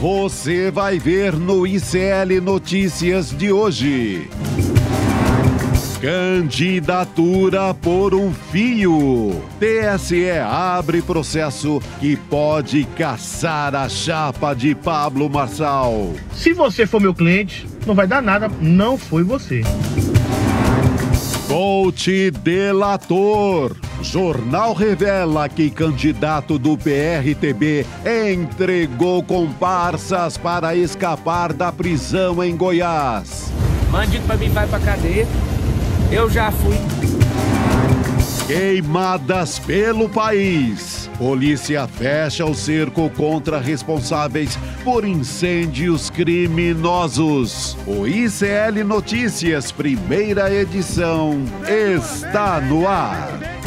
Você vai ver no ICL Notícias de hoje. Candidatura por um fio. TSE abre processo que pode caçar a chapa de Pablo Marçal. Se você for meu cliente, não vai dar nada, não foi você. Coach delator. Jornal revela que candidato do PRTB entregou comparsas para escapar da prisão em Goiás. Mande para mim, vai para cadeia. Eu já fui. Queimadas pelo país. Polícia fecha o cerco contra responsáveis por incêndios criminosos. O ICL Notícias, primeira edição, está no ar.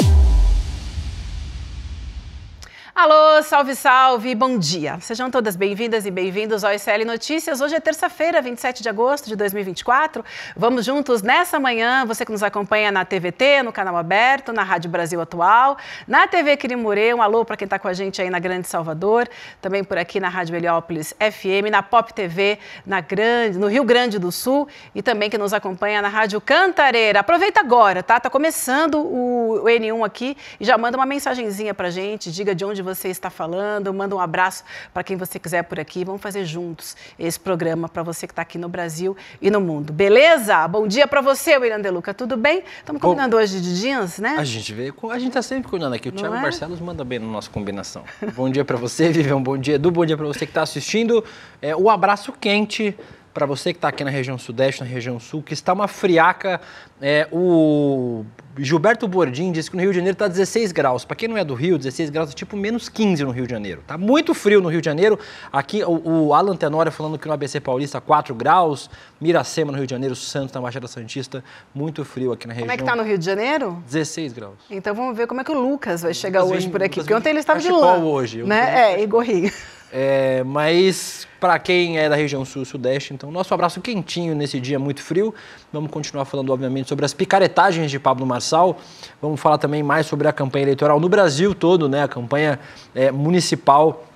Alô, salve, salve, bom dia. Sejam todas bem-vindas e bem-vindos ao ICL Notícias. Hoje é terça-feira, 27 de agosto de 2024. Vamos juntos nessa manhã, você que nos acompanha na TVT, no Canal Aberto, na Rádio Brasil Atual, na TV Quirimurê, um alô para quem está com a gente aí na Grande Salvador, também por aqui na Rádio Heliópolis FM, na Pop TV, na Grande, no Rio Grande do Sul e também que nos acompanha na Rádio Cantareira. Aproveita agora, tá? Tá começando o N1 aqui e já manda uma mensagenzinha a gente, diga de onde você você está falando, manda um abraço para quem você quiser por aqui. Vamos fazer juntos esse programa para você que está aqui no Brasil e no mundo. Beleza? Bom dia para você, William Deluca. Tudo bem? Estamos combinando Bom, hoje de jeans, né? A gente veio, a gente está sempre combinando aqui. O Thiago é? Barcelos manda bem na nossa combinação. Bom dia para você, Vivian. Bom dia, Edu. Bom dia para você que está assistindo. É, o abraço quente para você que está aqui na região sudeste, na região sul, que está uma friaca. É, o Gilberto Bordim disse que no Rio de Janeiro está 16 graus. Para quem não é do Rio, 16 graus é tipo menos 15 no Rio de Janeiro. Tá muito frio no Rio de Janeiro. Aqui o, o Alan Tenório falando que no ABC Paulista 4 graus, Miracema no Rio de Janeiro, Santos na Baixada Santista, muito frio aqui na região. Como é que está no Rio de Janeiro? 16 graus. Então vamos ver como é que o Lucas vai chegar Lucas hoje vem, por aqui. Lucas porque ontem ele estava de lã. hoje. Né? É, e gorri. É, mas para quem é da região sul-sudeste, então nosso abraço quentinho nesse dia muito frio. Vamos continuar falando, obviamente, sobre as picaretagens de Pablo Marçal. Vamos falar também mais sobre a campanha eleitoral no Brasil todo, né? A campanha é, municipal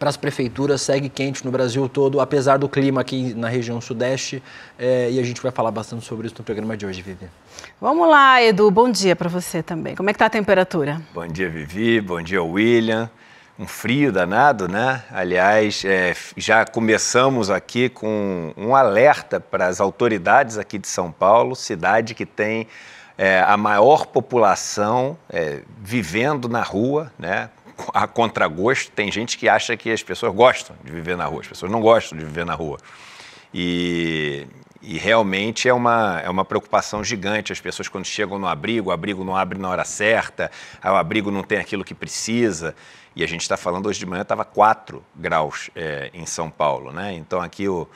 para as prefeituras segue quente no Brasil todo, apesar do clima aqui na região sudeste. É, e a gente vai falar bastante sobre isso no programa de hoje, Vivi. Vamos lá, Edu. Bom dia para você também. Como é que está a temperatura? Bom dia, Vivi. Bom dia, William um frio danado, né? Aliás, é, já começamos aqui com um alerta para as autoridades aqui de São Paulo, cidade que tem é, a maior população é, vivendo na rua, né? A contragosto, tem gente que acha que as pessoas gostam de viver na rua, as pessoas não gostam de viver na rua. E, e realmente é uma, é uma preocupação gigante. As pessoas, quando chegam no abrigo, o abrigo não abre na hora certa, o abrigo não tem aquilo que precisa. E a gente está falando hoje de manhã, estava 4 graus é, em São Paulo. Né? Então, aqui o,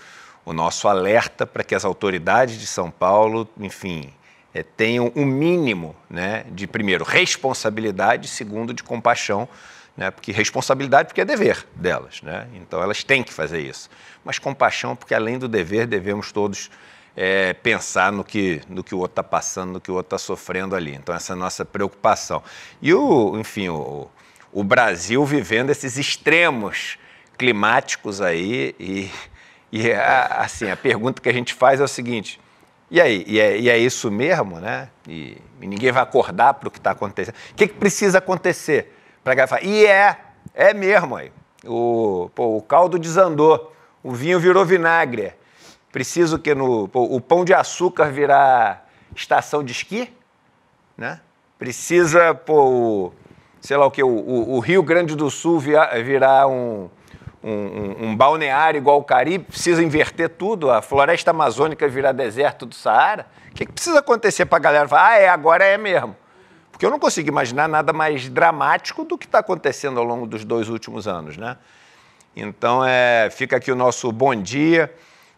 o nosso alerta para que as autoridades de São Paulo, enfim, é, tenham um mínimo né, de, primeiro, responsabilidade, segundo, de compaixão. Né, porque responsabilidade porque é dever delas, né? então elas têm que fazer isso. Mas compaixão porque além do dever devemos todos é, pensar no que, no que o outro está passando, no que o outro está sofrendo ali. Então, essa é a nossa preocupação. E, o, enfim, o, o Brasil vivendo esses extremos climáticos aí. E, e a, assim, a pergunta que a gente faz é o seguinte: e aí? E é, e é isso mesmo, né? E, e ninguém vai acordar para o que está acontecendo. O que, que precisa acontecer para a falar? E é, é mesmo aí. O, pô, o caldo desandou, o vinho virou vinagre. Preciso que no, pô, o pão de açúcar virar estação de esqui, né? Precisa, pô, o, sei lá o que, o, o, Rio Grande do Sul virar um, um, um, balneário igual o Caribe, precisa inverter tudo, a floresta amazônica virar deserto do Saara, o que, que precisa acontecer para a galera falar, ah, é, agora é mesmo? Porque eu não consigo imaginar nada mais dramático do que está acontecendo ao longo dos dois últimos anos, né? Então, é, fica aqui o nosso bom dia,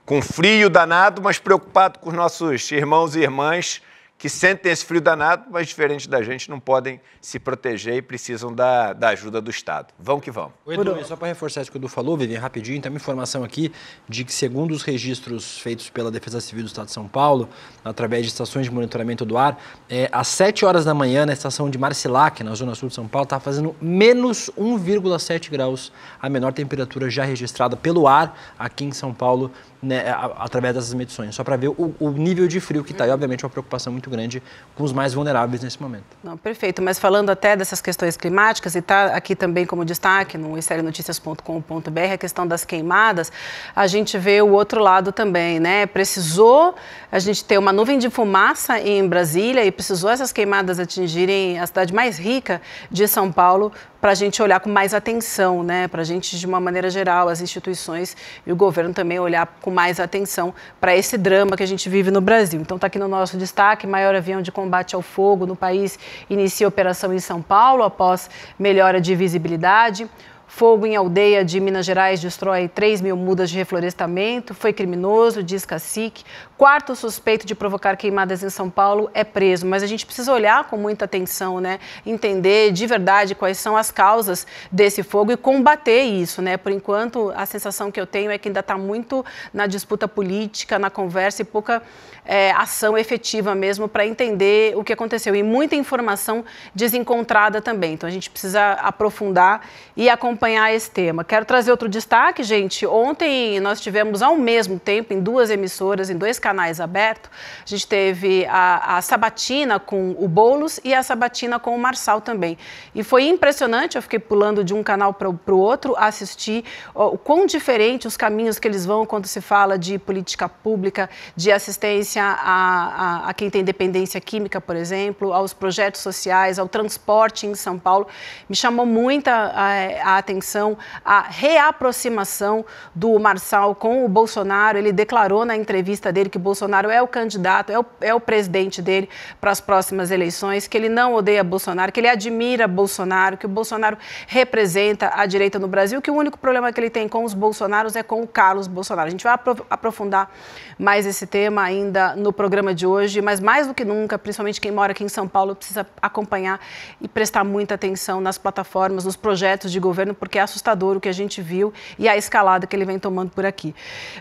com frio danado, mas preocupado com os nossos irmãos e irmãs que sentem esse frio danado, mas diferente da gente, não podem se proteger e precisam da, da ajuda do Estado. Vão que vão. Oi, Edu, só para reforçar isso que o Edu falou, Vivian, rapidinho, tem uma informação aqui de que, segundo os registros feitos pela Defesa Civil do Estado de São Paulo, através de estações de monitoramento do ar, é, às 7 horas da manhã, na estação de Marcilac, na zona sul de São Paulo, está fazendo menos 1,7 graus, a menor temperatura já registrada pelo ar aqui em São Paulo né, através dessas medições, só para ver o, o, nível de frio que está. E, obviamente, uma preocupação muito grande com os mais vulneráveis nesse momento. Não, perfeito, mas falando até dessas questões climáticas, e está aqui também como destaque no inserenoticias.com.br a questão das queimadas, a gente vê o outro lado também, né? Precisou a gente ter uma nuvem de fumaça em Brasília e precisou essas queimadas atingirem a cidade mais rica de São Paulo para a gente olhar com mais atenção, né? Para a gente, de uma maneira geral, as instituições e o governo também olhar com mais atenção para esse drama que a gente vive no Brasil. Então está aqui no nosso destaque, maior avião de combate ao fogo no país inicia operação em São Paulo após melhora de visibilidade. Fogo em aldeia de Minas Gerais destrói 3 mil mudas de reflorestamento. Foi criminoso, diz cacique. Quarto suspeito de provocar queimadas em São Paulo é preso. Mas a gente precisa olhar com muita atenção, né? Entender de verdade quais são as causas desse fogo e combater isso, né? Por enquanto, a sensação que eu tenho é que ainda está muito na disputa política, na conversa e pouca é, ação efetiva mesmo para entender o que aconteceu. E muita informação desencontrada também. Então a gente precisa aprofundar e acompanhar esse tema. Quero trazer outro destaque, gente. Ontem nós tivemos ao mesmo tempo, em duas emissoras, em dois canais abertos, a gente teve a, a sabatina com o Boulos e a sabatina com o Marçal também. E foi impressionante, eu fiquei pulando de um canal para o outro, assistir o quão diferente os caminhos que eles vão quando se fala de política pública, de assistência a, a, a, quem tem dependência química, por exemplo, aos projetos sociais, ao transporte em São Paulo. Me chamou muita a, a atenção a reaproximação do Marçal com o Bolsonaro. Ele declarou na entrevista dele que Bolsonaro é o candidato, é o, é o presidente dele para as próximas eleições, que ele não odeia Bolsonaro, que ele admira Bolsonaro, que o Bolsonaro representa a direita no Brasil, que o único problema que ele tem com os Bolsonaros é com o Carlos Bolsonaro. A gente vai aprofundar mais esse tema ainda ainda no programa de hoje, mas mais do que nunca, principalmente quem mora aqui em São Paulo, precisa acompanhar e prestar muita atenção nas plataformas, nos projetos de governo, porque é assustador o que a gente viu e a escalada que ele vem tomando por aqui.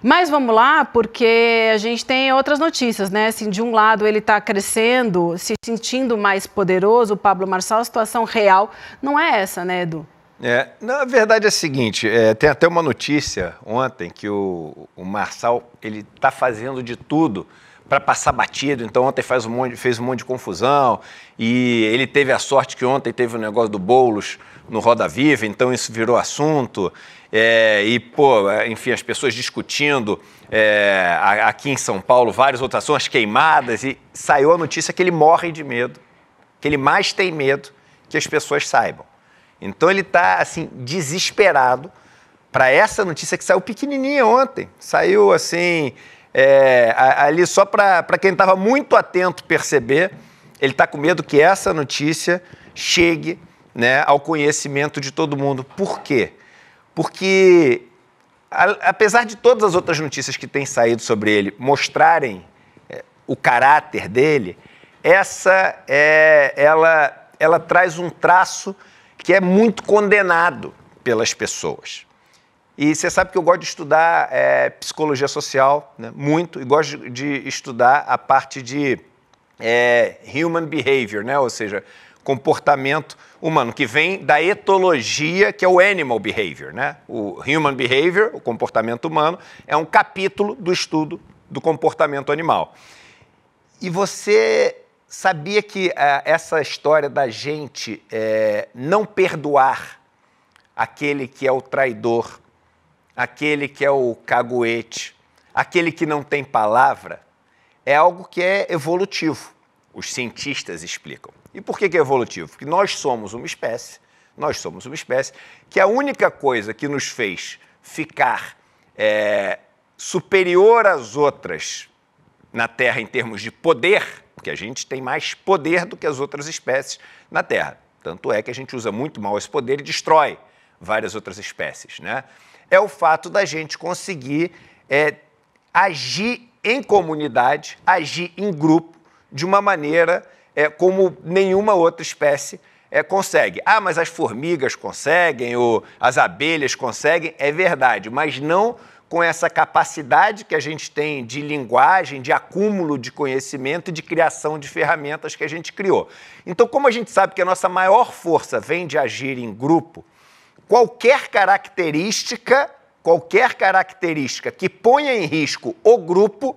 Mas vamos lá, porque a gente tem outras notícias, né? Assim, de um lado, ele está crescendo, se sentindo mais poderoso, o Pablo Marçal, a situação real não é essa, né, Edu? É, na verdade é o seguinte, é, tem até uma notícia ontem que o, o Marçal ele está fazendo de tudo para passar batido, então ontem faz um monte, fez um monte de confusão. E ele teve a sorte que ontem teve o um negócio do Boulos no Roda Viva, então isso virou assunto. É, e, pô, enfim, as pessoas discutindo é, aqui em São Paulo, várias outras ações queimadas, e saiu a notícia que ele morre de medo, que ele mais tem medo que as pessoas saibam. Então ele está, assim, desesperado para essa notícia que saiu pequenininha ontem. Saiu, assim, é, ali só para quem estava muito atento perceber, ele está com medo que essa notícia chegue né, ao conhecimento de todo mundo. Por quê? Porque, a, apesar de todas as outras notícias que têm saído sobre ele mostrarem é, o caráter dele, essa é, ela, ela traz um traço que é muito condenado pelas pessoas. E você sabe que eu gosto de estudar é, psicologia social, né? muito, e gosto de, estudar a parte de é, human behavior, né? ou seja, comportamento humano, que vem da etologia, que é o animal behavior. Né? O human behavior, o comportamento humano, é um capítulo do estudo do comportamento animal. E você sabia que é, essa história da gente é, não perdoar aquele que é o traidor aquele que é o caguete, aquele que não tem palavra, é algo que é evolutivo. Os cientistas explicam. E por que, é evolutivo? Porque nós somos uma espécie, nós somos uma espécie que a única coisa que nos fez ficar é, superior às outras na Terra em termos de poder, porque a gente tem mais poder do que as outras espécies na Terra. Tanto é que a gente usa muito mal esse poder e destrói várias outras espécies, né? é o fato da gente conseguir é, agir em comunidade, agir em grupo, de uma maneira é, como nenhuma outra espécie é, consegue. Ah, mas as formigas conseguem, ou as abelhas conseguem, é verdade, mas não com essa capacidade que a gente tem de linguagem, de acúmulo de conhecimento e de criação de ferramentas que a gente criou. Então, como a gente sabe que a nossa maior força vem de agir em grupo, qualquer característica, qualquer característica que ponha em risco o grupo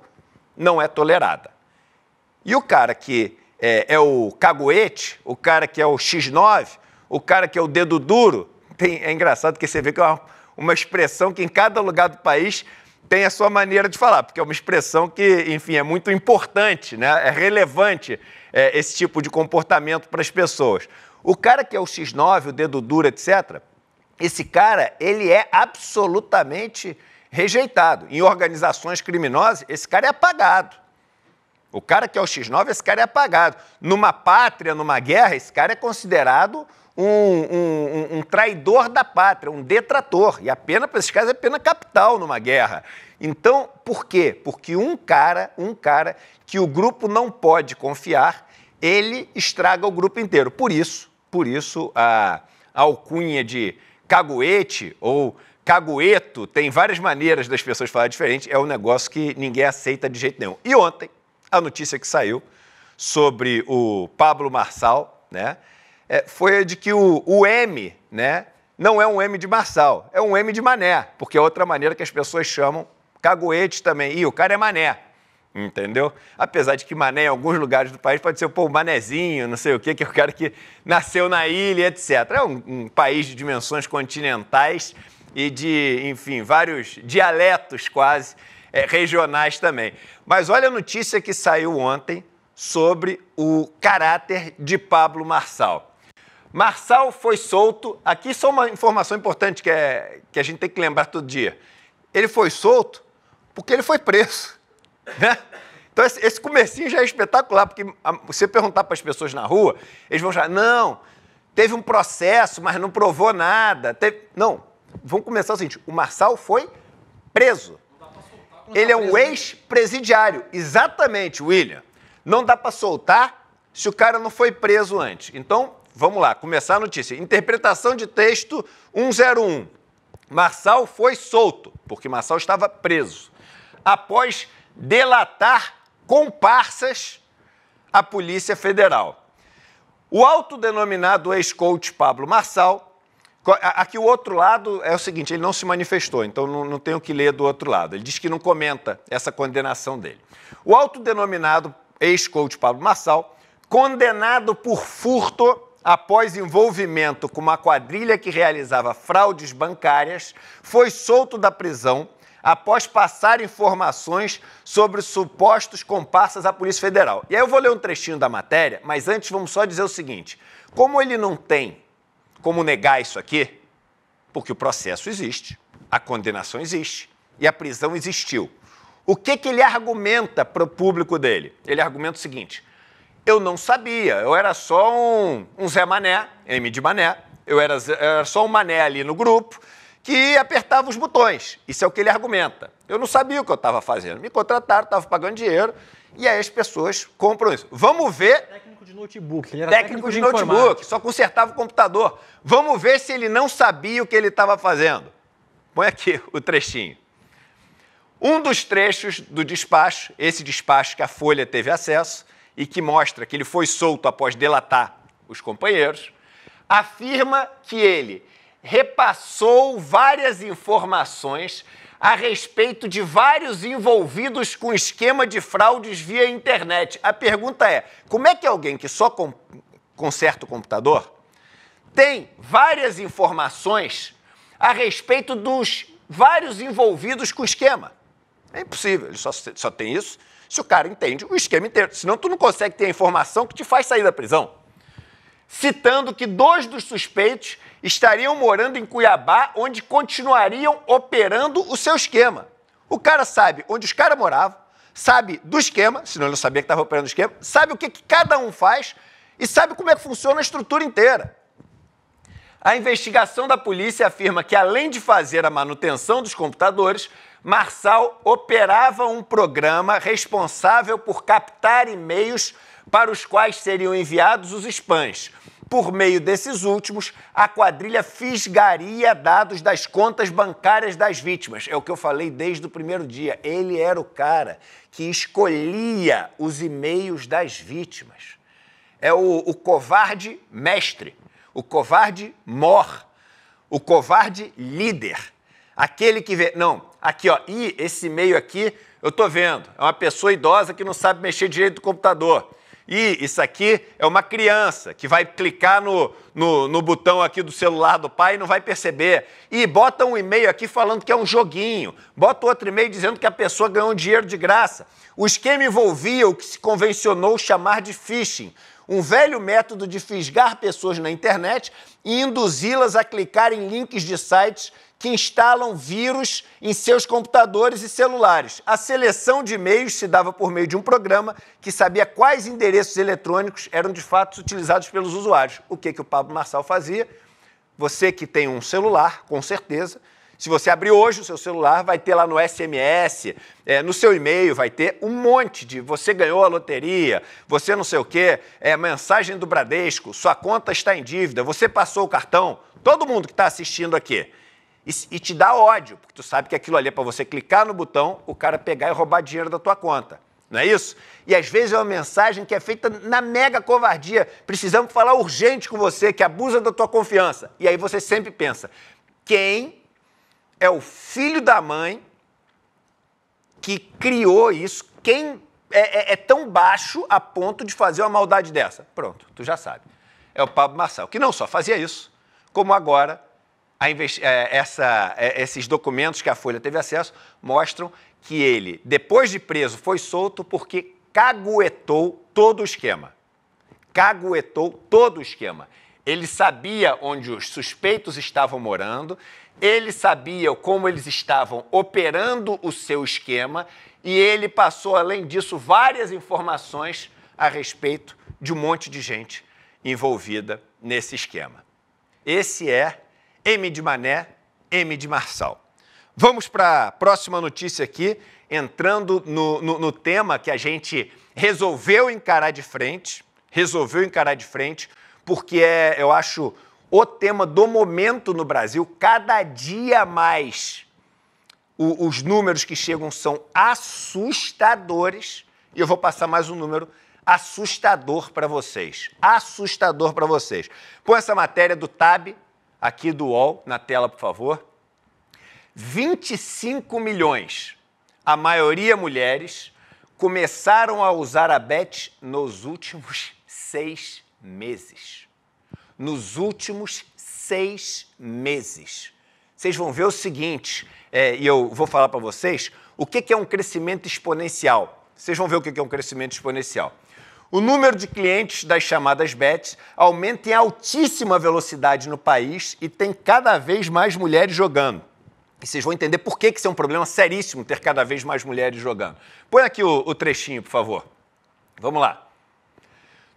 não é tolerada. E o cara que é, é o caguete, o cara que é o X9, o cara que é o dedo duro, tem, é engraçado que você vê que é uma, uma expressão que em cada lugar do país tem a sua maneira de falar, porque é uma expressão que, enfim, é muito importante, né? é relevante é, esse tipo de comportamento para as pessoas. O cara que é o X9, o dedo duro, etc., esse cara ele é absolutamente rejeitado. Em organizações criminosas, esse cara é apagado. O cara que é o X9, esse cara é apagado. Numa pátria, numa guerra, esse cara é considerado um, um, um, um traidor da pátria, um detrator. E a pena para esses caras é pena capital numa guerra. Então, por quê? Porque um cara, um cara que o grupo não pode confiar, ele estraga o grupo inteiro. Por isso, por isso a, a alcunha de caguete ou cagueto, tem várias maneiras das pessoas falar diferente, é um negócio que ninguém aceita de jeito nenhum. E ontem, a notícia que saiu sobre o Pablo Marçal, né, é, foi a de que o, o M, né, não é um M de Marçal, é um M de Mané, porque é outra maneira que as pessoas chamam caguete também. E o cara é Mané, entendeu? Apesar de que mané em alguns lugares do país pode ser pô, o manezinho, não sei o quê, que é o cara que nasceu na ilha, etc. É um, um país de dimensões continentais e de, enfim, vários dialetos quase é, regionais também. Mas olha a notícia que saiu ontem sobre o caráter de Pablo Marçal. Marçal foi solto. Aqui só uma informação importante que, é, que a gente tem que lembrar todo dia. Ele foi solto porque ele foi preso. Né? Então, esse, esse comecinho já é espetacular, porque a, você perguntar para as pessoas na rua, eles vão falar, não, teve um processo, mas não provou nada. Teve... Não, vamos começar o seguinte, o Marçal foi preso. Ele é um ex-presidiário, exatamente, William. Não dá para soltar se o cara não foi preso antes. Então, vamos lá, começar a notícia. Interpretação de texto 101. Marçal foi solto, porque Marçal estava preso. Após delatar comparsas à Polícia Federal. O autodenominado ex-coach Pablo Marçal. Aqui o outro lado é o seguinte: ele não se manifestou, então não, não tenho que ler do outro lado. Ele diz que não comenta essa condenação dele. O autodenominado ex-coach Pablo Marçal, condenado por furto após envolvimento com uma quadrilha que realizava fraudes bancárias, foi solto da prisão após passar informações sobre supostos comparsas à Polícia Federal. E aí eu vou ler um trechinho da matéria, mas antes vamos só dizer o seguinte: como ele não tem como negar isso aqui, porque o processo existe, a condenação existe e a prisão existiu. O que, que ele argumenta para o público dele? Ele argumenta o seguinte: eu não sabia, eu era só um, um Zé Mané, M de Mané, eu era, eu era só um Mané ali no grupo, que apertava os botões. Isso é o que ele argumenta. Eu não sabia o que eu estava fazendo. Me contrataram, estava pagando dinheiro, e aí as pessoas compram isso. Vamos ver. Técnico de notebook. Ele era técnico, técnico de, de notebook, só consertava o computador. Vamos ver se ele não sabia o que ele estava fazendo. Põe aqui o trechinho. Um dos trechos do despacho, esse despacho que a Folha teve acesso e que mostra que ele foi solto após delatar os companheiros, afirma que ele repassou várias informações a respeito de vários envolvidos com esquema de fraudes via internet. A pergunta é: como é que alguém que só conserta o computador tem várias informações a respeito dos vários envolvidos com o esquema? É impossível, ele só, só tem isso se o cara entende o esquema inteiro. Senão tu não consegue ter a informação que te faz sair da prisão citando que dois dos suspeitos estariam morando em Cuiabá, onde continuariam operando o seu esquema. O cara sabe onde os caras moravam, sabe do esquema, senão ele não sabia que estava operando o esquema, sabe o que, que cada um faz e sabe como é que funciona a estrutura inteira. A investigação da polícia afirma que, além de fazer a manutenção dos computadores, Marçal operava um programa responsável por captar e-mails para os quais seriam enviados os spams. Por meio desses últimos, a quadrilha fisgaria dados das contas bancárias das vítimas. É o que eu falei desde o primeiro dia. Ele era o cara que escolhia os e-mails das vítimas. É o, o covarde mestre, o covarde mor, o covarde líder. Aquele que vê. Não, aqui, ó. E esse e-mail aqui, eu tô vendo. É uma pessoa idosa que não sabe mexer direito no computador. E isso aqui é uma criança que vai clicar no, no, no, botão aqui do celular do pai e não vai perceber. E bota um e-mail aqui falando que é um joguinho. Bota outro e-mail dizendo que a pessoa ganhou dinheiro de graça. O esquema envolvia o que se convencionou chamar de phishing, um velho método de fisgar pessoas na internet e induzi-las a clicar em links de sites que instalam vírus em seus computadores e celulares. A seleção de e-mails se dava por meio de um programa que sabia quais endereços eletrônicos eram de fato utilizados pelos usuários. O que, que o Pablo Marçal fazia? Você que tem um celular, com certeza, se você abrir hoje o seu celular, vai ter lá no SMS, é, no seu e-mail, vai ter um monte de você ganhou a loteria, você não sei o quê, é, mensagem do Bradesco, sua conta está em dívida, você passou o cartão. Todo mundo que está assistindo aqui e, te dá ódio, porque tu sabe que aquilo ali é para você clicar no botão, o cara pegar e roubar dinheiro da tua conta. Não é isso? E às vezes é uma mensagem que é feita na mega covardia. Precisamos falar urgente com você que abusa da tua confiança. E aí você sempre pensa: quem é o filho da mãe que criou isso? Quem é, é, é tão baixo a ponto de fazer uma maldade dessa? Pronto, tu já sabe. É o Pablo Marçal, que não só fazia isso, como agora é, essa, é, esses documentos que a Folha teve acesso mostram que ele, depois de preso, foi solto porque caguetou todo o esquema. Caguetou todo o esquema. Ele sabia onde os suspeitos estavam morando, ele sabia como eles estavam operando o seu esquema e ele passou, além disso, várias informações a respeito de um monte de gente envolvida nesse esquema. Esse é M de Mané, M de Marçal. Vamos para a próxima notícia aqui, entrando no, no, no, tema que a gente resolveu encarar de frente, resolveu encarar de frente, porque é, eu acho, o tema do momento no Brasil. Cada dia mais o, os números que chegam são assustadores, e eu vou passar mais um número assustador para vocês. Assustador para vocês. Põe essa matéria do TAB, aqui do UOL, na tela, por favor. 25 milhões, a maioria mulheres, começaram a usar a bet nos últimos seis meses. Nos últimos seis meses. Vocês vão ver o seguinte, é, e eu vou falar para vocês o que, que é um crescimento exponencial. Vocês vão ver o que, que é um crescimento exponencial. O número de clientes das chamadas bets aumenta em altíssima velocidade no país e tem cada vez mais mulheres jogando. E vocês vão entender por que, que isso é um problema seríssimo ter cada vez mais mulheres jogando. Põe aqui o, o trechinho, por favor. Vamos lá.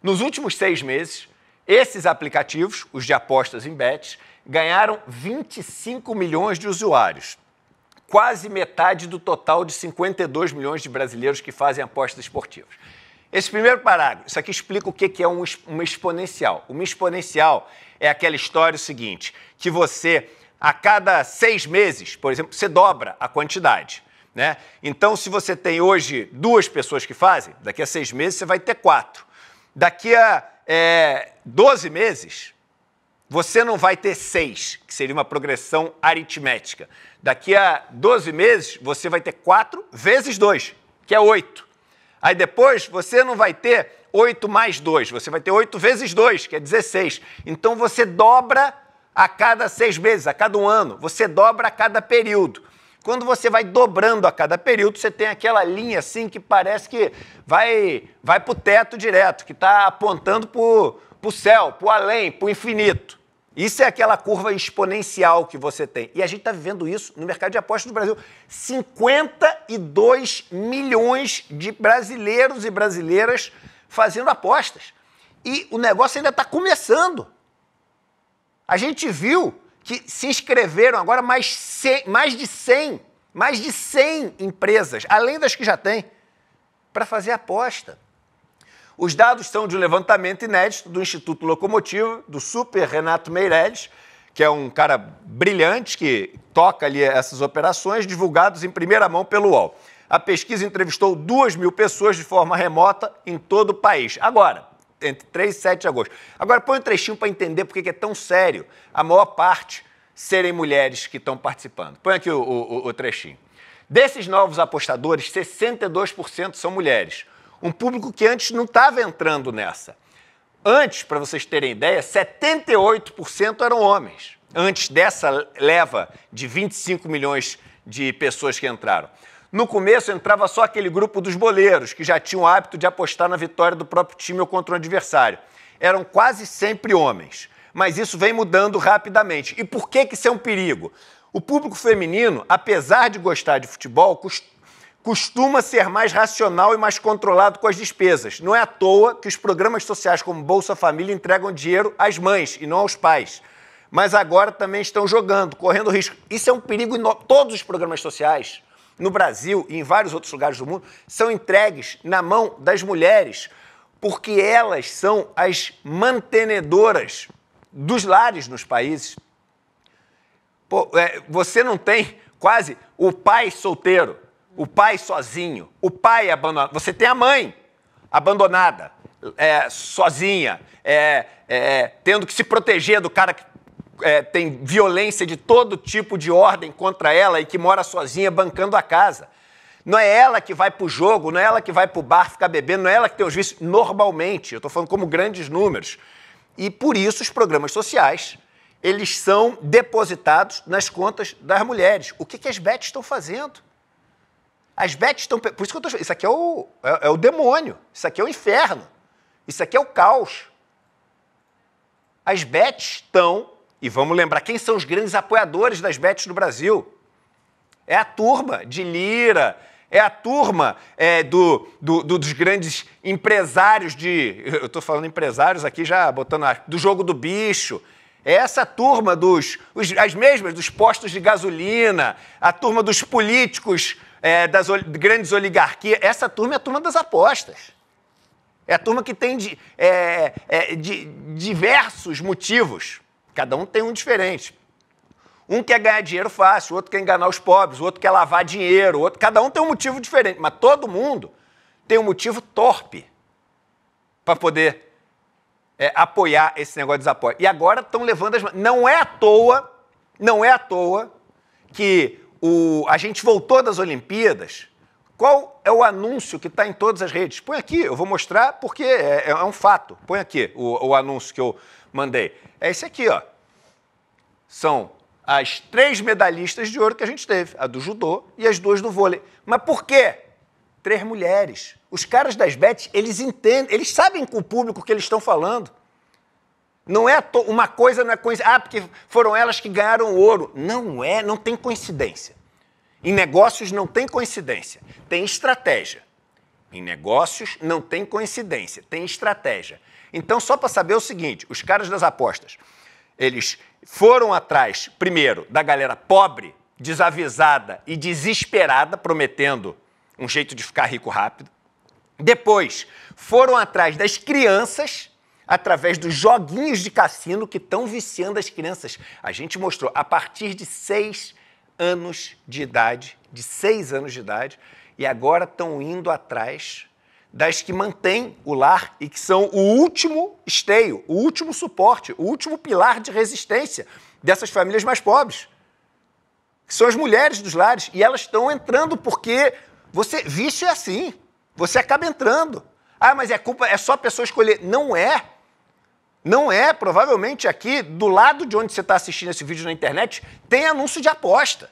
Nos últimos seis meses, esses aplicativos, os de apostas em bets, ganharam 25 milhões de usuários quase metade do total de 52 milhões de brasileiros que fazem apostas esportivas. Esse primeiro parágrafo, isso aqui explica o que é uma exponencial. Uma exponencial é aquela história seguinte, que você, a cada seis meses, por exemplo, você dobra a quantidade. Né? Então, se você tem hoje duas pessoas que fazem, daqui a seis meses você vai ter quatro. Daqui a é, 12 meses, você não vai ter seis, que seria uma progressão aritmética. Daqui a 12 meses, você vai ter quatro vezes dois, que é oito. Aí depois você não vai ter 8 mais 2, você vai ter 8 vezes 2, que é 16. Então você dobra a cada seis meses, a cada um ano, você dobra a cada período. Quando você vai dobrando a cada período, você tem aquela linha assim que parece que vai, vai para o teto direto, que está apontando para o céu, para o além, para o infinito. Isso é aquela curva exponencial que você tem. E a gente está vivendo isso no mercado de apostas do Brasil. 52 milhões de brasileiros e brasileiras fazendo apostas. E o negócio ainda está começando. A gente viu que se inscreveram agora mais, 100, mais de 100, mais de 100 empresas, além das que já tem, para fazer aposta. Os dados são de um levantamento inédito do Instituto Locomotiva, do super Renato Meirelles, que é um cara brilhante que toca ali essas operações, divulgados em primeira mão pelo UOL. A pesquisa entrevistou 2 mil pessoas de forma remota em todo o país. Agora, entre 3 e 7 de agosto. Agora, põe um trechinho para entender por que é tão sério a maior parte serem mulheres que estão participando. Põe aqui o, o, o trechinho. Desses novos apostadores, 62% são mulheres um público que antes não estava entrando nessa. Antes, para vocês terem ideia, 78% eram homens, antes dessa leva de 25 milhões de pessoas que entraram. No começo entrava só aquele grupo dos boleiros, que já tinham o hábito de apostar na vitória do próprio time ou contra o um adversário. Eram quase sempre homens, mas isso vem mudando rapidamente. E por que, que isso é um perigo? O público feminino, apesar de gostar de futebol, costuma costuma ser mais racional e mais controlado com as despesas. Não é à toa que os programas sociais como Bolsa Família entregam dinheiro às mães e não aos pais. Mas agora também estão jogando, correndo risco. Isso é um perigo em Todos os programas sociais, no Brasil e em vários outros lugares do mundo, são entregues na mão das mulheres, porque elas são as mantenedoras dos lares nos países. Pô, é, você não tem quase o pai solteiro o pai sozinho, o pai abandonado. Você tem a mãe abandonada, é, sozinha, é, é, tendo que se proteger do cara que é, tem violência de todo tipo de ordem contra ela e que mora sozinha bancando a casa. Não é ela que vai para o jogo, não é ela que vai para o bar ficar bebendo, não é ela que tem os vícios, normalmente. Eu estou falando como grandes números. E por isso os programas sociais eles são depositados nas contas das mulheres. O que, que as bets estão fazendo? As bets estão. Por isso que eu estou. Isso aqui é o, é, é, o demônio. Isso aqui é o inferno. Isso aqui é o caos. As bets estão. E vamos lembrar quem são os grandes apoiadores das bets no Brasil. É a turma de Lira, é a turma é, do, do, do, dos grandes empresários de. Eu estou falando empresários aqui já botando a, do jogo do bicho. É essa turma dos. Os, as mesmas, dos postos de gasolina, a turma dos políticos é, das ol grandes oligarquias. Essa turma é a turma das apostas. É a turma que tem de, é, é, de diversos motivos. Cada um tem um diferente. Um quer ganhar dinheiro fácil, o outro quer enganar os pobres, o outro quer lavar dinheiro, outro. Cada um tem um motivo diferente, mas todo mundo tem um motivo torpe para poder é, apoiar esse negócio de apoio. E agora estão levando as. Não é à toa, não é à toa que o, a gente voltou das Olimpíadas. Qual é o anúncio que está em todas as redes? Põe aqui, eu vou mostrar porque é, é um fato. Põe aqui o, o, anúncio que eu mandei. É esse aqui, ó. São as três medalhistas de ouro que a gente teve: a do judô e as duas do vôlei. Mas por quê? Três mulheres. Os caras das bet eles entendem, eles sabem com o público que eles estão falando. Não é uma coisa não é coincidência. Ah, porque foram elas que ganharam o ouro. Não é, não tem coincidência. Em negócios não tem coincidência, tem estratégia. Em negócios não tem coincidência, tem estratégia. Então, só para saber é o seguinte: os caras das apostas, eles foram atrás, primeiro, da galera pobre, desavisada e desesperada, prometendo um jeito de ficar rico rápido. Depois, foram atrás das crianças através dos joguinhos de cassino que estão viciando as crianças. A gente mostrou a partir de seis anos de idade, de seis anos de idade, e agora estão indo atrás das que mantêm o lar e que são o último esteio, o último suporte, o último pilar de resistência dessas famílias mais pobres, que são as mulheres dos lares, e elas estão entrando porque você vício é assim, você acaba entrando. Ah, mas é culpa, é só a pessoa escolher. Não é não é, provavelmente aqui, do lado de onde você está assistindo esse vídeo na internet, tem anúncio de aposta.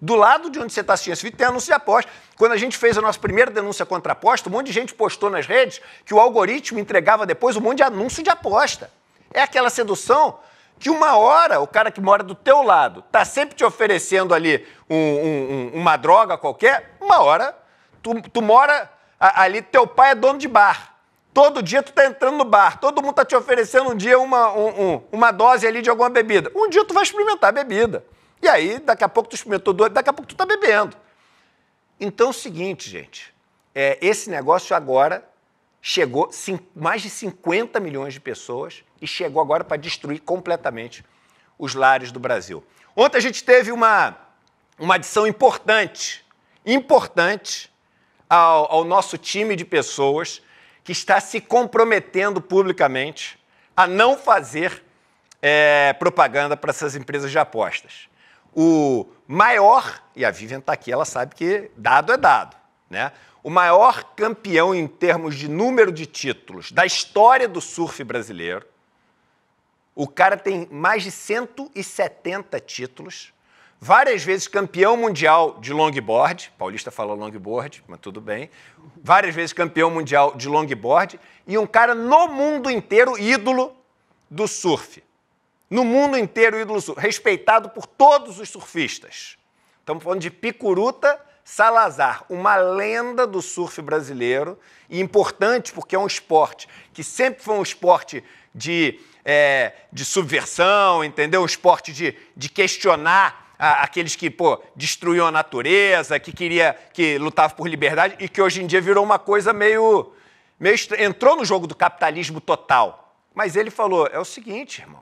Do lado de onde você está assistindo esse vídeo tem anúncio de aposta. Quando a gente fez a nossa primeira denúncia contra aposta, um monte de gente postou nas redes que o algoritmo entregava depois um monte de anúncio de aposta. É aquela sedução que uma hora o cara que mora do teu lado está sempre te oferecendo ali um, um, um, uma droga qualquer, uma hora tu, tu mora ali, teu pai é dono de bar. Todo dia tu tá entrando no bar, todo mundo tá te oferecendo um dia uma, um, um, uma dose ali de alguma bebida. Um dia tu vai experimentar a bebida. E aí, daqui a pouco tu experimentou dois, daqui a pouco tu tá bebendo. Então é o seguinte, gente, é, esse negócio agora chegou mais de 50 milhões de pessoas e chegou agora para destruir completamente os lares do Brasil. Ontem a gente teve uma, uma adição importante, importante ao, ao nosso time de pessoas que está se comprometendo publicamente a não fazer é, propaganda para essas empresas de apostas. O maior, e a Vivian está aqui, ela sabe que dado é dado, né? O maior campeão em termos de número de títulos da história do surf brasileiro. O cara tem mais de 170 títulos várias vezes campeão mundial de longboard, paulista falou longboard, mas tudo bem, várias vezes campeão mundial de longboard, e um cara no mundo inteiro ídolo do surf. No mundo inteiro ídolo do surf, respeitado por todos os surfistas. Estamos falando de Picuruta Salazar, uma lenda do surf brasileiro, e importante porque é um esporte que sempre foi um esporte de, é, de subversão, entendeu? Um esporte de, de questionar aqueles que, pô, destruíam a natureza, que queria, que lutava por liberdade e que hoje em dia virou uma coisa meio, meio entrou no jogo do capitalismo total. Mas ele falou: é o seguinte, irmão,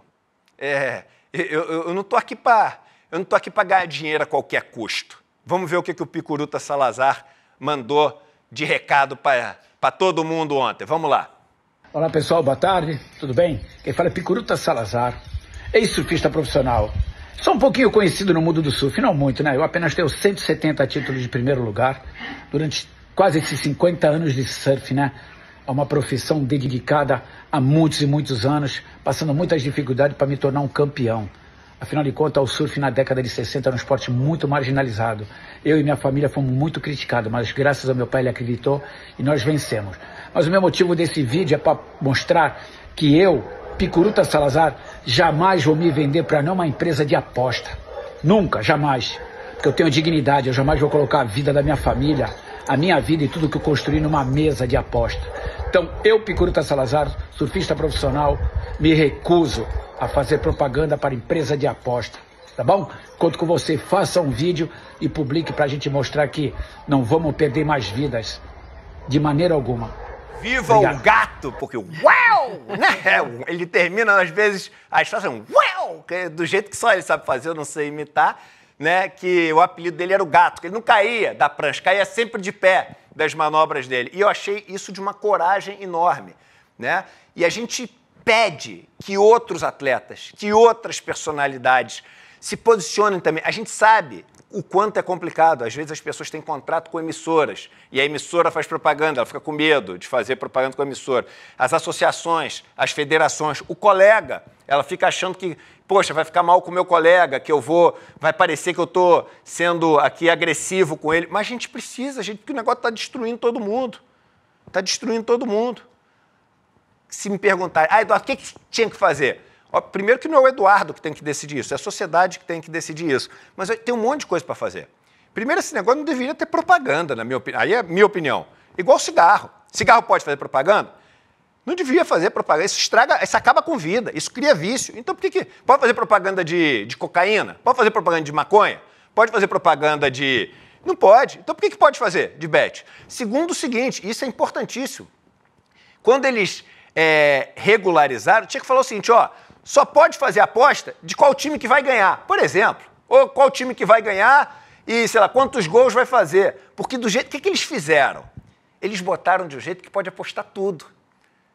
é, eu, eu, eu não estou aqui para eu não estou aqui para ganhar dinheiro a qualquer custo. Vamos ver o que, que o Picuruta Salazar mandou de recado para todo mundo ontem. Vamos lá. Olá pessoal, boa tarde, tudo bem? Quem fala é Picuruta Salazar, ex-surfista profissional, Sou um pouquinho conhecido no mundo do surf, não muito, né? Eu apenas tenho 170 títulos de primeiro lugar durante quase esses 50 anos de surf, né? É uma profissão dedicada há muitos e muitos anos, passando muitas dificuldades para me tornar um campeão. Afinal de contas, o surf na década de 60 era um esporte muito marginalizado. Eu e minha família fomos muito criticados, mas graças ao meu pai ele acreditou e nós vencemos. Mas o meu motivo desse vídeo é para mostrar que eu Picuruta Salazar, jamais vou me vender para não uma empresa de aposta. Nunca, jamais. Porque eu tenho dignidade, eu jamais vou colocar a vida da minha família, a minha vida e tudo que eu construí numa mesa de aposta. Então, eu, Picuruta Salazar, surfista profissional, me recuso a fazer propaganda para empresa de aposta. Tá bom? Conto com você, faça um vídeo e publique para a gente mostrar que não vamos perder mais vidas, de maneira alguma. Viva Obrigado. o gato, porque o uau, né? É ele termina, às vezes, as frases um uau, é do jeito que só ele sabe fazer, eu não sei imitar, né? Que o apelido dele era o gato, que ele não caía da prancha, caía sempre de pé das manobras dele. E eu achei isso de uma coragem enorme, né? E a gente pede que outros atletas, que outras personalidades se posicionem também. A gente sabe o quanto é complicado. Às vezes as pessoas têm contrato com emissoras e a emissora faz propaganda, ela fica com medo de fazer propaganda com a emissora. As associações, as federações, o colega, ela fica achando que, poxa, vai ficar mal com o meu colega, que eu vou, vai parecer que eu estou sendo aqui agressivo com ele. Mas a gente precisa, a gente, porque o negócio está destruindo todo mundo. Está destruindo todo mundo. Se me perguntar, ah, Eduardo, o que, que tinha que fazer? primeiro que não é o Eduardo que tem que decidir isso, é a sociedade que tem que decidir isso. Mas tem um monte de coisa para fazer. Primeiro, esse negócio não deveria ter propaganda, na minha opinião. Aí é minha opinião. Igual cigarro. Cigarro pode fazer propaganda? Não devia fazer propaganda. Isso estraga, isso acaba com vida, isso cria vício. Então por que. que pode fazer propaganda de, de cocaína? Pode fazer propaganda de maconha? Pode fazer propaganda de. Não pode. Então por que, que pode fazer de bet? Segundo o seguinte, isso é importantíssimo. Quando eles é, regularizaram, tinha que falar o seguinte: ó, só pode fazer aposta de qual time que vai ganhar, por exemplo. Ou qual time que vai ganhar e, sei lá, quantos gols vai fazer. Porque do jeito. O que, que eles fizeram? Eles botaram de um jeito que pode apostar tudo.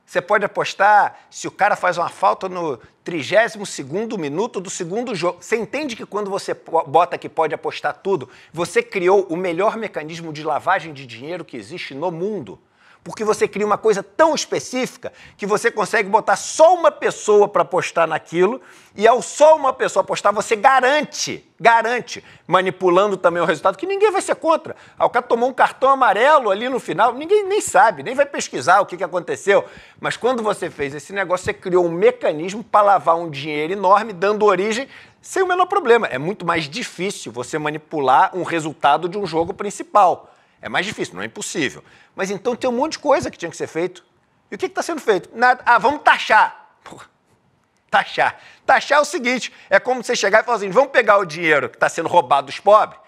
Você pode apostar se o cara faz uma falta no 32º minuto do segundo jogo. Você entende que quando você bota que pode apostar tudo, você criou o melhor mecanismo de lavagem de dinheiro que existe no mundo? porque você cria uma coisa tão específica que você consegue botar só uma pessoa para apostar naquilo e ao só uma pessoa apostar você garante, garante, manipulando também o resultado que ninguém vai ser contra. Ah, o cara tomou um cartão amarelo ali no final, ninguém nem sabe, nem vai pesquisar o que, que aconteceu. Mas quando você fez esse negócio, você criou um mecanismo para lavar um dinheiro enorme, dando origem sem o menor problema. É muito mais difícil você manipular um resultado de um jogo principal. É mais difícil, não é impossível. Mas então tem um monte de coisa que tinha que ser feito. E o que está sendo feito? Nada. Ah, vamos taxar. Porra. Taxar. Taxar é o seguinte: é como você chegar e falar assim, vamos pegar o dinheiro que está sendo roubado dos pobres,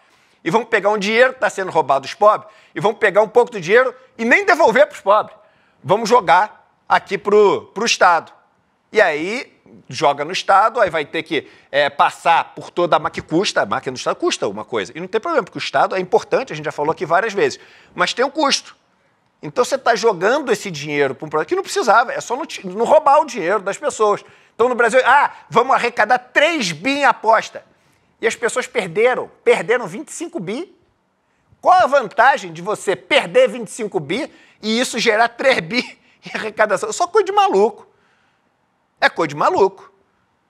e vamos pegar um dinheiro que está sendo roubado dos pobres, e vamos pegar um pouco do dinheiro e nem devolver para os pobres. Vamos jogar aqui para o Estado. E aí joga no Estado, aí vai ter que é, passar por toda a máquina, que custa, a máquina do Estado custa uma coisa. E não tem problema, porque o Estado é importante, a gente já falou aqui várias vezes, mas tem um custo. Então você está jogando esse dinheiro para um projeto que não precisava, é só não, não, roubar o dinheiro das pessoas. Então no Brasil, ah, vamos arrecadar 3 bi em aposta. E as pessoas perderam, perderam 25 bi. Qual a vantagem de você perder 25 bi e isso gerar 3 bi em arrecadação? Só coisa de maluco é coisa de maluco,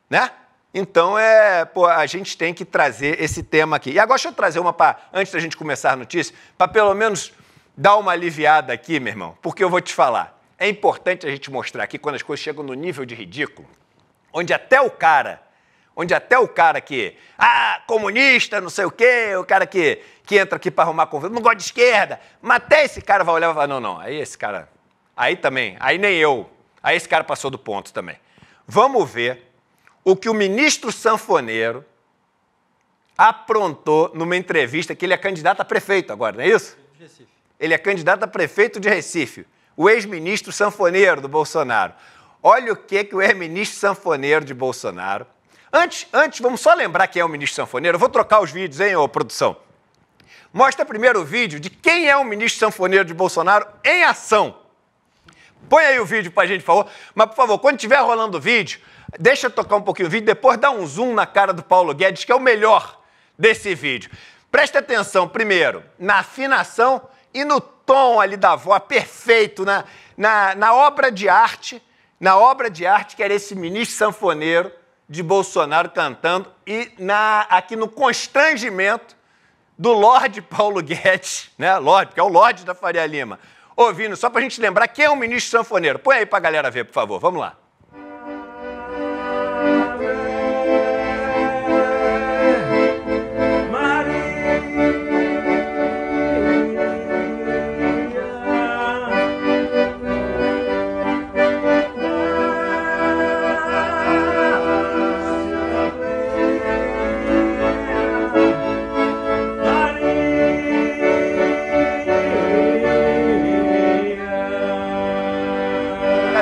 né? Então, é, pô, a gente tem que trazer esse tema aqui. E agora deixa eu trazer uma para, antes da gente começar a notícia, para pelo menos dar uma aliviada aqui, meu irmão, porque eu vou te falar. É importante a gente mostrar aqui quando as coisas chegam no nível de ridículo, onde até o cara, onde até o cara que, ah, comunista, não sei o quê, o cara que, que entra aqui para arrumar conflito, não gosta de esquerda, mas até esse cara vai olhar e falar, não, não, aí esse cara, aí também, aí nem eu, aí esse cara passou do ponto também. Vamos ver o que o ministro sanfoneiro aprontou numa entrevista que ele é candidato a prefeito agora, não é isso? Ele é candidato a prefeito de Recife, o ex-ministro sanfoneiro do Bolsonaro. Olha o que, que o ex-ministro sanfoneiro de Bolsonaro. Antes, antes, vamos só lembrar quem é o ministro sanfoneiro. Eu vou trocar os vídeos, hein, ô produção? Mostra primeiro o vídeo de quem é o ministro sanfoneiro de Bolsonaro em ação. Põe aí o vídeo pra gente, por favor. Mas, por favor, quando estiver rolando o vídeo, deixa eu tocar um pouquinho o vídeo, depois dá um zoom na cara do Paulo Guedes, que é o melhor desse vídeo. Presta atenção, primeiro, na afinação e no tom ali da voz, perfeito, na, né? na, na obra de arte, na obra de arte que era esse ministro sanfoneiro de Bolsonaro cantando e na, aqui no constrangimento do Lorde Paulo Guedes, né? Lorde, que é o Lorde da Faria Lima, ouvindo, só para a gente lembrar quem é o ministro sanfoneiro. Põe aí para a galera ver, por favor. Vamos lá.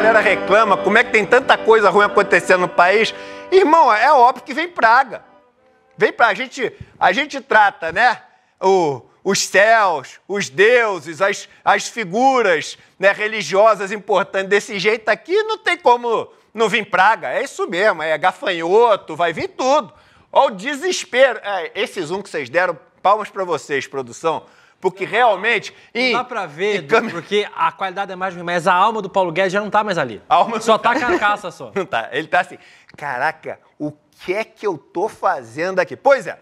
galera reclama como é que tem tanta coisa ruim acontecendo no país. Irmão, é óbvio que vem praga. Vem praga. A gente, a gente trata, né? O, os céus, os deuses, as, as figuras né, religiosas importantes desse jeito aqui, não tem como não vir praga. É isso mesmo, é gafanhoto, vai vir tudo. Olha o desespero. É, esse zoom que vocês deram, palmas para vocês, produção porque realmente. não dá pra ver, câmera... porque a qualidade é mais ruim mas a alma do Paulo Guedes já não tá mais ali. A alma só tá, tá, carcaça só. Não tá. Ele tá assim, caraca, o que é que eu tô fazendo aqui? Pois é,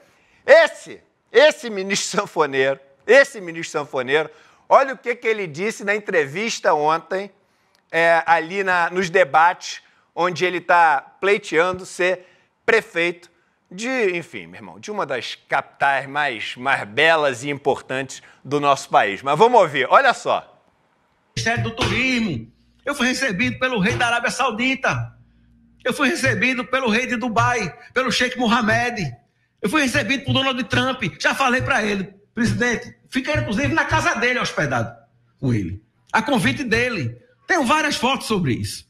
esse, esse ministro sanfoneiro, esse ministro sanfoneiro, olha o que, que ele disse na entrevista ontem, é, ali na, nos debates, onde ele está pleiteando ser prefeito de, enfim, meu irmão, de uma das capitais mais, mais belas e importantes do nosso país. Mas vamos ouvir, olha só. Ministério do Turismo, eu fui recebido pelo rei da Arábia Saudita, eu fui recebido pelo rei de Dubai, pelo Sheikh Mohammed, eu fui recebido por Donald Trump, já falei para ele, presidente, fiquei inclusive na casa dele hospedado com ele, a convite dele. Tenho várias fotos sobre isso.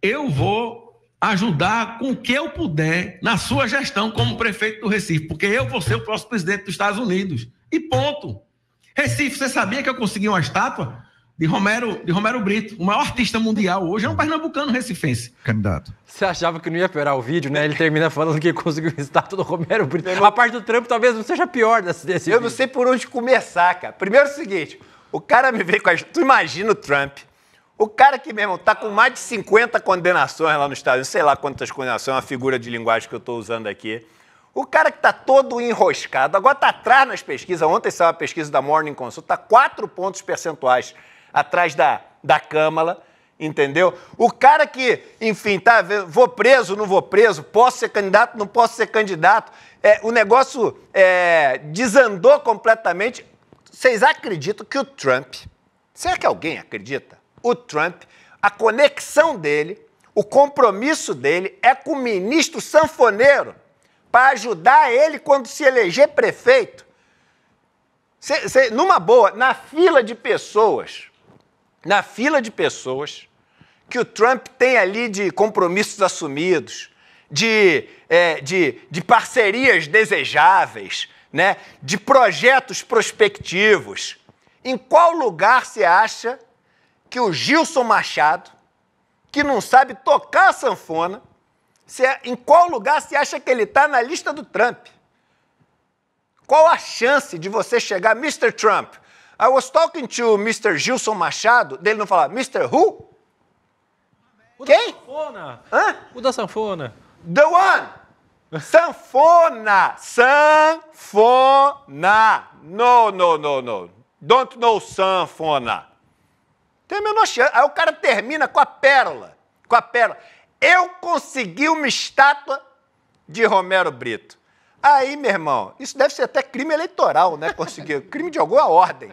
Eu vou ajudar com o que eu puder na sua gestão como prefeito do Recife, porque eu vou ser o próximo presidente dos Estados Unidos. E ponto. Recife, você sabia que eu consegui uma estátua de Romero, de Romero Brito, o maior artista mundial hoje, é um pernambucano recifense. Candidato. Você achava que não ia piorar o vídeo, né? Ele termina falando que conseguiu estátua do Romero Brito. Não... A parte do Trump talvez não seja pior desse, desse Eu vídeo. não sei por onde começar, cara. Primeiro é o seguinte, o cara me veio com a... Tu imagina o Trump o cara que, mesmo tá com mais de 50 condenações lá nos Estados sei lá quantas condenações, é uma figura de linguagem que eu estou usando aqui. O cara que está todo enroscado, agora está atrás nas pesquisas, ontem saiu a pesquisa da Morning Consult, está quatro pontos percentuais atrás da, da Câmara, entendeu? O cara que, enfim, tá, vou preso, não vou preso, posso ser candidato, não posso ser candidato, é, o negócio é, desandou completamente. Vocês acreditam que o Trump, será que alguém acredita? o Trump, a conexão dele, o compromisso dele é com o ministro sanfoneiro, para ajudar ele quando se eleger prefeito. Cê, cê, numa boa, na fila de pessoas, na fila de pessoas que o Trump tem ali de compromissos assumidos, de, é, de, de parcerias desejáveis, né, de projetos prospectivos, em qual lugar você acha que o Gilson Machado, que não sabe tocar a sanfona, se é, em qual lugar se acha que ele está na lista do Trump? Qual a chance de você chegar, Mr. Trump? I was talking to Mr. Gilson Machado, dele não falar, Mr. Who? O Quem? sanfona. Hã? O da sanfona. The one! Sanfona! Sanfona! No, no, no, no. Don't know sanfona. Tem a menor chance. Aí o cara termina com a pérola. Com a pérola. Eu consegui uma estátua de Romero Brito. Aí, meu irmão, isso deve ser até crime eleitoral, né? Conseguir. crime de alguma ordem.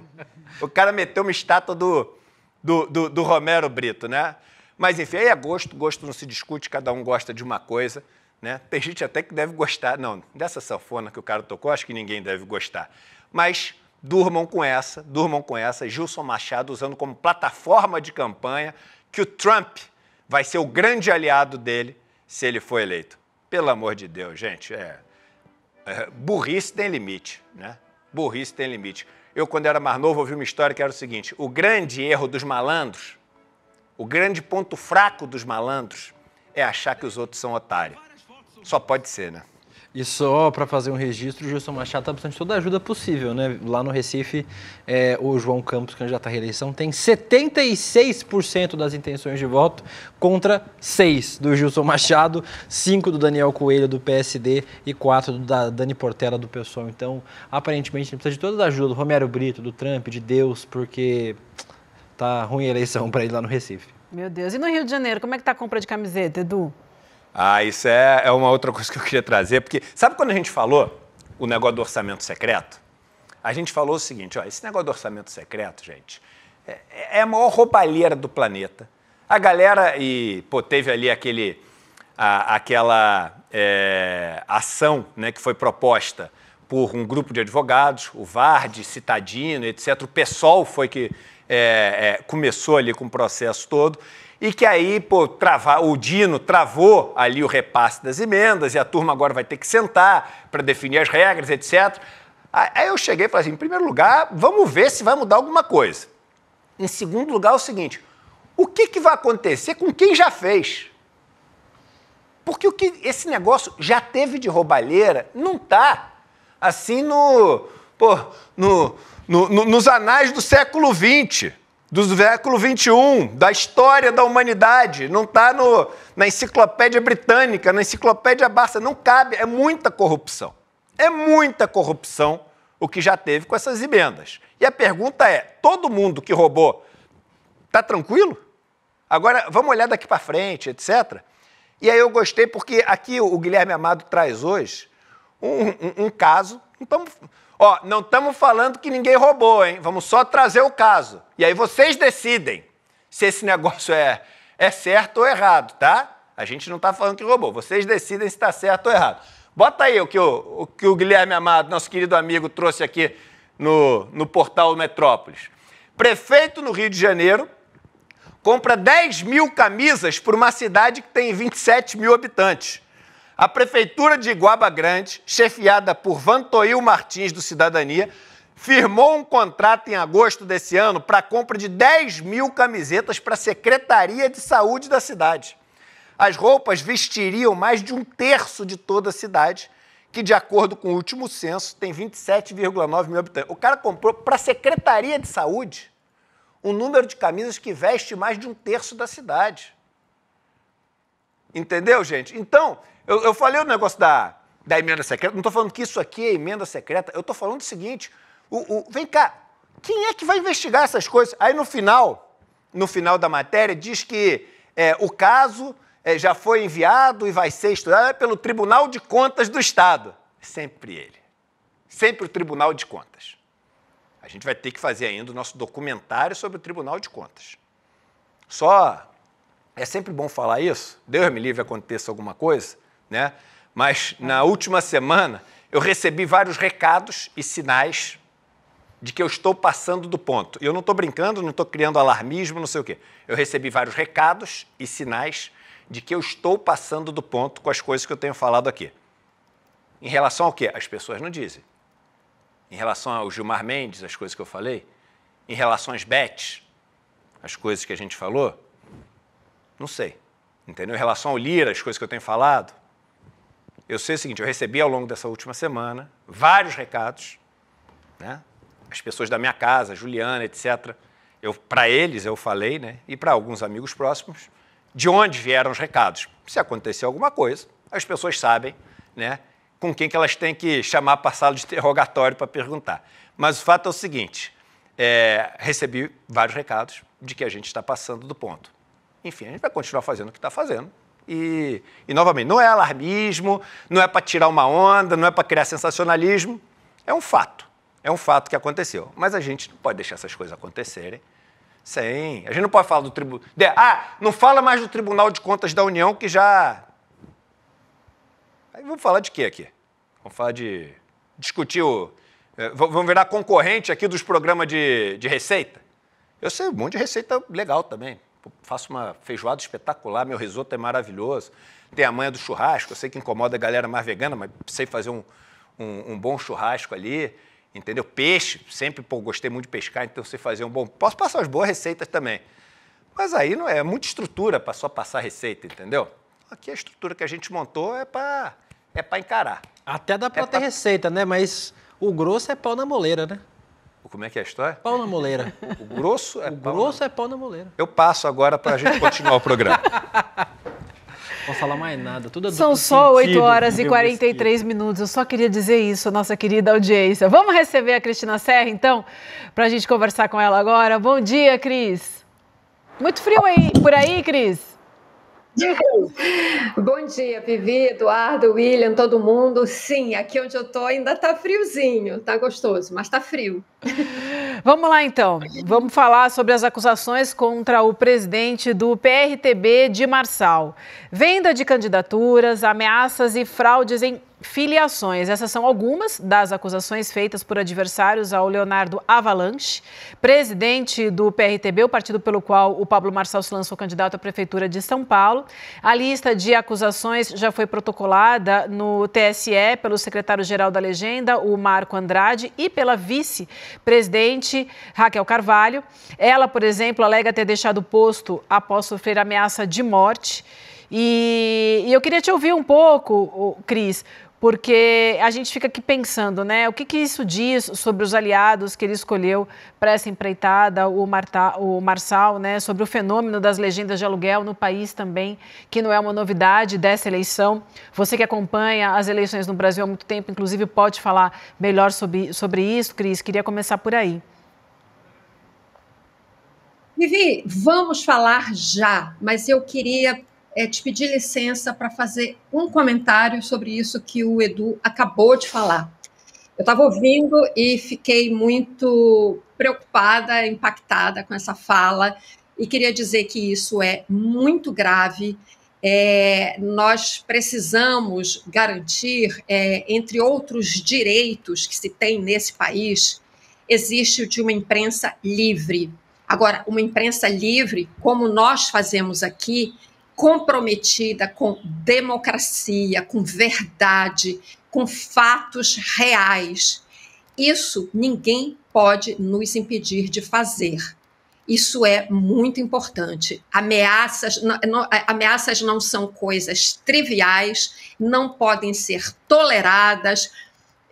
O cara meteu uma estátua do, do, do, do Romero Brito, né? Mas enfim, aí é gosto, gosto não se discute, cada um gosta de uma coisa. Né? Tem gente até que deve gostar. Não, dessa sanfona que o cara tocou, acho que ninguém deve gostar. Mas Durmam com essa, durmam com essa. Gilson Machado usando como plataforma de campanha que o Trump vai ser o grande aliado dele se ele for eleito. Pelo amor de Deus, gente, é, é burrice tem limite, né? Burrice tem limite. Eu, quando era mais novo, ouvi uma história que era o seguinte: o grande erro dos malandros, o grande ponto fraco dos malandros é achar que os outros são otários. Só pode ser, né? E só para fazer um registro, o Gilson Machado está precisando de toda a ajuda possível, né? Lá no Recife, é, o João Campos, candidato tá à reeleição, tem 76% das intenções de voto contra 6 do Gilson Machado, 5 do Daniel Coelho do PSD e 4 do da Dani Portela do PSOL. Então, aparentemente, precisa de toda a ajuda do Romero Brito, do Trump, de Deus, porque tá ruim a eleição para ele lá no Recife. Meu Deus. E no Rio de Janeiro, como é que tá a compra de camiseta, Edu? Ah, isso é, é uma outra coisa que eu queria trazer, porque sabe quando a gente falou o negócio do orçamento secreto? A gente falou o seguinte: ó, esse negócio do orçamento secreto, gente, é, é a maior roubalheira do planeta. A galera, e pô, teve ali aquele, a, aquela é, ação né, que foi proposta por um grupo de advogados, o Vard, Citadino, etc. O PSOL foi que é, é, começou ali com o processo todo e que aí, pô, travar, o Dino travou ali o repasse das emendas e a turma agora vai ter que sentar para definir as regras, etc. Aí eu cheguei e falei assim: em primeiro lugar, vamos ver se vai mudar alguma coisa. Em segundo lugar, é o seguinte: o que, que vai acontecer com quem já fez? Porque o que esse negócio já teve de roubalheira não está assim no, pô, no, no, no nos anais do século XX do século 21, da história da humanidade, não está na enciclopédia britânica, na enciclopédia Barça, não cabe, é muita corrupção. É muita corrupção o que já teve com essas emendas. E a pergunta é: todo mundo que roubou está tranquilo? Agora, vamos olhar daqui para frente, etc. E aí eu gostei porque aqui o Guilherme Amado traz hoje um, um, um caso. Então, Ó, não estamos falando que ninguém roubou, hein? Vamos só trazer o caso. E aí vocês decidem se esse negócio é, é certo ou errado, tá? A gente não está falando que roubou. Vocês decidem se está certo ou errado. Bota aí o que o, o que o Guilherme Amado, nosso querido amigo, trouxe aqui no, no portal Metrópolis. Prefeito no Rio de Janeiro compra 10 mil camisas por uma cidade que tem 27 mil habitantes. A Prefeitura de Iguaba Grande, chefiada por Vantoil Martins, do Cidadania, firmou um contrato em agosto desse ano para a compra de 10 mil camisetas para a Secretaria de Saúde da cidade. As roupas vestiriam mais de um terço de toda a cidade, que, de acordo com o último censo, tem 27,9 mil habitantes. O cara comprou para a Secretaria de Saúde um número de camisas que veste mais de um terço da cidade. Entendeu, gente? Então, eu, eu falei o negócio da, da emenda secreta, não estou falando que isso aqui é emenda secreta, eu estou falando o seguinte: o, o, vem cá, quem é que vai investigar essas coisas? Aí no final, no final da matéria, diz que é, o caso é, já foi enviado e vai ser estudado pelo Tribunal de Contas do Estado. Sempre ele. Sempre o Tribunal de Contas. A gente vai ter que fazer ainda o nosso documentário sobre o Tribunal de Contas. Só é sempre bom falar isso. Deus me livre aconteça alguma coisa né? Mas na última semana eu recebi vários recados e sinais de que eu estou passando do ponto. Eu não estou brincando, não estou criando alarmismo, não sei o quê. Eu recebi vários recados e sinais de que eu estou passando do ponto com as coisas que eu tenho falado aqui. Em relação ao quê? As pessoas não dizem. Em relação ao Gilmar Mendes, as coisas que eu falei. Em relação às betes, as coisas que a gente falou. Não sei. Entendeu? Em relação ao Lira, as coisas que eu tenho falado. Eu sei o seguinte, eu recebi ao longo dessa última semana vários recados, né? As pessoas da minha casa, Juliana, etc. Eu para eles eu falei, né? E para alguns amigos próximos, de onde vieram os recados? Se acontecer alguma coisa, as pessoas sabem, né? Com quem que elas têm que chamar para a sala de interrogatório para perguntar. Mas o fato é o seguinte: é, recebi vários recados de que a gente está passando do ponto. Enfim, a gente vai continuar fazendo o que está fazendo, e, e novamente, não é alarmismo, não é para tirar uma onda, não é para criar sensacionalismo. É um fato. É um fato que aconteceu. Mas a gente não pode deixar essas coisas acontecerem sim A gente não pode falar do tribunal. Ah, não fala mais do Tribunal de Contas da União, que já. Aí vamos falar de quê aqui? Vamos falar de. Discutir o. Eh, vamos virar concorrente aqui dos programas de, de receita? Eu sei um monte de receita legal também faço uma feijoada espetacular, meu risoto é maravilhoso. Tem a manha do churrasco, eu sei que incomoda a galera mais vegana, mas sei fazer um, um, um bom churrasco ali, entendeu? Peixe, sempre pô, gostei muito de pescar, então sei fazer um bom. Posso passar as boas receitas também. Mas aí não é, é muita estrutura para só passar receita, entendeu? Aqui a estrutura que a gente montou é para é encarar. Até dá para é ter pra... receita, né? Mas o grosso é pau na moleira, né? Como é que é a história? Pau na moleira. O grosso é, o pau, grosso na... é pau na moleira. Eu passo agora para a gente continuar o programa. Não vou falar mais nada. Tudo é São só sentido, 8 horas e 43 minutos. Eu só queria dizer isso, nossa querida audiência. Vamos receber a Cristina Serra, então, para a gente conversar com ela agora. Bom dia, Cris. Muito frio aí, por aí, Cris? Bom dia, Vivi, Eduardo, William, todo mundo. Sim, aqui onde eu tô ainda tá friozinho, tá gostoso, mas tá frio. Vamos lá então. Vamos falar sobre as acusações contra o presidente do PRTB de Marçal. Venda de candidaturas, ameaças e fraudes em filiações. Essas são algumas das acusações feitas por adversários ao Leonardo Avalanche, presidente do PRTB, o partido pelo qual o Pablo Marçal se lançou candidato à Prefeitura de São Paulo. A lista de acusações já foi protocolada no TSE pelo secretário-geral da legenda, o Marco Andrade, e pela vice-presidente Raquel Carvalho. Ela, por exemplo, alega ter deixado o posto após sofrer ameaça de morte. E, e eu queria te ouvir um pouco, Cris porque a gente fica aqui pensando, né? O que, que isso diz sobre os aliados que ele escolheu para essa empreitada, o, Marta, o Marçal, né? Sobre o fenômeno das legendas de aluguel no país também, que não é uma novidade dessa eleição. Você que acompanha as eleições no Brasil há muito tempo, inclusive, pode falar melhor sobre, sobre isso, Cris. Queria começar por aí. Vivi, vamos falar já, mas eu queria é te pedir licença para fazer um comentário sobre isso que o Edu acabou de falar. Eu estava ouvindo e fiquei muito preocupada, impactada com essa fala e queria dizer que isso é muito grave. É, nós precisamos garantir, é, entre outros direitos que se tem nesse país, existe o de uma imprensa livre. Agora, uma imprensa livre, como nós fazemos aqui, comprometida com democracia, com verdade, com fatos reais. Isso ninguém pode nos impedir de fazer. Isso é muito importante. Ameaças não, não, ameaças não são coisas triviais, não podem ser toleradas.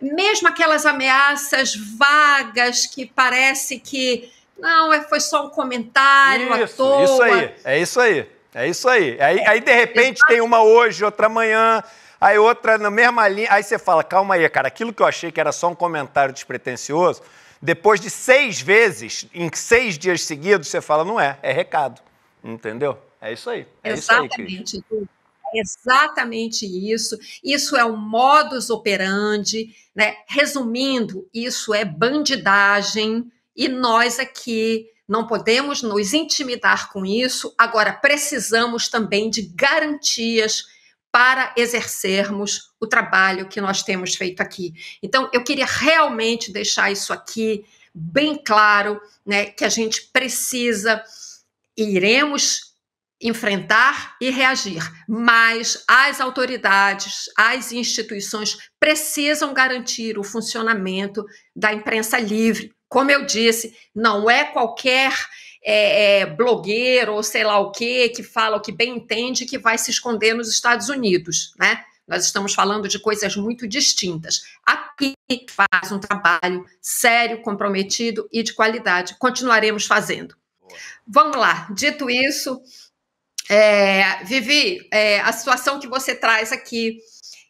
Mesmo aquelas ameaças vagas que parece que não, é, foi só um comentário isso, à toa. Isso aí, é isso aí. É isso aí. Aí, é. aí de repente, tem uma hoje, outra amanhã, aí outra na mesma linha. Aí você fala, calma aí, cara, aquilo que eu achei que era só um comentário despretensioso, depois de seis vezes, em seis dias seguidos, você fala, não é, é recado. Entendeu? É isso aí. É Exatamente, isso aí, é exatamente isso. Isso é um modus operandi, né? Resumindo, isso é bandidagem e nós aqui não podemos nos intimidar com isso. Agora, precisamos também de garantias para exercermos o trabalho que nós temos feito aqui. Então, eu queria realmente deixar isso aqui bem claro, né, que a gente precisa iremos enfrentar e reagir, mas as autoridades, as instituições precisam garantir o funcionamento da imprensa livre, como eu disse, não é qualquer é, é, blogueiro ou sei lá o que que fala o que bem entende que vai se esconder nos Estados Unidos, né? Nós estamos falando de coisas muito distintas. Aqui faz um trabalho sério, comprometido e de qualidade. Continuaremos fazendo. Vamos lá. Dito isso, é, Vivi, é, a situação que você traz aqui,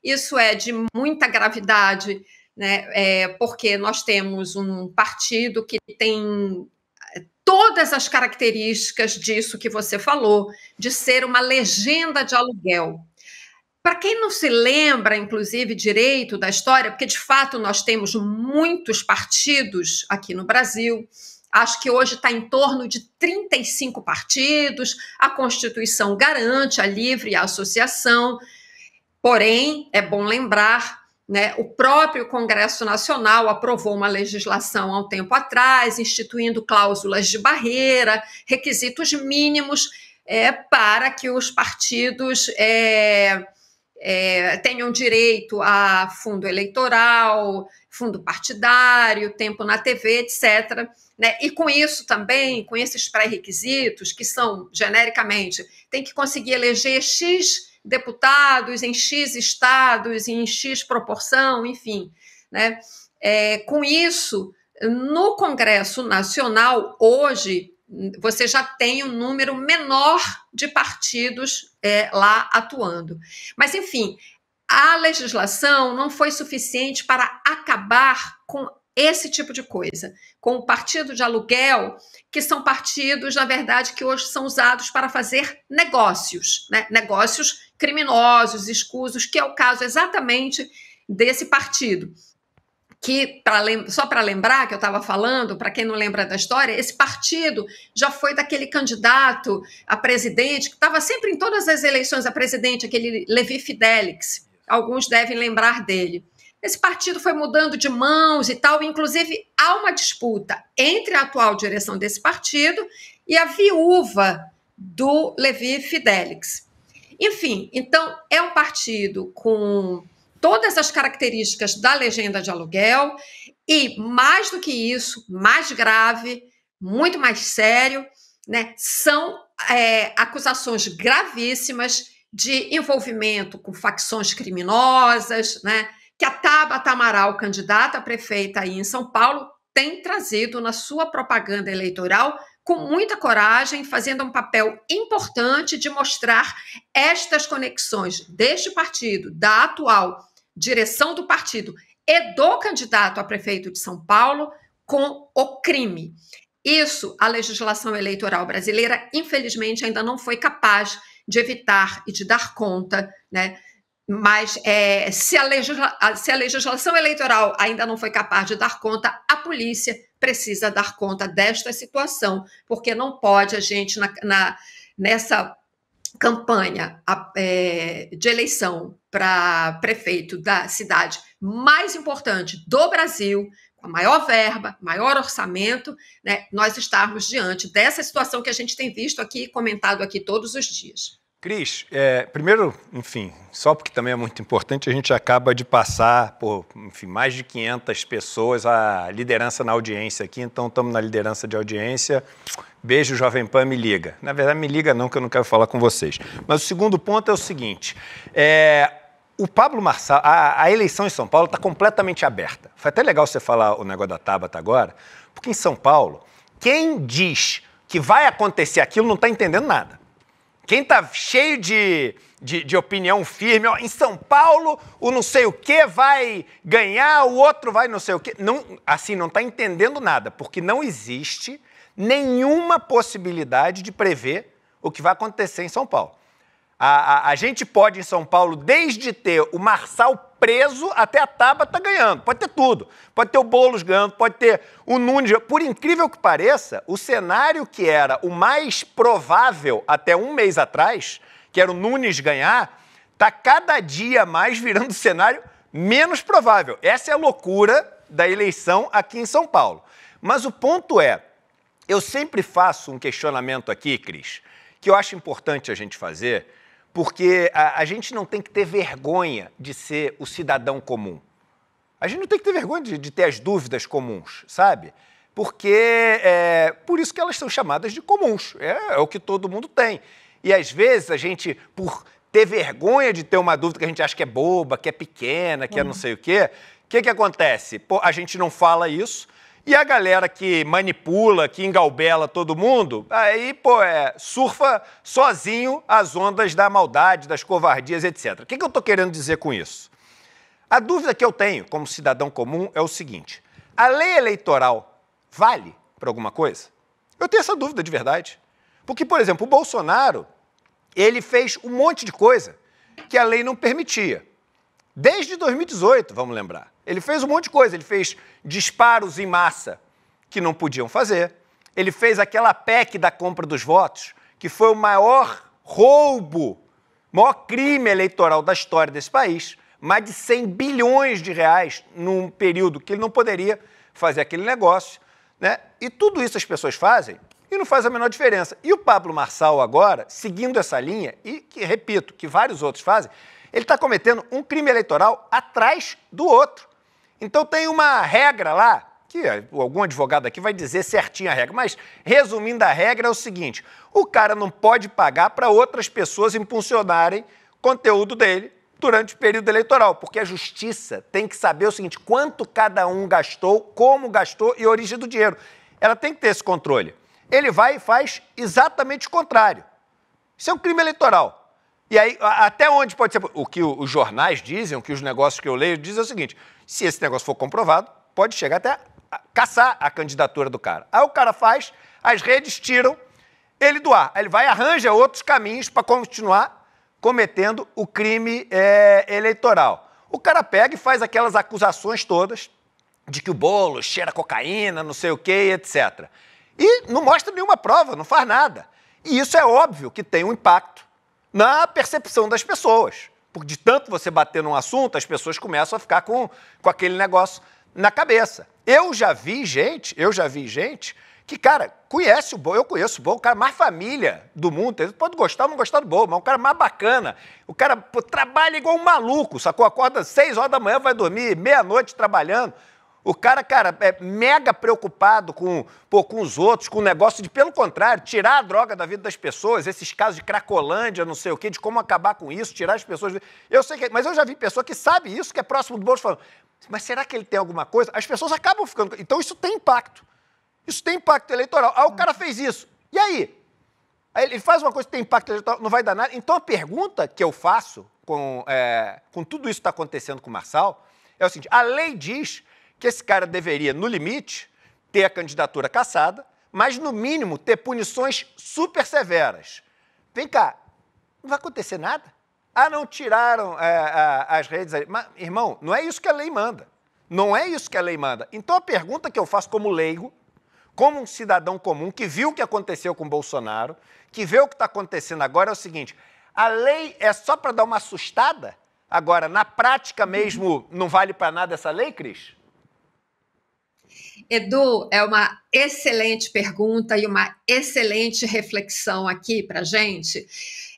isso é de muita gravidade né? É, porque nós temos um partido que tem eh, todas as características disso que você falou, de ser uma legenda de aluguel. Para quem não se lembra, inclusive, direito da história, porque de fato nós temos muitos partidos aqui no Brasil, acho que hoje está em torno de 35 partidos, a Constituição garante a livre associação, porém, é bom lembrar né? O próprio Congresso Nacional aprovou uma legislação há um tempo atrás, instituindo cláusulas de barreira, requisitos mínimos é, para que os partidos é, é, tenham direito a fundo eleitoral, fundo partidário, tempo na TV, etc. Né? E com isso também, com esses pré-requisitos, que são genericamente, tem que conseguir eleger X deputados em X estados, em X proporção, enfim. Né? É, com isso, no Congresso Nacional, hoje, você já tem um número menor de partidos é, lá atuando. Mas, enfim, a legislação não foi suficiente para acabar com esse tipo de coisa, com o partido de aluguel, que são partidos, na verdade, que hoje são usados para fazer negócios, né? negócios criminosos, escusos, que é o caso exatamente desse partido. Que, pra, só para lembrar que eu estava falando, para quem não lembra da história, esse partido já foi daquele candidato a presidente, que estava sempre em todas as eleições a presidente, aquele Levi Fidelix. Alguns devem lembrar dele. Esse partido foi mudando de mãos e tal, inclusive há uma disputa entre a atual direção desse partido e a viúva do Levi Fidelix. Enfim, então é um partido com todas as características da legenda de aluguel e mais do que isso, mais grave, muito mais sério, né? São é, acusações gravíssimas de envolvimento com facções criminosas, né? que a Tabata Amaral, candidata a prefeita aí em São Paulo, tem trazido na sua propaganda eleitoral com muita coragem, fazendo um papel importante de mostrar estas conexões deste partido, da atual direção do partido e do candidato a prefeito de São Paulo com o crime. Isso a legislação eleitoral brasileira, infelizmente, ainda não foi capaz de evitar e de dar conta né, mas é, se, a se, a legislação eleitoral ainda não foi capaz de dar conta, a polícia precisa dar conta desta situação, porque não pode a gente, na, na, nessa campanha é, de eleição para prefeito da cidade mais importante do Brasil, com maior verba, maior orçamento, né, nós estarmos diante dessa situação que a gente tem visto aqui, comentado aqui todos os dias. Cris, é, primeiro, enfim, só porque também é muito importante, a gente acaba de passar por enfim, mais de 500 pessoas a liderança na audiência aqui, então estamos na liderança de audiência. Beijo, Jovem Pan, me liga. Na verdade, me liga não, que eu não quero falar com vocês. Mas o segundo ponto é o seguinte: é, o Pablo Marçal, a, a, eleição em São Paulo está completamente aberta. Foi até legal você falar o negócio da Tabata agora, porque em São Paulo, quem diz que vai acontecer aquilo não está entendendo nada. Quem tá cheio de, de, de opinião firme, ó, em São Paulo, o não sei o que vai ganhar, o outro vai não sei o que. Não, assim, não tá entendendo nada, porque não existe nenhuma possibilidade de prever o que vai acontecer em São Paulo. A, a, a gente pode, em São Paulo, desde ter o Marçal preso até a tábua está ganhando. Pode ter tudo. Pode ter o Boulos ganhando, pode ter o Nunes. Por incrível que pareça, o cenário que era o mais provável até um mês atrás, que era o Nunes ganhar, está cada dia mais virando o cenário menos provável. Essa é a loucura da eleição aqui em São Paulo. Mas o ponto é, eu sempre faço um questionamento aqui, Cris, que eu acho importante a gente fazer, porque a, a, gente não tem que ter vergonha de ser o cidadão comum. A gente não tem que ter vergonha de, de ter as dúvidas comuns, sabe? Porque é por isso que elas são chamadas de comuns. É, é o que todo mundo tem. E às vezes a gente, por ter vergonha de ter uma dúvida que a gente acha que é boba, que é pequena, que é não uhum. sei o quê, o que, que acontece? Pô, a gente não fala isso, e a galera que manipula, que engalbela todo mundo, aí, pô, é, surfa sozinho as ondas da maldade, das covardias, etc. O que, que eu estou querendo dizer com isso? A dúvida que eu tenho, como cidadão comum, é o seguinte: a lei eleitoral vale para alguma coisa? Eu tenho essa dúvida de verdade. Porque, por exemplo, o Bolsonaro, ele fez um monte de coisa que a lei não permitia. Desde 2018, vamos lembrar. Ele fez um monte de coisa. Ele fez disparos em massa que não podiam fazer. Ele fez aquela PEC da compra dos votos, que foi o maior roubo, maior crime eleitoral da história desse país. Mais de 100 bilhões de reais num período que ele não poderia fazer aquele negócio. Né? E tudo isso as pessoas fazem e não faz a menor diferença. E o Pablo Marçal agora, seguindo essa linha, e que, repito, que vários outros fazem, ele está cometendo um crime eleitoral atrás do outro. Então tem uma regra lá, que é, algum advogado aqui vai dizer certinho a regra, mas resumindo a regra é o seguinte: o cara não pode pagar para outras pessoas impulsionarem conteúdo dele durante o período eleitoral, porque a justiça tem que saber o seguinte: quanto cada um gastou, como gastou e a origem do dinheiro. Ela tem que ter esse controle. Ele vai e faz exatamente o contrário. Isso é um crime eleitoral. E aí, até onde pode ser. O que os jornais dizem, o que os negócios que eu leio dizem é o seguinte: se esse negócio for comprovado, pode chegar até a caçar a candidatura do cara. Aí o cara faz, as redes tiram ele do ar. Aí ele vai e arranja outros caminhos para continuar cometendo o crime é, eleitoral. O cara pega e faz aquelas acusações todas de que o bolo cheira cocaína, não sei o quê, etc. E não mostra nenhuma prova, não faz nada. E isso é óbvio que tem um impacto na percepção das pessoas. Porque de tanto você bater num assunto, as pessoas começam a ficar com, com aquele negócio na cabeça. Eu já vi gente, eu já vi gente que, cara, conhece o Bo, eu conheço o Bo, o cara mais família do mundo. Ele pode gostar ou não gostar do Bo, mas o cara mais bacana. O cara pô, trabalha igual um maluco, sacou? Acorda seis horas da manhã, vai dormir, meia-noite trabalhando. O cara, cara, é mega preocupado com, pô, com os outros, com o negócio de, pelo contrário, tirar a droga da vida das pessoas, esses casos de cracolândia, não sei o quê, de como acabar com isso, tirar as pessoas. Eu sei que. Mas eu já vi pessoa que sabe isso, que é próximo do bolso falando mas será que ele tem alguma coisa? As pessoas acabam ficando. Então isso tem impacto. Isso tem impacto eleitoral. Ah, o cara fez isso. E aí? Aí ele faz uma coisa que tem impacto eleitoral, não vai dar nada. Então a pergunta que eu faço com, é, com tudo isso que está acontecendo com o Marçal é o seguinte: a lei diz que esse cara deveria, no limite, ter a candidatura cassada, mas, no mínimo, ter punições super severas. Vem cá, não vai acontecer nada? Ah, não tiraram é, a, as redes. Mas, irmão, não é isso que a lei manda. Não é isso que a lei manda. Então, a pergunta que eu faço como leigo, como um cidadão comum que viu o que aconteceu com Bolsonaro, que vê o que está acontecendo agora, é o seguinte: a lei é só para dar uma assustada? Agora, na prática mesmo, não vale para nada essa lei, Cris? Edu, é uma excelente pergunta e uma excelente reflexão aqui para gente,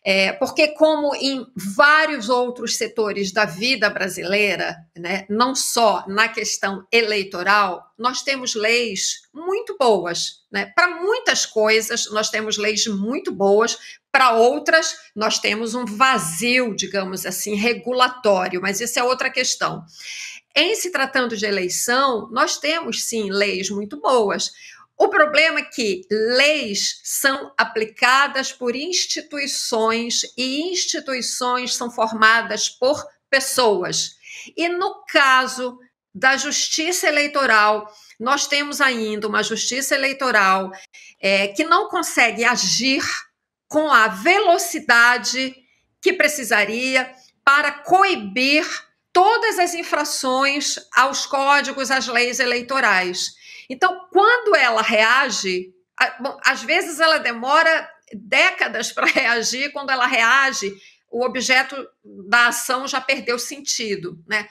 é, porque como em vários outros setores da vida brasileira, né, não só na questão eleitoral, nós temos leis muito boas, né? Para muitas coisas nós temos leis muito boas, para outras nós temos um vazio, digamos assim, regulatório, mas isso é outra questão. Em se tratando de eleição, nós temos sim leis muito boas. O problema é que leis são aplicadas por instituições e instituições são formadas por pessoas. E no caso da justiça eleitoral, nós temos ainda uma justiça eleitoral é, que não consegue agir com a velocidade que precisaria para coibir todas as infrações aos códigos, às leis eleitorais. Então, quando ela reage, às vezes ela demora décadas para reagir, quando ela reage, o objeto da ação já perdeu sentido, né?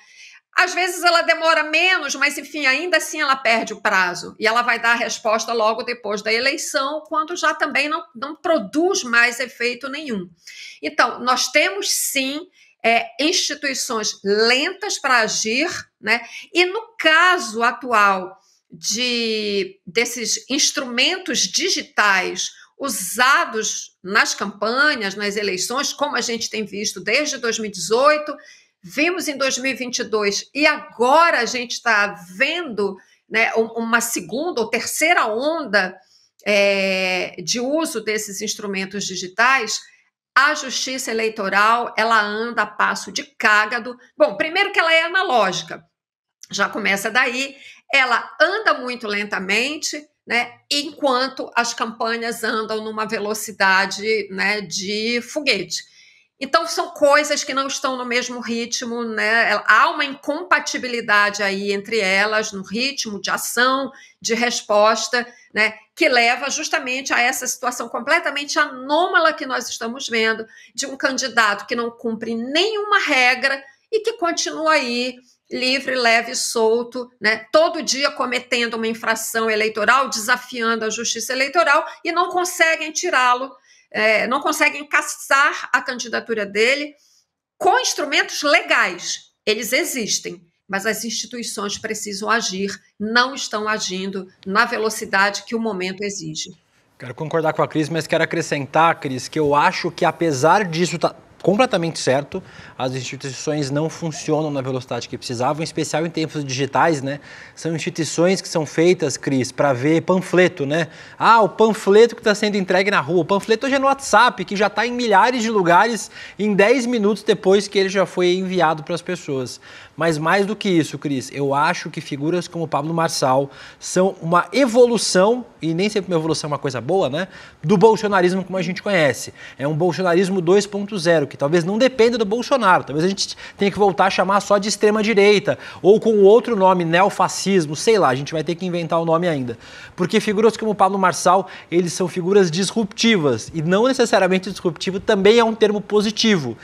Às vezes ela demora menos, mas enfim, ainda assim ela perde o prazo e ela vai dar a resposta logo depois da eleição, quando já também não, não produz mais efeito nenhum. Então, nós temos sim é, instituições lentas para agir, né? E no caso atual de desses instrumentos digitais usados nas campanhas, nas eleições, como a gente tem visto desde 2018, vimos em 2022 e agora a gente está vendo né, uma segunda ou terceira onda é, de uso desses instrumentos digitais a justiça eleitoral ela anda a passo de cágado. Bom, primeiro que ela é analógica, já começa daí. Ela anda muito lentamente, né? Enquanto as campanhas andam numa velocidade, né, de foguete. Então, são coisas que não estão no mesmo ritmo, né? Há uma incompatibilidade aí entre elas no ritmo de ação, de resposta, né? Que leva justamente a essa situação completamente anômala que nós estamos vendo, de um candidato que não cumpre nenhuma regra e que continua aí livre, leve e solto, né? todo dia cometendo uma infração eleitoral, desafiando a justiça eleitoral e não conseguem tirá-lo é, não conseguem caçar a candidatura dele com instrumentos legais. Eles existem, mas as instituições precisam agir, não estão agindo na velocidade que o momento exige. Quero concordar com a Cris, mas quero acrescentar, Cris, que eu acho que apesar disso tá completamente certo, as instituições não funcionam na velocidade que precisavam, em especial em tempos digitais, né? São instituições que são feitas, Cris, para ver panfleto, né? Ah, o panfleto que está sendo entregue na rua, o panfleto hoje é no WhatsApp, que já está em milhares de lugares em 10 minutos depois que ele já foi enviado para as pessoas. Mas mais do que isso, Cris, eu acho que figuras como Pablo Marçal são uma evolução, e nem sempre uma evolução é uma coisa boa, né? Do bolsonarismo como a gente conhece. É um bolsonarismo 2.0, que talvez não dependa do Bolsonaro. Talvez a gente tenha que voltar a chamar só de extrema-direita, ou com outro nome, neofascismo, sei lá, a gente vai ter que inventar o nome ainda. Porque figuras como Pablo Marçal, eles são figuras disruptivas, e não necessariamente disruptivo também é um termo positivo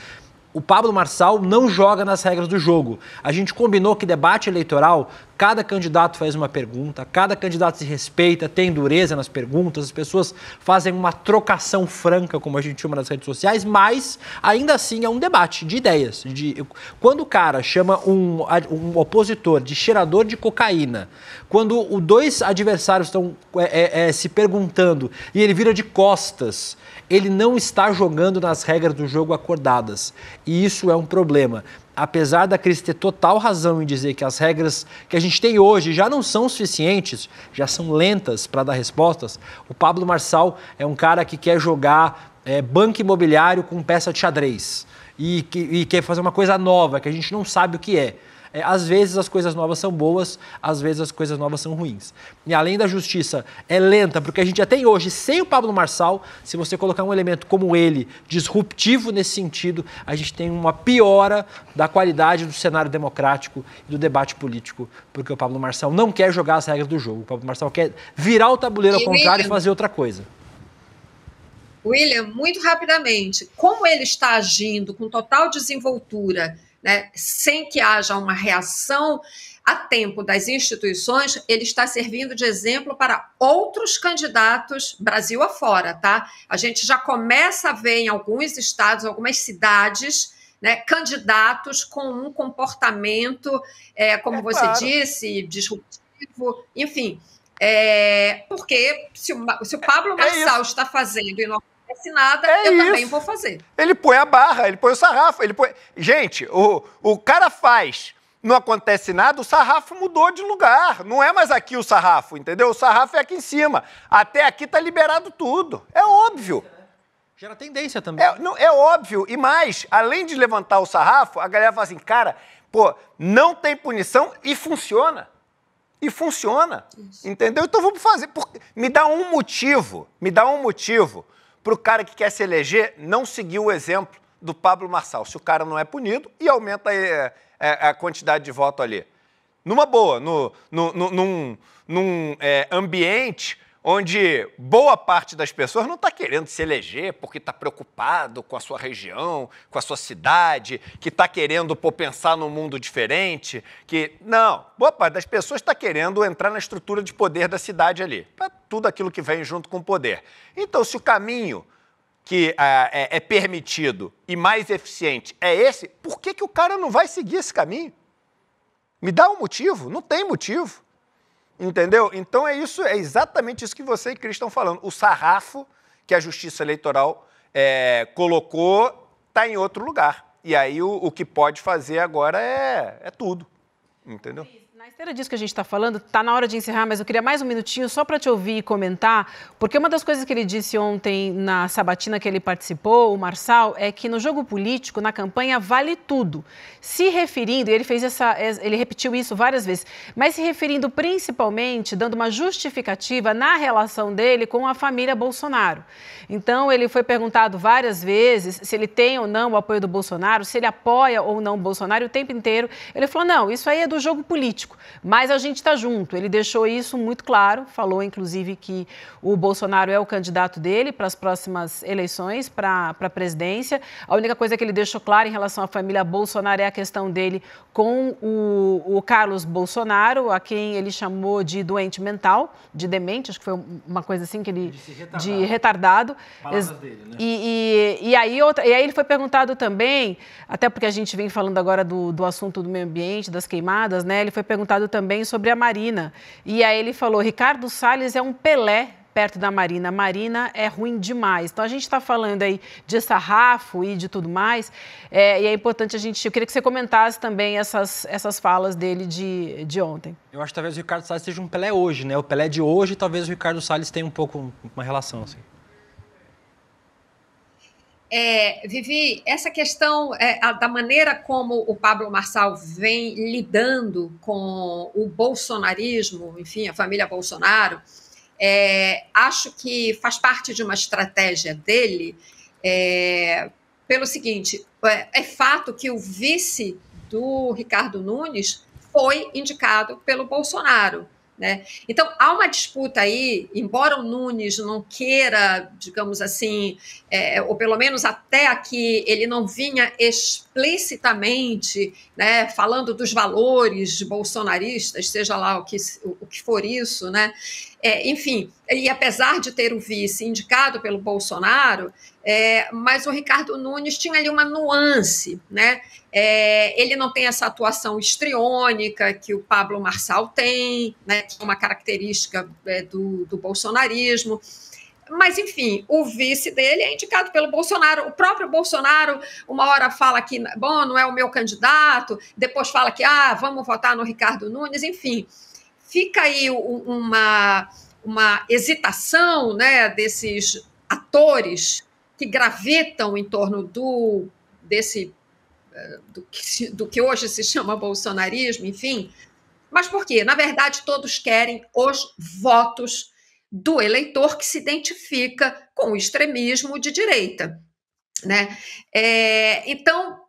o Pablo Marçal não joga nas regras do jogo. A gente combinou que debate eleitoral, cada candidato faz uma pergunta, cada candidato se respeita, tem dureza nas perguntas, as pessoas fazem uma trocação franca, como a gente chama nas redes sociais, mas ainda assim é um debate de ideias. De, quando o cara chama um, um opositor de cheirador de cocaína, quando os dois adversários estão é, é, é, se perguntando e ele vira de costas ele não está jogando nas regras do jogo acordadas. E isso é um problema. Apesar da Cris ter total razão em dizer que as regras que a gente tem hoje já não são suficientes, já são lentas para dar respostas, o Pablo Marçal é um cara que quer jogar é, banco imobiliário com peça de xadrez e, que, e quer fazer uma coisa nova que a gente não sabe o que é. É, às vezes as coisas novas são boas, às vezes as coisas novas são ruins. E além da justiça, é lenta, porque a gente já tem hoje, sem o Pablo Marçal, se você colocar um elemento como ele, disruptivo nesse sentido, a gente tem uma piora da qualidade do cenário democrático e do debate político, porque o Pablo Marçal não quer jogar as regras do jogo. O Pablo Marçal quer virar o tabuleiro ao e contrário e fazer outra coisa. William, muito rapidamente, como ele está agindo com total desenvoltura né, sem que haja uma reação a tempo das instituições, ele está servindo de exemplo para outros candidatos Brasil afora, tá? A gente já começa a ver em alguns estados, algumas cidades, né, candidatos com um comportamento, é, como é, você claro. disse, disruptivo, enfim. É, porque se o, se o Pablo é Marçal está fazendo assinada, é eu isso. também vou fazer. Ele põe a barra, ele põe o sarrafo, ele põe. Gente, o, o cara faz não acontece nada, o sarrafo mudou de lugar. Não é mais aqui o sarrafo, entendeu? O sarrafo é aqui em cima. Até aqui tá liberado tudo. É óbvio. Gera tendência também. É, não, é óbvio. E mais, além de levantar o sarrafo, a galera fala assim, cara, pô, não tem punição e funciona. E funciona. Isso. Entendeu? Então vamos fazer. Por... Me dá um motivo. Me dá um motivo para o cara que quer se eleger não seguir o exemplo do Pablo Marçal. Se o cara não é punido e aumenta a, eh, eh, a quantidade de voto ali. Numa boa, no, no, no, num, num é, ambiente onde boa parte das pessoas não está querendo se eleger porque está preocupado com a sua região, com a sua cidade, que está querendo pô, pensar num mundo diferente, que não, boa parte das pessoas está querendo entrar na estrutura de poder da cidade ali, tá tudo aquilo que vem junto com o poder. Então, se o caminho que ah, é, é, permitido e mais eficiente é esse, por que, que o cara não vai seguir esse caminho? Me dá um motivo? Não tem motivo. Entendeu? Então é isso, é exatamente isso que você e Cris estão falando. O sarrafo que a justiça eleitoral é, colocou está em outro lugar. E aí o, o, que pode fazer agora é, é tudo. Entendeu? Na esteira disso que a gente está falando, está na hora de encerrar, mas eu queria mais um minutinho só para te ouvir e comentar, porque uma das coisas que ele disse ontem na sabatina que ele participou, o Marçal, é que no jogo político, na campanha, vale tudo. Se referindo, e ele fez essa, ele repetiu isso várias vezes, mas se referindo principalmente, dando uma justificativa na relação dele com a família Bolsonaro. Então, ele foi perguntado várias vezes se ele tem ou não o apoio do Bolsonaro, se ele apoia ou não o Bolsonaro o tempo inteiro. Ele falou: não, isso aí é do jogo político. Mas a gente está junto. Ele deixou isso muito claro, falou inclusive que o Bolsonaro é o candidato dele para as próximas eleições, para a presidência. A única coisa que ele deixou claro em relação à família Bolsonaro é a questão dele com o, o Carlos Bolsonaro, a quem ele chamou de doente mental, de demente, acho que foi uma coisa assim que ele. de retardado. dele, né? E, e, e, aí outra, e aí ele foi perguntado também, até porque a gente vem falando agora do, do assunto do meio ambiente, das queimadas, né? Ele foi perguntado perguntado também sobre a Marina. E aí ele falou: Ricardo Salles é um Pelé perto da Marina. Marina é ruim demais. Então a gente está falando aí de sarrafo e de tudo mais. É, e é importante a gente. Eu queria que você comentasse também essas, essas falas dele de, de ontem. Eu acho que talvez o Ricardo Salles seja um Pelé hoje, né? O Pelé de hoje, talvez o Ricardo Salles tenha um pouco uma relação assim. É, Vivi, essa questão é, a, da maneira como o Pablo Marçal vem lidando com o bolsonarismo, enfim, a família Bolsonaro, é, acho que faz parte de uma estratégia dele é, pelo seguinte: é, é fato que o vice do Ricardo Nunes foi indicado pelo Bolsonaro. Né? Então, há uma disputa aí, embora o Nunes não queira, digamos assim, é, ou pelo menos até aqui, ele não vinha explicitamente né, falando dos valores bolsonaristas, seja lá o que, o que for isso, né? É, enfim, e apesar de ter o vice indicado pelo Bolsonaro, é, mas o Ricardo Nunes tinha ali uma nuance, né? É, ele não tem essa atuação estriônica que o Pablo Marçal tem, né? Que é uma característica é, do, do bolsonarismo. Mas, enfim, o vice dele é indicado pelo Bolsonaro. O próprio Bolsonaro, uma hora fala que, bom, não é o meu candidato, depois fala que, ah, vamos votar no Ricardo Nunes, enfim fica aí uma, uma hesitação né, desses atores que gravitam em torno do desse eh, do que, do que hoje se chama bolsonarismo, enfim. Mas por quê? Na verdade, todos querem os votos do eleitor que se identifica com o extremismo de direita. Né? É, então,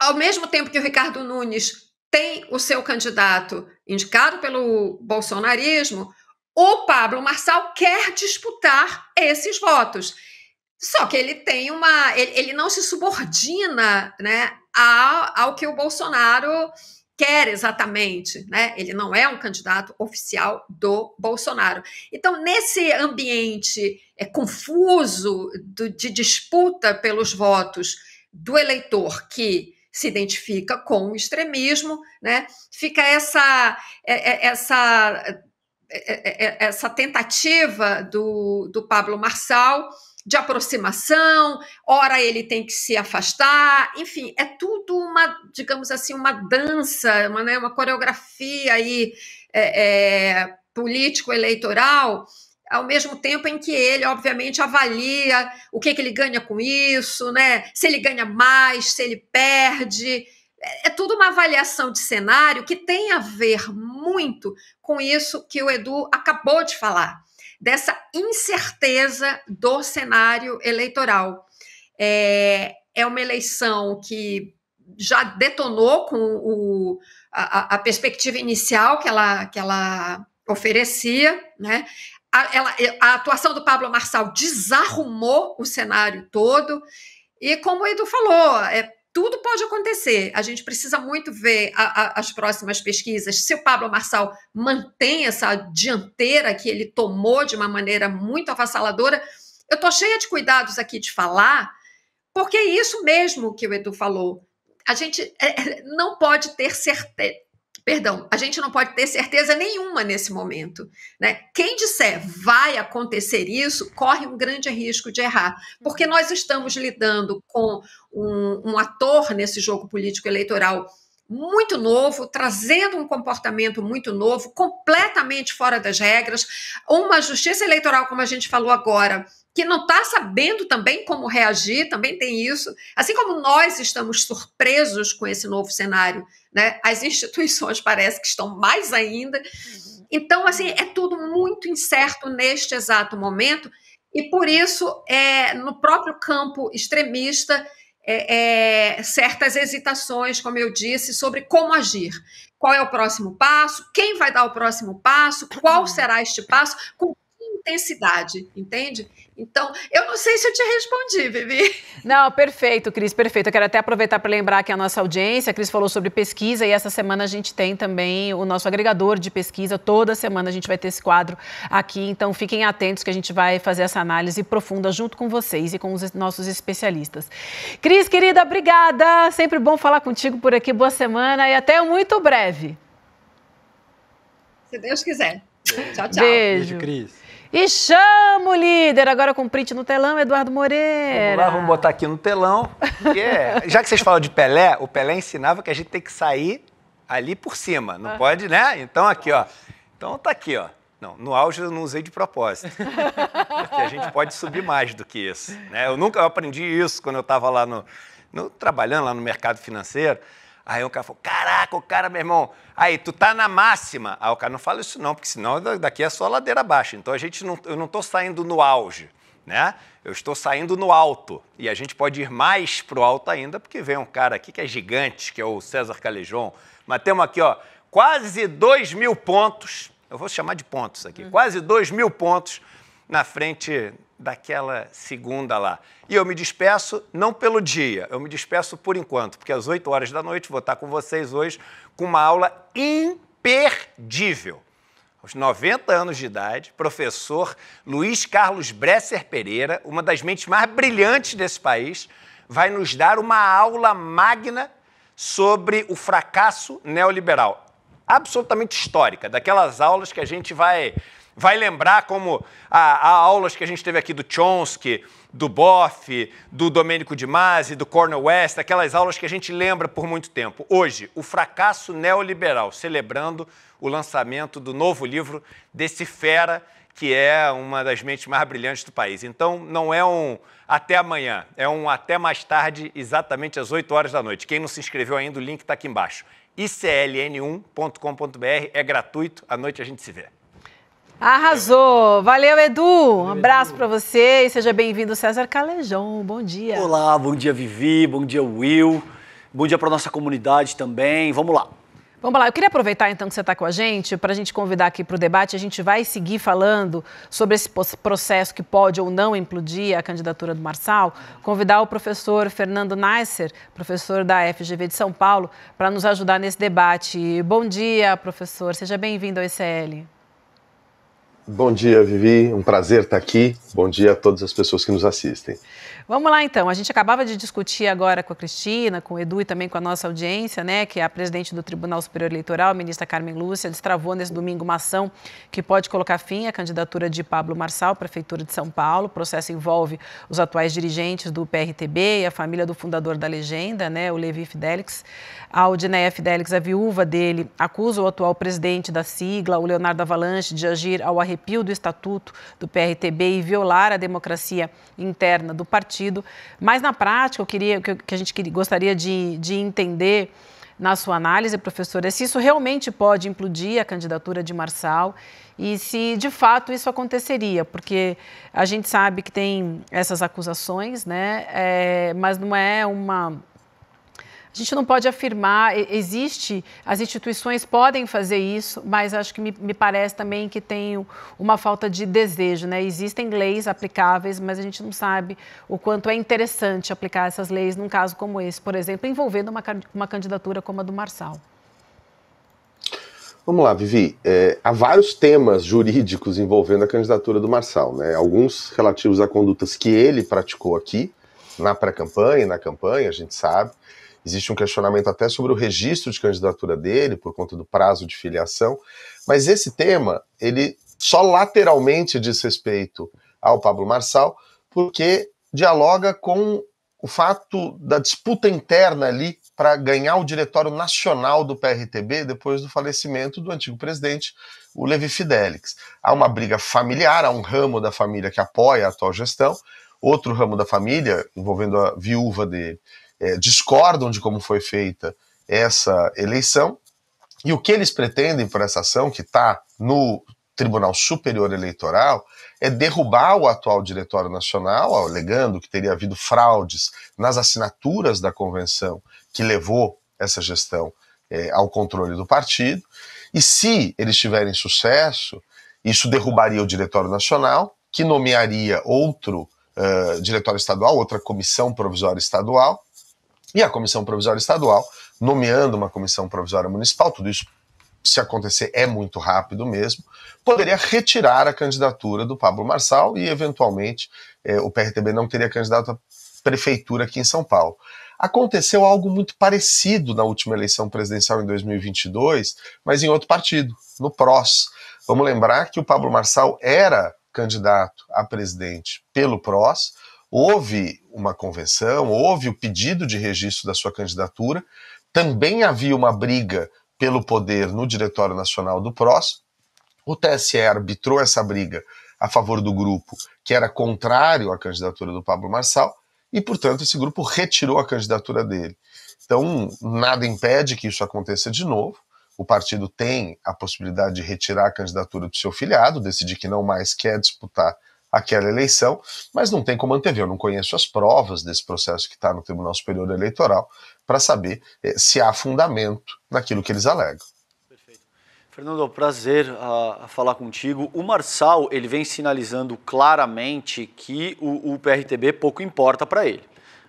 ao mesmo tempo que o Ricardo Nunes tem o seu candidato indicado pelo bolsonarismo, o Pablo Marçal quer disputar esses votos. Só que ele tem uma. Ele, ele não se subordina né, ao, ao que o Bolsonaro quer exatamente, né? Ele não é um candidato oficial do Bolsonaro. Então, nesse ambiente é, confuso do, de disputa pelos votos do eleitor que se identifica com o extremismo, né? Fica essa é, é, essa é, essa tentativa do, do Pablo Marçal de aproximação, ora ele tem que se afastar, enfim, é tudo uma, digamos assim, uma dança, uma, né, uma coreografia aí é, é, político-eleitoral ao mesmo tempo em que ele, obviamente, avalia o que, que ele ganha com isso, né? se ele ganha mais, se ele perde. É, é, tudo uma avaliação de cenário que tem a ver muito com isso que o Edu acabou de falar, dessa incerteza do cenário eleitoral. É, é uma eleição que já detonou com o, a, a perspectiva inicial que ela, que ela oferecia, né? a, ela, a atuação do Pablo Marçal desarrumou o cenário todo. E como o Edu falou, é, tudo pode acontecer. A gente precisa muito ver a, a, as próximas pesquisas. Se o Pablo Marçal mantém essa dianteira que ele tomou de uma maneira muito avassaladora. Eu estou cheia de cuidados aqui de falar, porque é isso mesmo que o Edu falou. A gente é, é, não pode ter certeza perdão, a gente não pode ter certeza nenhuma nesse momento. Né? Quem disser vai acontecer isso, corre um grande risco de errar, porque nós estamos lidando com um, um ator nesse jogo político eleitoral muito novo, trazendo um comportamento muito novo, completamente fora das regras, uma justiça eleitoral, como a gente falou agora, que não está sabendo também como reagir, também tem isso. Assim como nós estamos surpresos com esse novo cenário, né? As instituições parece que estão mais ainda. Então, assim, é tudo muito incerto neste exato momento, e por isso, é, no próprio campo extremista, é, é, certas hesitações, como eu disse, sobre como agir. Qual é o próximo passo? Quem vai dar o próximo passo? Qual será este passo? Com intensidade, entende? Então, eu não sei se eu te respondi, Vivi. Não, perfeito, Cris, perfeito. Eu quero até aproveitar para lembrar que a nossa audiência, a Cris falou sobre pesquisa e essa semana a gente tem também o nosso agregador de pesquisa. Toda semana a gente vai ter esse quadro aqui, então fiquem atentos que a gente vai fazer essa análise profunda junto com vocês e com os nossos especialistas. Cris, querida, obrigada. Sempre bom falar contigo por aqui. Boa semana e até muito breve. Se Deus quiser. Tchau, tchau. Beijo, Beijo Cris. E chamo o líder, agora com print no telão, Eduardo Moreira. Vamos lá, vamos botar aqui no telão. já que vocês falam de Pelé, o Pelé ensinava que a gente tem que sair ali por cima, não ah. pode, né? Então aqui, ó. Então tá aqui, ó. Não, no auge eu não usei de propósito. Porque a gente pode subir mais do que isso. Né? Eu nunca aprendi isso quando eu estava lá no, no, trabalhando lá no mercado financeiro. Aí o cara falou: Caraca, o cara, meu irmão, aí tu tá na máxima. Aí o cara não fala isso, não, porque senão daqui é só ladeira abaixo. Então a gente não, eu não tô saindo no auge, né? Eu estou saindo no alto. E a gente pode ir mais pro alto ainda, porque vem um cara aqui que é gigante, que é o César Calejon. Mas temos aqui, ó, quase dois mil pontos. Eu vou chamar de pontos aqui, uhum. quase dois mil pontos na frente daquela segunda lá. E eu me despeço não pelo dia, eu me despeço por enquanto, porque às 8 horas da noite vou estar com vocês hoje com uma aula imperdível. Aos 90 anos de idade, professor Luiz Carlos Bresser Pereira, uma das mentes mais brilhantes desse país, vai nos dar uma aula magna sobre o fracasso neoliberal. Absolutamente histórica, daquelas aulas que a gente vai Vai lembrar como há, aulas que a gente teve aqui do Chomsky, do Boff, do Domênico de Masi, do Cornel West, aquelas aulas que a gente lembra por muito tempo. Hoje, o fracasso neoliberal, celebrando o lançamento do novo livro desse fera que é uma das mentes mais brilhantes do país. Então, não é um até amanhã, é um até mais tarde, exatamente às 8 horas da noite. Quem não se inscreveu ainda, o link está aqui embaixo. icln1.com.br é gratuito, à noite a gente se vê. Arrasou! Valeu, Edu! Um abraço para você e seja bem-vindo, César Calejão. Bom dia. Olá, bom dia, Vivi, bom dia, Will. Bom dia para nossa comunidade também. Vamos lá. Vamos lá, eu queria aproveitar então que você está com a gente para a gente convidar aqui para o debate. A gente vai seguir falando sobre esse processo que pode ou não implodir a candidatura do Marçal. Convidar o professor Fernando Nasser, professor da FGV de São Paulo, para nos ajudar nesse debate. Bom dia, professor. Seja bem-vindo ao ICL. Bom dia, Vivi. Um prazer estar aqui. Bom dia a todas as pessoas que nos assistem. Vamos lá então. A gente acabava de discutir agora com a Cristina, com o Edu e também com a nossa audiência, né, que é a presidente do Tribunal Superior Eleitoral, a ministra Carmen Lúcia, destravou nesse domingo uma ação que pode colocar fim à candidatura de Pablo Marçal, prefeitura de São Paulo. O processo envolve os atuais dirigentes do PRTB e a família do fundador da legenda, né, o Levi Fidelix. A Aldineia Fidelix, a viúva dele, acusa o atual presidente da sigla, o Leonardo Avalanche, de agir ao arrepio do estatuto do PRTB e violar a democracia interna do partido partido. Mas na prática, eu queria, que a gente gostaria de, de entender na sua análise, professora, se isso realmente pode implodir a candidatura de Marçal e se de fato isso aconteceria, porque a gente sabe que tem essas acusações, né? É, mas não é uma a gente não pode afirmar, existe, as instituições podem fazer isso, mas acho que me, me parece também que tem uma falta de desejo. Né? Existem leis aplicáveis, mas a gente não sabe o quanto é interessante aplicar essas leis num caso como esse, por exemplo, envolvendo uma, uma candidatura como a do Marçal. Vamos lá, Vivi. É, há vários temas jurídicos envolvendo a candidatura do Marçal, né? alguns relativos a condutas que ele praticou aqui, na pré-campanha, na campanha, a gente sabe Existe um questionamento até sobre o registro de candidatura dele por conta do prazo de filiação, mas esse tema ele só lateralmente diz respeito ao Pablo Marçal, porque dialoga com o fato da disputa interna ali para ganhar o diretório nacional do PRTB depois do falecimento do antigo presidente, o Levi Fidelix. Há uma briga familiar, há um ramo da família que apoia a atual gestão, outro ramo da família, envolvendo a viúva dele, é, discordam de como foi feita essa eleição e o que eles pretendem por essa ação que está no Tribunal Superior Eleitoral é derrubar o atual Diretório Nacional, alegando que teria havido fraudes nas assinaturas da convenção que levou essa gestão é, ao controle do partido. E se eles tiverem sucesso, isso derrubaria o Diretório Nacional, que nomearia outro uh, Diretório Estadual, outra Comissão Provisória Estadual, e a comissão provisória estadual, nomeando uma comissão provisória municipal, tudo isso, se acontecer, é muito rápido mesmo, poderia retirar a candidatura do Pablo Marçal e, eventualmente, é, o PRTB não teria candidato à prefeitura aqui em São Paulo. Aconteceu algo muito parecido na última eleição presidencial em 2022, mas em outro partido, no PROS. Vamos lembrar que o Pablo Marçal era candidato a presidente pelo PROS, houve uma convenção, houve o pedido de registro da sua candidatura, também havia uma briga pelo poder no Diretório Nacional do PROS. O TSE arbitrou essa briga a favor do grupo que era contrário à candidatura do Pablo Marçal e, portanto, esse grupo retirou a candidatura dele. Então, nada impede que isso aconteça de novo. O partido tem a possibilidade de retirar a candidatura do seu filiado, decidir que não mais quer disputar aquela eleição, mas não tem como antever. Eu não conheço as provas desse processo que está no Tribunal Superior Eleitoral para saber eh, se há fundamento naquilo que eles alegam. Perfeito. Fernando, prazer a, ah, a falar contigo. O Marçal ele vem sinalizando claramente que o, o PRTB pouco importa para ele.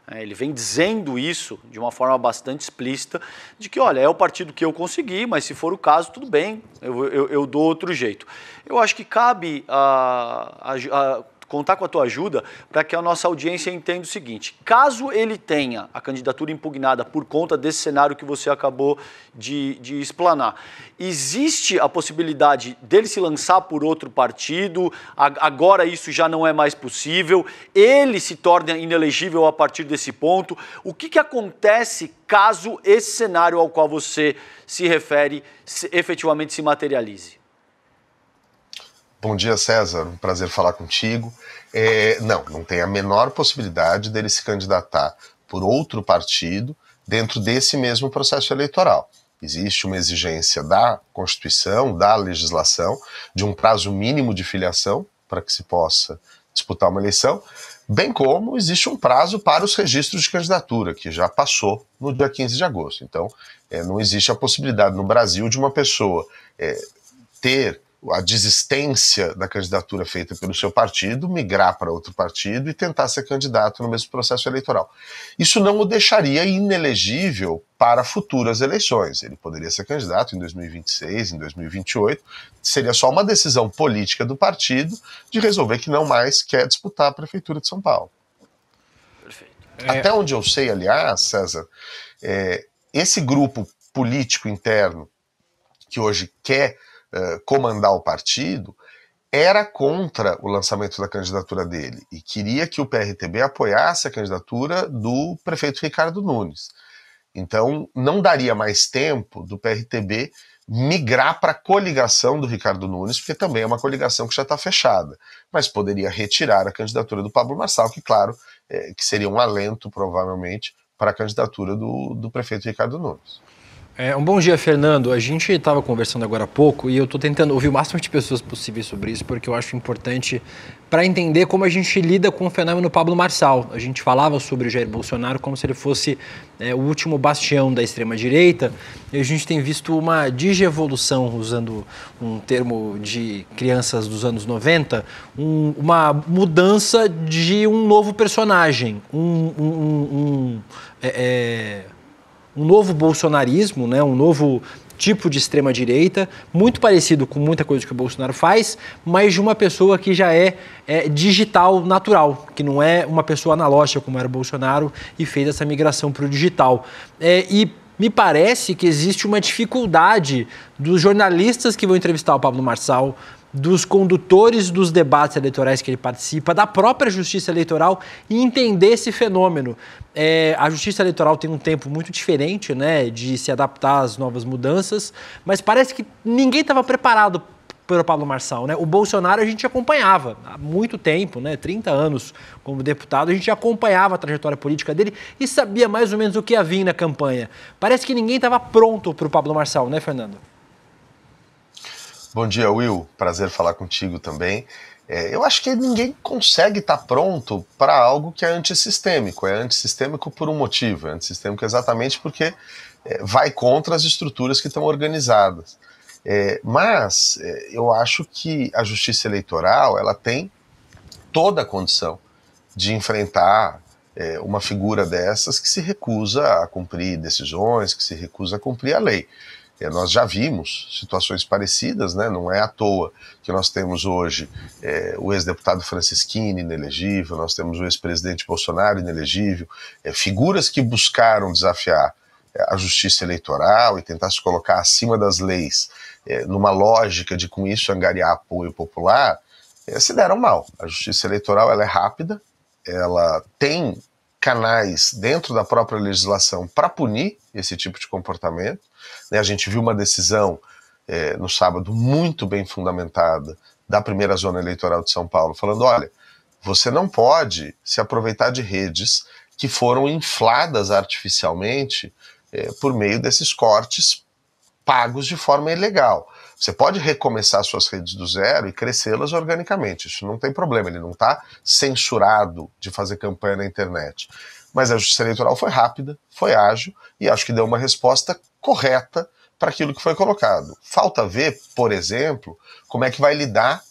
Né? Ele vem dizendo isso de uma forma bastante explícita, de que, olha, é o partido que eu consegui, mas se for o caso, tudo bem, eu, eu, eu dou outro jeito. Eu acho que cabe a, a, a contar com a tua ajuda para que a nossa audiência entenda o seguinte: caso ele tenha a candidatura impugnada por conta desse cenário que você acabou de, de explanar, existe a possibilidade dele se lançar por outro partido? Agora isso já não é mais possível? Ele se torna inelegível a partir desse ponto? O que, que acontece caso esse cenário ao qual você se refere se, efetivamente se materialize? Bom dia, César. Um prazer falar contigo. É, não, não tem a menor possibilidade dele se candidatar por outro partido dentro desse mesmo processo eleitoral. Existe uma exigência da Constituição, da legislação, de um prazo mínimo de filiação para que se possa disputar uma eleição, bem como existe um prazo para os registros de candidatura, que já passou no dia 15 de agosto. Então, é, não existe a possibilidade no Brasil de uma pessoa é, ter a desistência da candidatura feita pelo seu partido, migrar para outro partido e tentar ser candidato no mesmo processo eleitoral. Isso não o deixaria inelegível para futuras eleições. Ele poderia ser candidato em 2026, em 2028. Seria só uma decisão política do partido de resolver que não mais quer disputar a prefeitura de São Paulo. Perfeito. É... Até onde eu sei, aliás, César, é, esse grupo político interno que hoje quer eh, comandar o partido, era contra o lançamento da candidatura dele e queria que o PRTB apoiasse a candidatura do prefeito Ricardo Nunes. Então, não daria mais tempo do PRTB migrar para a coligação do Ricardo Nunes, porque também é uma coligação que já está fechada, mas poderia retirar a candidatura do Pablo Marçal, que, claro, é, que seria um alento, provavelmente, para a candidatura do, do prefeito Ricardo Nunes. É, um bom dia, Fernando. A gente estava conversando agora há pouco e eu estou tentando ouvir o máximo de pessoas possível sobre isso, porque eu acho importante para entender como a gente lida com o fenômeno Pablo Marçal. A gente falava sobre o Jair Bolsonaro como se ele fosse é, o último bastião da extrema-direita e a gente tem visto uma digievolução, usando um termo de crianças dos anos 90, um, uma mudança de um novo personagem, um, um, um é, é um novo bolsonarismo, né, um novo tipo de extrema-direita, muito parecido com muita coisa que o Bolsonaro faz, mas de uma pessoa que já é, é, digital natural, que não é uma pessoa analógica como era o Bolsonaro e fez essa migração para o digital. É, e me parece que existe uma dificuldade dos jornalistas que vão entrevistar o Pablo Marçal, dos condutores dos debates eleitorais que ele participa, da própria justiça eleitoral e entender esse fenômeno. É, a justiça eleitoral tem um tempo muito diferente né, de se adaptar às novas mudanças, mas parece que ninguém estava preparado pelo Pablo Marçal. Né? O Bolsonaro a gente acompanhava há muito tempo, né? 30 anos como deputado, a gente acompanhava a trajetória política dele e sabia mais ou menos o que ia vir na campanha. Parece que ninguém estava pronto para o Pablo Marçal, né, Fernando? Bom dia, Will. Prazer falar contigo também. É, eu acho que ninguém consegue estar tá pronto para algo que é antissistêmico. É antissistêmico por um motivo. É antissistêmico exatamente porque é, vai contra as estruturas que estão organizadas. É, mas é, eu acho que a justiça eleitoral ela tem toda a condição de enfrentar é, uma figura dessas que se recusa a cumprir decisões, que se recusa a cumprir a lei. É, nós já vimos situações parecidas, né? não é à toa que nós temos hoje é, o ex-deputado Francisquini inelegível, nós temos o ex-presidente Bolsonaro inelegível, é, figuras que buscaram desafiar é, a justiça eleitoral e tentar se colocar acima das leis é, numa lógica de com isso angariar apoio popular, é, se deram mal. A justiça eleitoral ela é rápida, ela tem canais dentro da própria legislação para punir esse tipo de comportamento. Né? A gente viu uma decisão é, no sábado muito bem fundamentada da primeira zona eleitoral de São Paulo, falando: olha, você não pode se aproveitar de redes que foram infladas artificialmente é, por meio desses cortes pagos de forma ilegal. Você pode recomeçar suas redes do zero e crescê-las organicamente, isso não tem problema, ele não está censurado de fazer campanha na internet. Mas a justiça eleitoral foi rápida, foi ágil e acho que deu uma resposta correta para aquilo que foi colocado. Falta ver, por exemplo, como é que vai lidar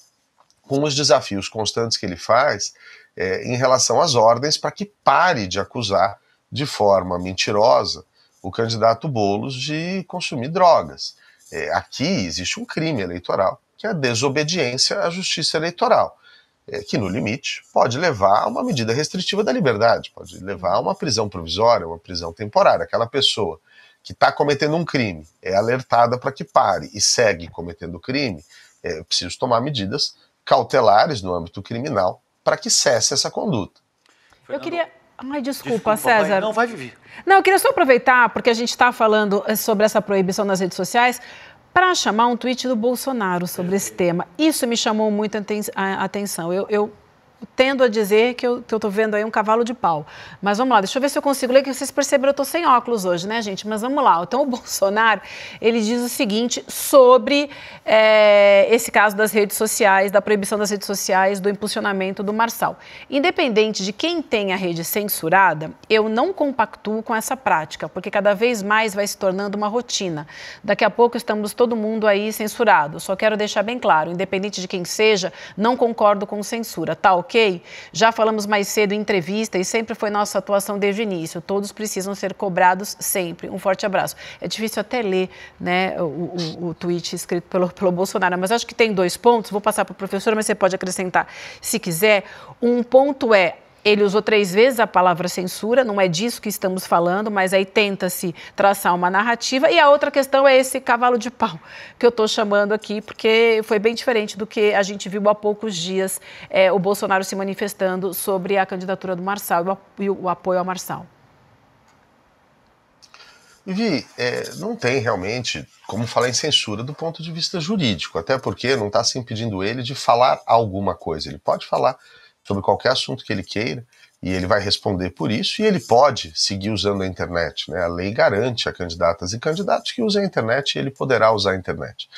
com os desafios constantes que ele faz é, em relação às ordens para que pare de acusar de forma mentirosa o candidato Bolos de consumir drogas. É, aqui existe um crime eleitoral, que é a desobediência à justiça eleitoral, é, que no limite pode levar a uma medida restritiva da liberdade, pode levar a uma prisão provisória, uma prisão temporária. Aquela pessoa que está cometendo um crime, é alertada para que pare e segue cometendo crime, é preciso tomar medidas cautelares no âmbito criminal para que cesse essa conduta. Eu queria. Ai, desculpa, desculpa César. não vai viver. Não, eu queria só aproveitar, porque a gente está falando eh, sobre essa proibição nas redes sociais, para chamar um tweet do Bolsonaro sobre esse tema. Isso me chamou muito a atenção. Eu, eu tendo a dizer que eu estou vendo aí um cavalo de pau. Mas vamos lá, deixa eu ver se eu consigo ler, que vocês perceberam, eu estou sem óculos hoje, né, gente? Mas vamos lá. Então, o Bolsonaro, ele diz o seguinte sobre é, esse caso das redes sociais, da proibição das redes sociais, do impulsionamento do Marçal. Independente de quem tem a rede censurada, eu não compactuo com essa prática, porque cada vez mais vai se tornando uma rotina. Daqui a pouco estamos todo mundo aí censurado. Só quero deixar bem claro, independente de quem seja, não concordo com censura, tal tá ok? Já falamos mais cedo em entrevista e sempre foi nossa atuação desde o início. Todos precisam ser cobrados sempre. Um forte abraço. É difícil até ler né, o, o, o tweet escrito pelo, pelo Bolsonaro, mas acho que tem dois pontos. Vou passar para o professor, mas você pode acrescentar se quiser. Um ponto é ele usou três vezes a palavra censura, não é disso que estamos falando, mas aí tenta-se traçar uma narrativa. E a outra questão é esse cavalo de pau, que eu estou chamando aqui, porque foi bem diferente do que a gente viu há poucos dias é, o Bolsonaro se manifestando sobre a candidatura do Marçal e o apoio ao Marçal. Vivi, é, não tem realmente como falar em censura do ponto de vista jurídico, até porque não está se impedindo ele de falar alguma coisa. Ele pode falar sobre qualquer assunto que ele queira e ele vai responder por isso e ele pode seguir usando a internet. Né? A lei garante a candidatas e candidatos que usem a internet e ele poderá usar a internet.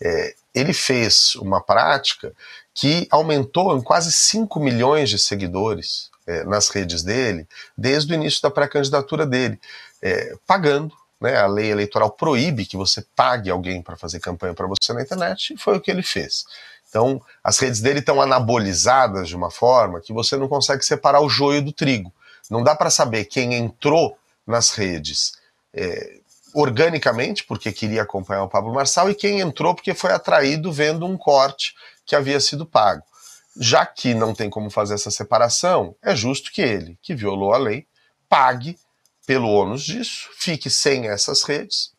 É, ele fez uma prática que aumentou em quase 5 milhões de seguidores é, nas redes dele desde o início da pré-candidatura dele, é, pagando. Né? a lei eleitoral proíbe que você pague alguém para fazer campanha para você na internet, e foi o que ele fez. Então, as redes dele estão anabolizadas de uma forma que você não consegue separar o joio do trigo. Não dá para saber quem entrou nas redes é, organicamente, porque queria acompanhar o Pablo Marçal, e quem entrou porque foi atraído vendo um corte que havia sido pago. Já que não tem como fazer essa separação, é justo que ele, que violou a lei, pague pelo ônus disso, fique sem essas redes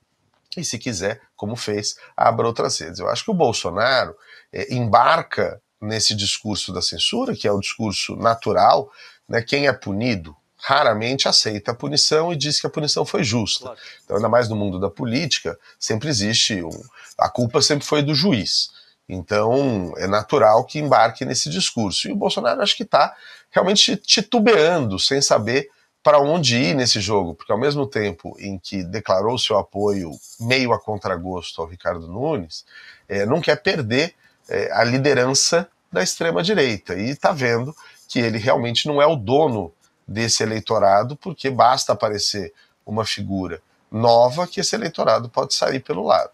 e, se quiser, como fez, abra outras redes. Eu acho que o Bolsonaro é, embarca nesse discurso da censura, que é o discurso natural, né, quem é punido raramente aceita a punição e diz que a punição foi justa. Então, ainda mais no mundo da política, sempre existe um, a culpa sempre foi do juiz. Então, é natural que embarque nesse discurso. E o Bolsonaro acho que está realmente titubeando, sem saber para onde ir nesse jogo, porque ao mesmo tempo em que declarou seu apoio meio a contragosto ao Ricardo Nunes, é, não quer perder é, a liderança da extrema-direita. E está vendo que ele realmente não é o dono desse eleitorado, porque basta aparecer uma figura nova que esse eleitorado pode sair pelo lado.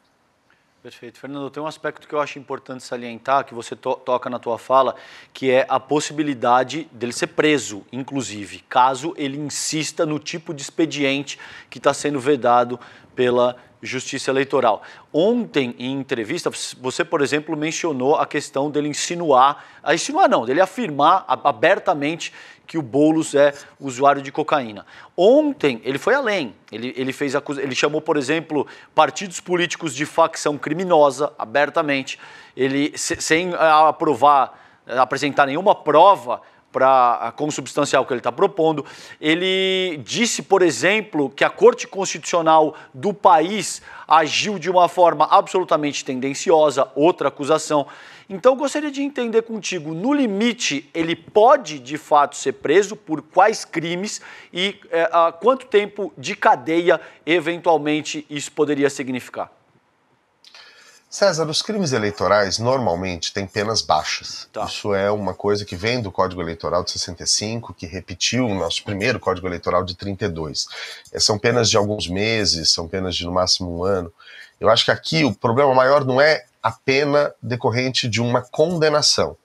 Perfeito. Fernando, tem um aspecto que eu acho importante salientar, que você to toca na tua fala, que é a possibilidade dele ser preso, inclusive, caso ele insista no tipo de expediente que está sendo vedado pela Justiça Eleitoral. Ontem, em entrevista, você, por exemplo, mencionou a questão dele insinuar, a insinuar não, dele afirmar abertamente que o Boulos é usuário de cocaína. Ontem ele foi além. Ele, ele, fez acusa... ele chamou, por exemplo, partidos políticos de facção criminosa abertamente. Ele, sem ah, aprovar, apresentar nenhuma prova, para ah, consubstanciar o que ele está propondo. Ele disse, por exemplo, que a Corte Constitucional do país agiu de uma forma absolutamente tendenciosa, outra acusação. Então, gostaria de entender contigo, no limite, ele pode de fato ser preso por quais crimes e é, eh, a ah, quanto tempo de cadeia eventualmente isso poderia significar? César, os crimes eleitorais normalmente têm penas baixas. Tá. Isso é uma coisa que vem do Código Eleitoral de 65, que repetiu o nosso primeiro Código Eleitoral de 32. É, são penas de alguns meses, são penas de no máximo um ano. Eu acho que aqui o problema maior não é a pena decorrente de uma condenação,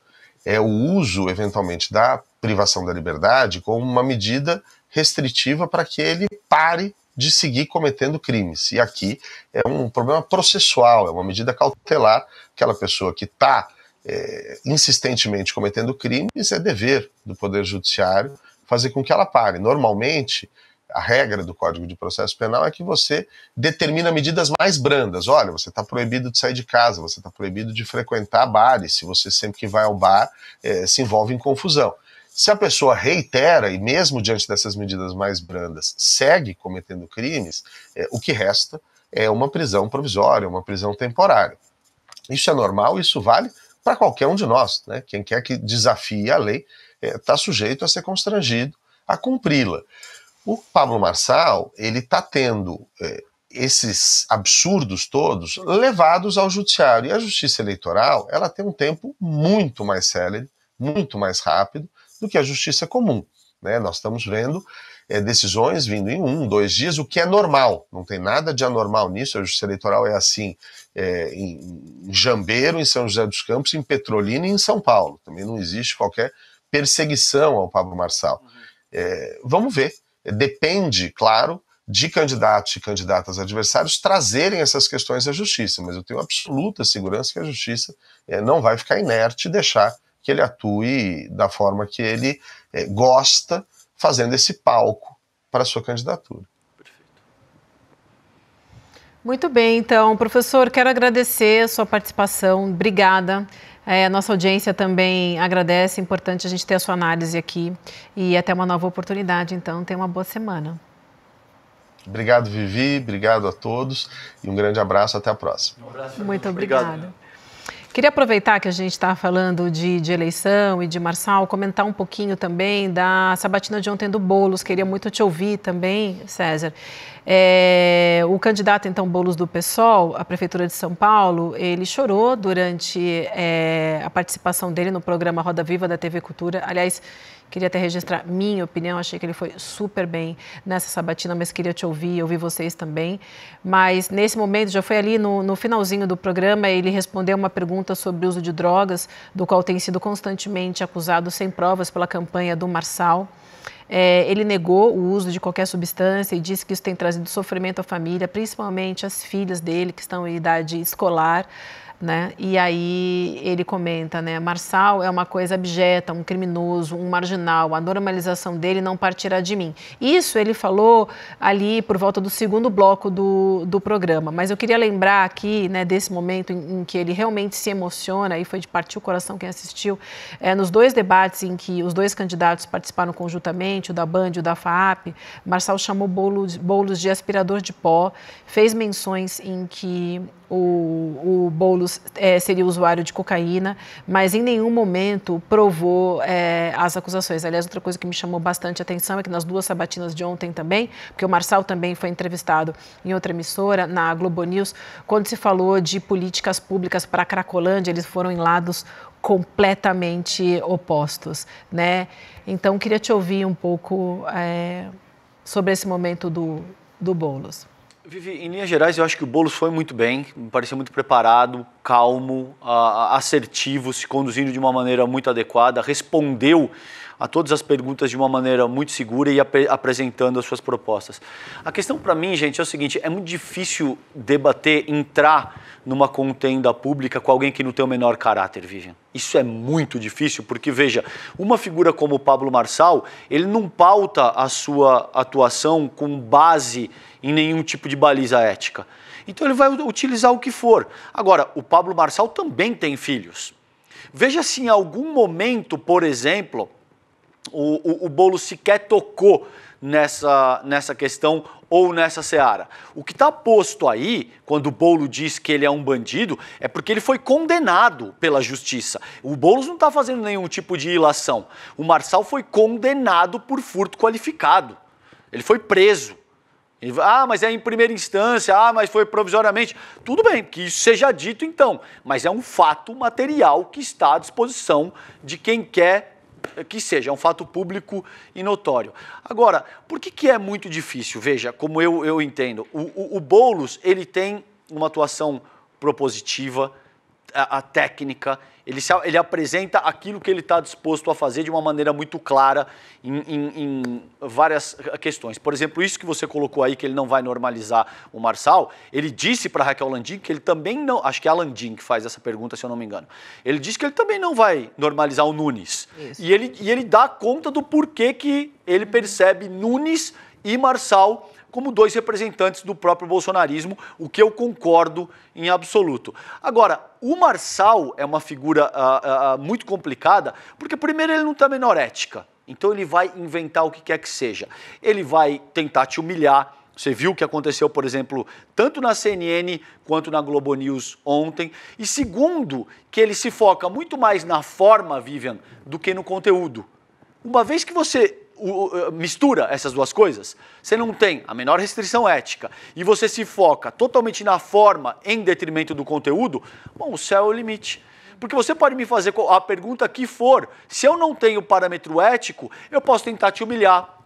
é o uso, eventualmente, da privação da liberdade como uma medida restritiva para que ele pare de seguir cometendo crimes. E aqui é um problema processual, é uma medida cautelar. Aquela pessoa que está é, insistentemente cometendo crimes é dever do Poder Judiciário fazer com que ela pare. Normalmente, a regra do Código de Processo Penal é que você determina medidas mais brandas. Olha, você está proibido de sair de casa, você está proibido de frequentar bares, se você sempre que vai ao bar é, se envolve em confusão. Se a pessoa reitera, e mesmo diante dessas medidas mais brandas, segue cometendo crimes, é, o que resta é uma prisão provisória, uma prisão temporária. Isso é normal, isso vale para qualquer um de nós. Né? Quem quer que desafie a lei está é, tá sujeito a ser constrangido a cumpri-la. O Pablo Marçal, ele está tendo é, esses absurdos todos levados ao judiciário. E a justiça eleitoral, ela tem um tempo muito mais célere, muito mais rápido, do que a justiça comum. Né? Nós estamos vendo é, decisões vindo em um, dois dias, o que é normal, não tem nada de anormal nisso. A justiça eleitoral é assim é, em, Jambeiro, em São José dos Campos, em Petrolina e em São Paulo. Também não existe qualquer perseguição ao Pablo Marçal. Uhum. É, vamos ver. Depende, claro, de candidatos e candidatas adversários trazerem essas questões à justiça, mas eu tenho absoluta segurança que a justiça é, não vai ficar inerte e deixar que ele atue da forma que ele é, gosta, fazendo esse palco para a sua candidatura. Muito bem, então, professor, quero agradecer a sua participação, obrigada. É, a nossa audiência também agradece, é importante a gente ter a sua análise aqui. E até uma nova oportunidade, então, tenha uma boa semana. Obrigado, Vivi, obrigado a todos e um grande abraço, até a próxima. Um abraço. Muito obrigada. Né? Queria aproveitar que a gente está falando de, de, eleição e de Marçal, comentar um pouquinho também da sabatina de ontem do Bolos. Queria muito te ouvir também, César. É, o candidato, então, Bolos do PSOL, à Prefeitura de São Paulo, ele chorou durante é, a participação dele no programa Roda Viva da TV Cultura. Aliás, Queria até registrar minha opinião, achei que ele foi super bem nessa sabatina, mas queria te ouvir, ouvir vocês também. Mas nesse momento, já foi ali no, no finalzinho do programa, ele respondeu uma pergunta sobre o uso de drogas, do qual tem sido constantemente acusado sem provas pela campanha do Marçal. É, ele negou o uso de qualquer substância e disse que isso tem trazido sofrimento à família, principalmente às filhas dele, que estão em idade escolar. Né? E aí ele comenta, né? Marçal é uma coisa abjeta, um criminoso, um marginal. A normalização dele não partirá de mim. Isso ele falou ali por volta do segundo bloco do, do programa. Mas eu queria lembrar aqui, né, desse momento em, em que ele realmente se emociona e foi de partir o coração quem assistiu, é, nos dois debates em que os dois candidatos participaram conjuntamente, o da Band e o da FAP. Marçal chamou bolos de aspirador de pó, fez menções em que o, o Boulos é, seria usuário de cocaína, mas em nenhum momento provou é, as acusações. Aliás, outra coisa que me chamou bastante atenção é que nas duas sabatinas de ontem também, porque o Marçal também foi entrevistado em outra emissora, na Globo News, quando se falou de políticas públicas para a Cracolândia, eles foram em lados completamente opostos, né? Então, queria te ouvir um pouco é, sobre esse momento do, do Boulos. Vivi, em linhas gerais, eu acho que o Boulos foi muito bem, me pareceu muito preparado, calmo, assertivo, se conduzindo de uma maneira muito adequada, respondeu a todas as perguntas de uma maneira muito segura e ap apresentando as suas propostas. A questão para mim, gente, é o seguinte: é muito difícil debater, entrar numa contenda pública com alguém que não tem o menor caráter, Vivian. Isso é muito difícil, porque veja, uma figura como o Pablo Marçal, ele não pauta a sua atuação com base em nenhum tipo de baliza ética. Então ele vai utilizar o que for. Agora, o Pablo Marçal também tem filhos. Veja se em algum momento, por exemplo, o, o, o bolo sequer tocou nessa, nessa questão ou nessa seara. O que está posto aí, quando o Bolo diz que ele é um bandido, é porque ele foi condenado pela justiça. O Boulos não está fazendo nenhum tipo de ilação. O Marçal foi condenado por furto qualificado. Ele foi preso. Ah, mas é em primeira instância, ah, mas foi provisoriamente. Tudo bem, que isso seja dito então, mas é um fato material que está à disposição de quem quer eh, que seja, é um fato público e notório. Agora, por que, que é muito difícil? Veja, como eu, eu entendo, o, o, o Boulos ele tem uma atuação propositiva, a, técnica, ele, se, ele apresenta aquilo que ele está disposto a fazer de uma maneira muito clara em, em, em, várias questões. Por exemplo, isso que você colocou aí, que ele não vai normalizar o Marçal, ele disse para Raquel Landim que ele também não. Acho que é a Landim que faz essa pergunta, se eu não me engano. Ele disse que ele também não vai normalizar o Nunes. Isso. E ele, e ele dá conta do porquê que ele percebe Nunes e Marçal como dois representantes do próprio bolsonarismo, o que eu concordo em absoluto. Agora, o Marçal é uma figura ah, ah, ah, muito complicada, porque, primeiro, ele não tem a menor ética. Então, ele vai inventar o que quer que seja. Ele vai tentar te humilhar. Você viu o que aconteceu, por exemplo, tanto na CNN quanto na Globo News ontem. E segundo, que ele se foca muito mais na forma, Vivian, do que no conteúdo. Uma vez que você eh, mistura essas duas coisas, você não tem a menor restrição ética e você se foca totalmente na forma em detrimento do conteúdo, bom, o céu é o limite. Porque você pode me fazer a pergunta que for. Se eu não tenho parâmetro ético, eu posso tentar te humilhar,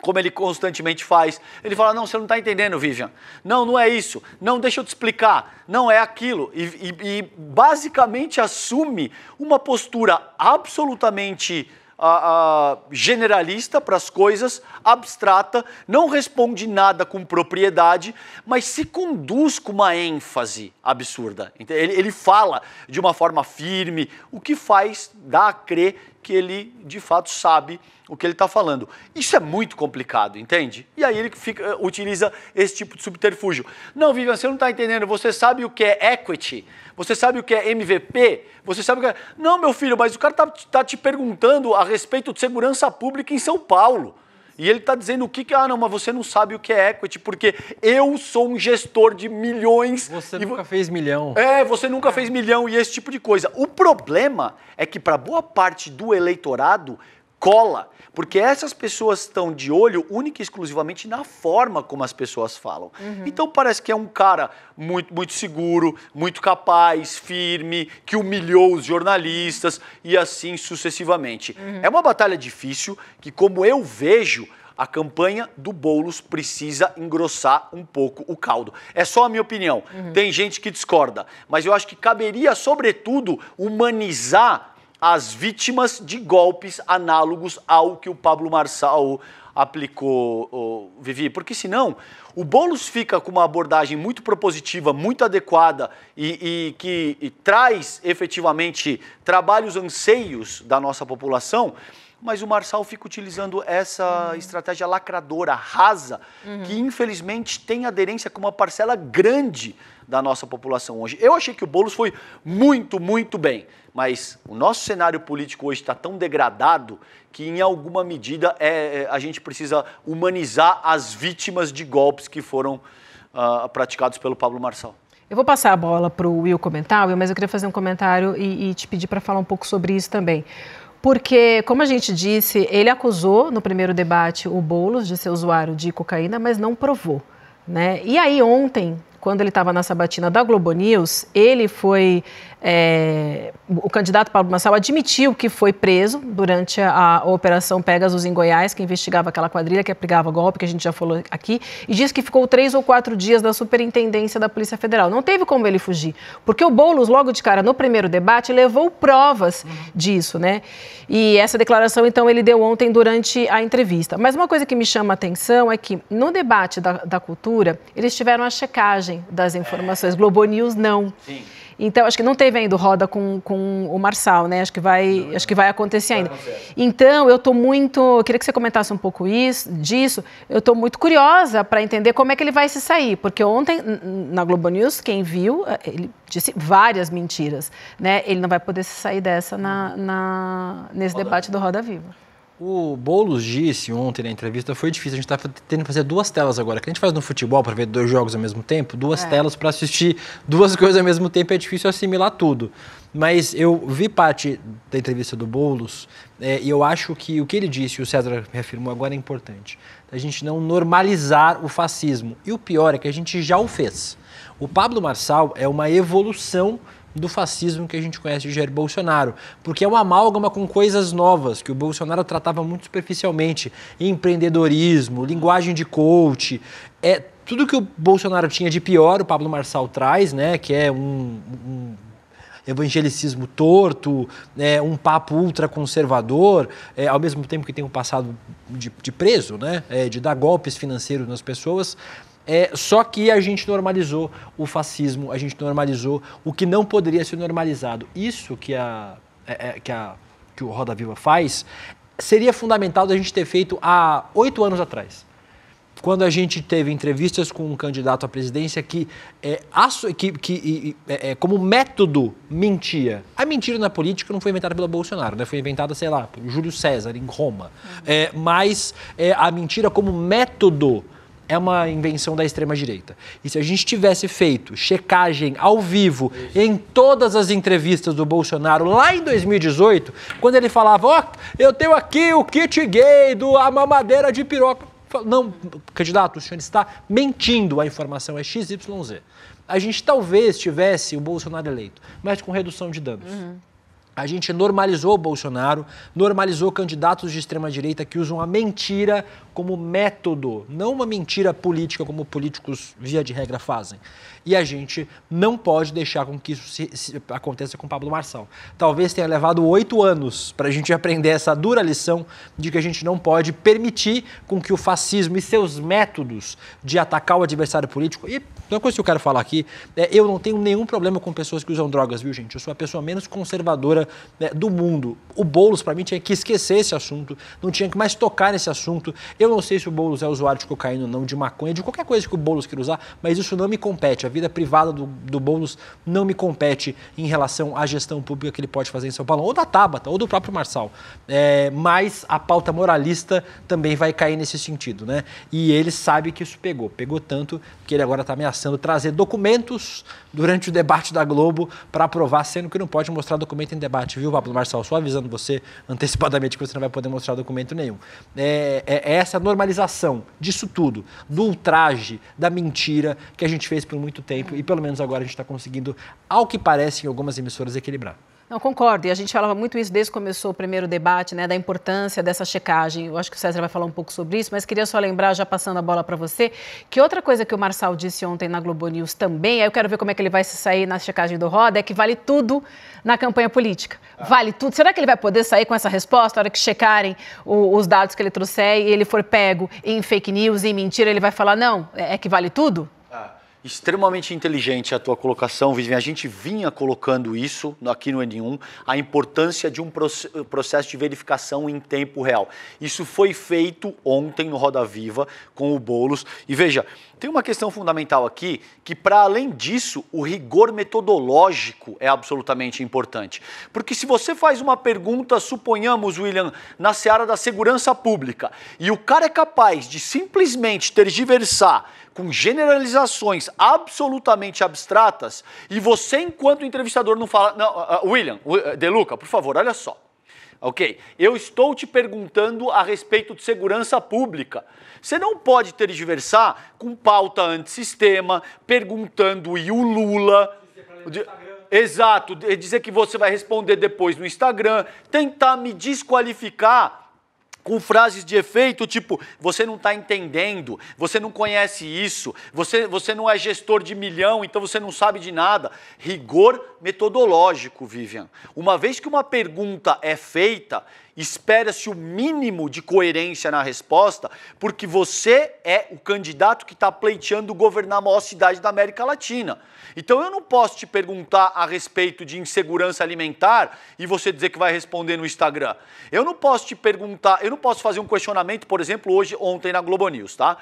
como ele constantemente faz. Ele fala: Não, você não está entendendo, Vivian. Não, não é isso. Não, deixa eu te explicar. Não é aquilo. E, e, e basicamente assume uma postura absolutamente a, a generalista para as coisas, abstrata, não responde nada com propriedade, mas se conduz com uma ênfase absurda. Ele, ele fala de uma forma firme, o que faz, dá a crer que ele de fato sabe o que ele está falando. Isso é muito complicado, entende? E aí ele fica, eh, utiliza esse tipo de subterfúgio. Não, Vivian, você não está entendendo. Você sabe o que é equity? Você sabe o que é MVP? Você sabe o que é. Não, meu filho, mas o cara está tá te perguntando a respeito de segurança pública em São Paulo. E ele está dizendo o que, que. Ah, não, mas você não sabe o que é equity, porque eu sou um gestor de milhões. Você nunca vo... fez milhão. É, você nunca é. fez milhão e esse tipo de coisa. O problema é que, para boa parte do eleitorado, cola. Porque essas pessoas estão de olho única e exclusivamente na forma como as pessoas falam. Uhum. Então parece que é um cara muito, muito seguro, muito capaz, firme, que humilhou os jornalistas e assim sucessivamente. Uhum. É uma batalha difícil que, como eu vejo, a campanha do Boulos precisa engrossar um pouco o caldo. É só a minha opinião. Uhum. Tem gente que discorda, mas eu acho que caberia, sobretudo, humanizar as vítimas de golpes análogos ao que o Pablo Marçal aplicou, oh, Vivi, porque senão o Boulos fica com uma abordagem muito propositiva, muito adequada e, e que e traz efetivamente trabalhos anseios da nossa população, mas o Marçal fica utilizando essa uhum. estratégia lacradora, rasa, uhum. que infelizmente tem aderência com uma parcela grande da nossa população hoje. Eu achei que o Boulos foi muito, muito bem, mas o nosso cenário político hoje está tão degradado que, em alguma medida, é, é a gente precisa humanizar as vítimas de golpes que foram uh, praticados pelo Pablo Marçal. Eu vou passar a bola para o Will comentar, Will, mas eu queria fazer um comentário e, e te pedir para falar um pouco sobre isso também porque, como a gente disse, ele acusou no primeiro debate o Boulos de ser usuário de cocaína, mas não provou. Né? E aí, ontem, quando ele estava na sabatina da Globo News, ele foi é, o candidato Pablo Massal admitiu que foi preso durante a, a, Operação Pegasus em Goiás, que investigava aquela quadrilha que aplicava golpe, que a gente já falou aqui, e disse que ficou três ou quatro dias na superintendência da Polícia Federal. Não teve como ele fugir, porque o Boulos, logo de cara, no primeiro debate, levou provas uhum. disso, né? E essa declaração, então, ele deu ontem durante a entrevista. Mas uma coisa que me chama a atenção é que, no debate da, da cultura, eles tiveram a checagem das informações. Globo News, não. Sim. Então, acho que não teve ainda roda com, com o Marçal, né? Acho que vai, não, acho é. que vai acontecer ainda. Então, eu estou muito. Eu queria que você comentasse um pouco isso, disso. Eu estou muito curiosa para entender como é que ele vai se sair. Porque ontem, na Globo News, quem viu, eh, ele disse várias mentiras. Né? Ele não vai poder se sair dessa na, na nesse roda debate do Roda Viva. O Boulos disse ontem na entrevista, foi difícil, a gente está tendo que fazer duas telas agora. Que a gente faz no futebol para ver dois jogos ao mesmo tempo, duas é. telas para assistir duas coisas ao mesmo tempo é difícil assimilar tudo. Mas eu vi parte da entrevista do Boulos é, e eu acho que o que ele disse, o César reafirmou agora, é importante. A gente não normalizar o fascismo. E o pior é que a gente já o fez. O Pablo Marçal é uma evolução do fascismo que a gente conhece de Jair Bolsonaro, porque é uma amálgama com coisas novas que o Bolsonaro tratava muito superficialmente, empreendedorismo, linguagem de coach, é tudo que o Bolsonaro tinha de pior, o Pablo Marçal traz, né, que é um, um evangelicismo torto, né, um papo ultraconservador, é, ao mesmo tempo que tem um passado de, de preso, né, é, de dar golpes financeiros nas pessoas. É, só que a gente normalizou o fascismo, a gente normalizou o que não poderia ser normalizado. Isso que, a, é, é, que, a, que o Roda Viva faz seria fundamental da gente ter feito há oito anos atrás. Quando a gente teve entrevistas com um candidato à presidência que, é, que, que é, é, como método, mentia. A mentira na política não foi inventada pelo Bolsonaro, né? foi inventada, sei lá, por Júlio César, em Roma. Uhum. É, mas é, a mentira como método é uma invenção da extrema-direita. E se a gente tivesse feito checagem ao vivo em todas as entrevistas do Bolsonaro lá em 2018, quando ele falava: Ó, oh, eu tenho aqui o kit gay do a mamadeira de piroca. Não, candidato, o senhor está mentindo, a informação é XYZ. A gente talvez tivesse o Bolsonaro eleito, mas com redução de danos. Uhum. A gente normalizou o Bolsonaro, normalizou candidatos de extrema-direita que usam a mentira como método, não uma mentira política como políticos, via de regra, fazem. E a gente não pode deixar com que isso se, se, aconteça com Pablo Marçal. Talvez tenha levado oito anos para a gente aprender essa dura lição de que a gente não pode permitir com que o fascismo e seus métodos de atacar o adversário político, e então, uma coisa que eu quero falar aqui é: eu não tenho nenhum problema com pessoas que usam drogas, viu, gente? Eu sou a pessoa menos conservadora né, do mundo. O Boulos, para mim, tinha que esquecer esse assunto, não tinha que mais tocar nesse assunto. Eu não sei se o Boulos é usuário de cocaína ou não, de maconha, de qualquer coisa que o Boulos queira usar, mas isso não me compete. A vida privada do, do Boulos não me compete em relação à gestão pública que ele pode fazer em São Paulo, ou da Tabata, ou do próprio Marçal. É, mas a pauta moralista também vai cair nesse sentido, né? E ele sabe que isso pegou. Pegou tanto que ele agora está ameaçado sendo trazer documentos durante o debate da Globo para aprovar, sendo que não pode mostrar documento em debate, viu, Pablo Marçal? Só avisando você antecipadamente que você não vai poder mostrar documento nenhum. É, é, é essa normalização disso tudo, do ultraje, da mentira que a gente fez por muito tempo e pelo menos agora a gente está conseguindo, ao que parece, em algumas emissoras equilibrar. Não, concordo. E a gente falava muito isso desde que começou o primeiro debate, né, da importância dessa checagem. Eu acho que o César vai falar um pouco sobre isso, mas queria só lembrar, já passando a bola para você, que outra coisa que o Marçal disse ontem na Globo News também, aí eu quero ver como é que ele vai se sair na checagem do Roda, é que vale tudo na campanha política. Ah. Vale tudo. Será que ele vai poder sair com essa resposta na hora que checarem o, os dados que ele trouxer e ele for pego em fake news, em mentira, ele vai falar, não, é, é que vale tudo? Extremamente inteligente a tua colocação, Vivian. A gente vinha colocando isso aqui no N1, a importância de um processo de verificação em tempo real. Isso foi feito ontem no Roda Viva com o Bolos. E veja, tem uma questão fundamental aqui que, para além disso, o rigor metodológico é absolutamente importante. Porque se você faz uma pergunta, suponhamos, William, na seara da segurança pública, e o cara é capaz de simplesmente tergiversar com generalizações absolutamente abstratas e você, enquanto entrevistador, não fala. Não, uh, William, Deluca eh, De Luca, por favor, olha só. Ok, eu estou te perguntando a respeito de segurança pública. Você não pode ter tergiversar com pauta antissistema, perguntando e o Lula. Exato, dizer que você vai responder depois no Instagram, tentar me desqualificar com frases de efeito tipo: você não está entendendo, você não conhece isso, você, você não é gestor de milhão, então você não sabe de nada. Rigor metodológico, Vivian. Uma vez que uma pergunta é feita, espera-se o mínimo de coerência na resposta, porque você é o candidato que está pleiteando governar a maior cidade da América Latina. Então eu não posso te perguntar a respeito de insegurança alimentar e você dizer que vai responder no Instagram. Eu não posso te perguntar, eu não posso fazer um questionamento, por exemplo, hoje, ontem na Globo News, tá?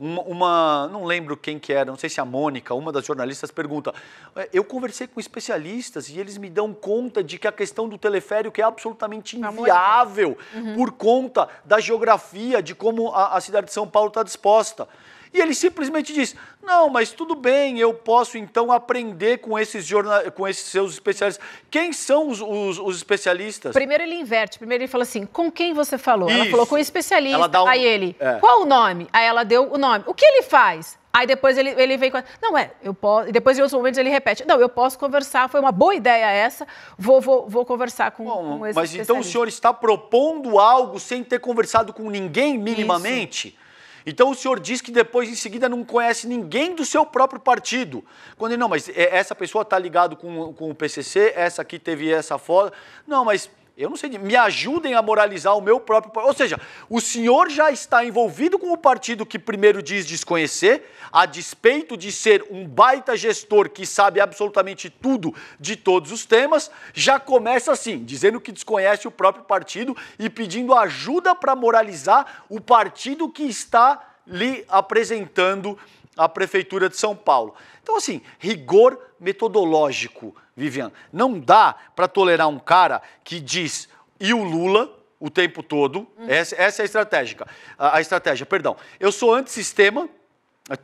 uma, uma, não lembro quem que era, não sei se a Mônica, uma das jornalistas pergunta: é, "Eu conversei com especialistas e eles me dão conta de que a questão do teleférico é absolutamente inviável uhum. por conta da geografia, de como a, a cidade de São Paulo está disposta". E ele simplesmente diz: Não, mas tudo bem, eu posso então aprender com esses, jornal... com esses seus especialistas. Quem são os, os, os, especialistas? Primeiro ele inverte, primeiro ele fala assim: Com quem você falou? Isso. Ela falou com o especialista. Um... Aí ele: é. Qual o nome? Aí ela deu o nome. O que ele faz? Aí depois ele, ele vem com. Não, é, eu posso. E depois em outros momentos ele repete: Não, eu posso conversar, foi uma boa ideia essa, vou, vou, vou conversar com, Bom, com esse Mas então o senhor está propondo algo sem ter conversado com ninguém minimamente? Isso. Então o senhor diz que depois, em seguida, não conhece ninguém do seu próprio partido. Quando ele, não, mas é, essa pessoa está ligado com, com o PCC, essa aqui teve essa foto. Não, mas eu não sei, me ajudem a moralizar o meu próprio. Ou seja, o senhor já está envolvido com o partido que primeiro diz desconhecer, a despeito de ser um baita gestor que sabe absolutamente tudo de todos os temas, já começa assim, dizendo que desconhece o próprio partido e pedindo ajuda para moralizar o partido que está lhe apresentando a Prefeitura de São Paulo. Então, assim, rigor metodológico, Vivian. Não dá para tolerar um cara que diz e o Lula o tempo todo. Uhum. Essa, essa, é a estratégica. A, a, estratégia, perdão. Eu sou antissistema.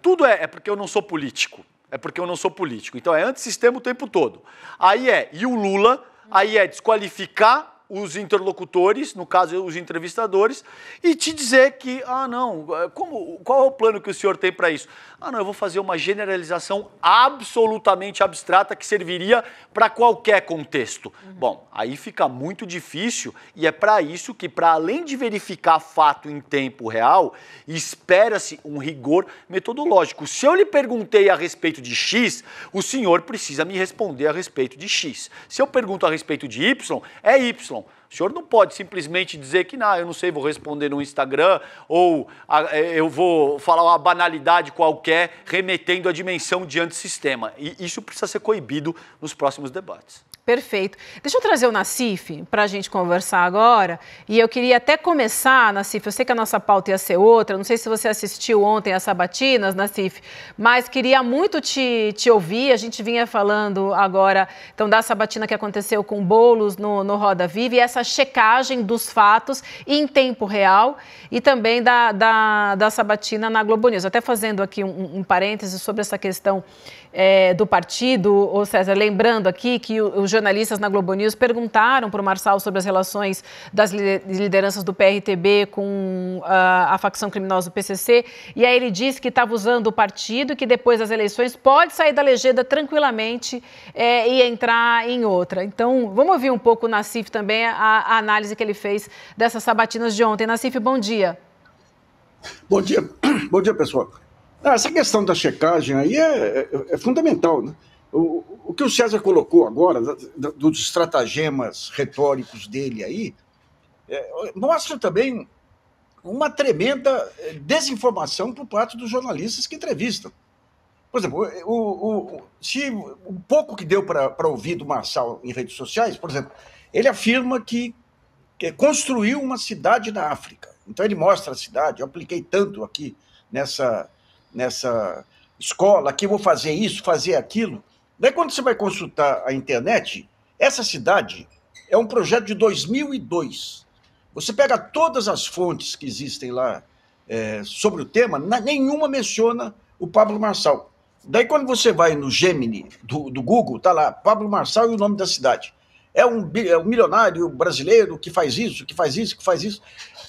Tudo é, é porque eu não sou político. É porque eu não sou político. Então é antissistema o tempo todo. Aí é e o Lula, aí é desqualificar os interlocutores, no caso os entrevistadores, e te dizer que, ah, não, é, como, qual é o plano que o senhor tem para isso? Ah, não, eu vou fazer uma generalização absolutamente abstrata que serviria para qualquer contexto. Uhum. Bom, aí fica muito difícil e é para isso que, para além de verificar fato em tempo real, espera-se um rigor metodológico. Se eu lhe perguntei a respeito de X, o senhor precisa me responder a respeito de X. Se eu pergunto a respeito de Y, é Y. O senhor não pode simplesmente dizer que, não, eu não sei, vou responder no Instagram, ou a, ah, eh, eu vou falar uma banalidade qualquer, remetendo à dimensão de antissistema. E isso precisa ser coibido nos próximos debates. Perfeito. Deixa eu trazer o Nacif para a gente conversar agora. E eu queria até começar, Nacif, eu sei que a nossa pauta ia ser outra, não sei se você assistiu ontem as sabatinas, Nacif, mas queria muito te, te ouvir. A gente vinha falando agora, então, da sabatina que aconteceu com bolos no, no Roda Viva e essa checagem dos fatos em tempo real e também da, da, da sabatina na Globo News. Até fazendo aqui um, um parêntese sobre essa questão é, do partido, o César, lembrando aqui que os jornalistas na Globo News perguntaram para o Marçal sobre as relações das lideranças do PRTB com a, a facção criminosa do PCC, e aí ele disse que estava usando o partido e que depois das eleições pode sair da legenda tranquilamente é, e entrar em outra. Então, vamos ouvir um pouco o Nassif também, a, a análise que ele fez dessas sabatinas de ontem. Nassif, bom dia. Bom dia, bom dia pessoal. Ah, essa questão da checagem aí é, é, é fundamental. Né? O, o, que o César colocou agora, da, da, dos estratagemas retóricos dele aí, é, mostra também uma tremenda é, desinformação por parte dos jornalistas que entrevistam. Por exemplo, o, o, se um pouco que deu para ouvir do Marçal em redes sociais, por exemplo, ele afirma que, que, construiu uma cidade na África. Então ele mostra a cidade, eu apliquei tanto aqui nessa, nessa escola, aqui eu vou fazer isso, fazer aquilo. Daí quando você vai consultar a internet, essa cidade é um projeto de 2002. Você pega todas as fontes que existem lá é, sobre o tema, nenhuma menciona o Pablo Marçal. Daí quando você vai no Gemini do, do Google, tá lá, Pablo Marçal e o nome da cidade. É um, é um milionário brasileiro que faz isso, que faz isso, que faz isso.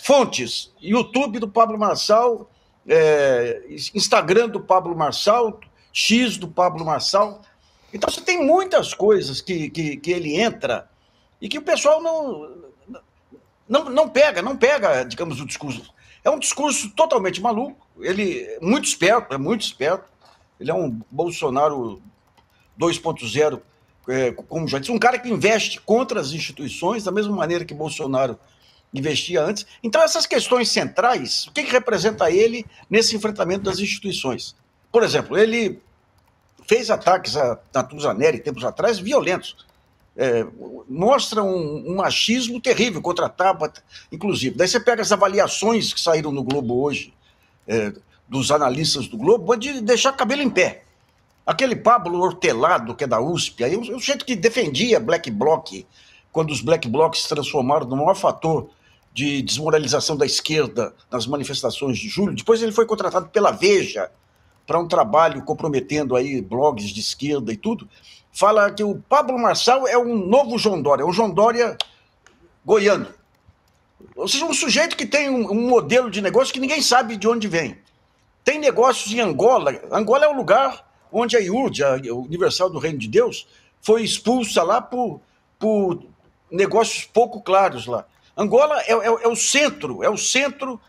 Fontes, YouTube do Pablo Marçal, é, Instagram do Pablo Marçal, X do Pablo Marçal. Então você tem muitas coisas que, que, que ele entra e que o pessoal não, não, não pega, não pega, digamos, o discurso. É um discurso totalmente maluco, ele é muito esperto, é muito esperto. Ele é um Bolsonaro 2.0, é, como já disse, um cara que investe contra as instituições, da mesma maneira que Bolsonaro investia antes. Então, essas questões centrais, o que, que representa ele nesse enfrentamento das instituições? Por exemplo, ele fez ataques à, à Tuzaneri tempos atrás violentos. É, mostra um, um, machismo terrível contra a Tabata, inclusive. Daí você pega as avaliações que saíram no Globo hoje, é, dos analistas do Globo, pode é deixar cabelo em pé. Aquele Pablo Hortelado, que é da USP, aí, o, o jeito que defendia Black Bloc, quando os Black Blocs se transformaram no maior fator de desmoralização da esquerda nas manifestações de julho. Depois ele foi contratado pela Veja para um trabalho comprometendo aí blogs de esquerda e tudo. Fala que o Pablo Marçal é um novo João Dória, é um João Dória goiano. Ou seja, um sujeito que tem um, um modelo de negócio que ninguém sabe de onde vem. Tem negócios em Angola. Angola é um lugar onde a IURD, a Universal do Reino de Deus, foi expulsa lá por, por negócios pouco claros lá. Angola é, é, é o centro, é o centro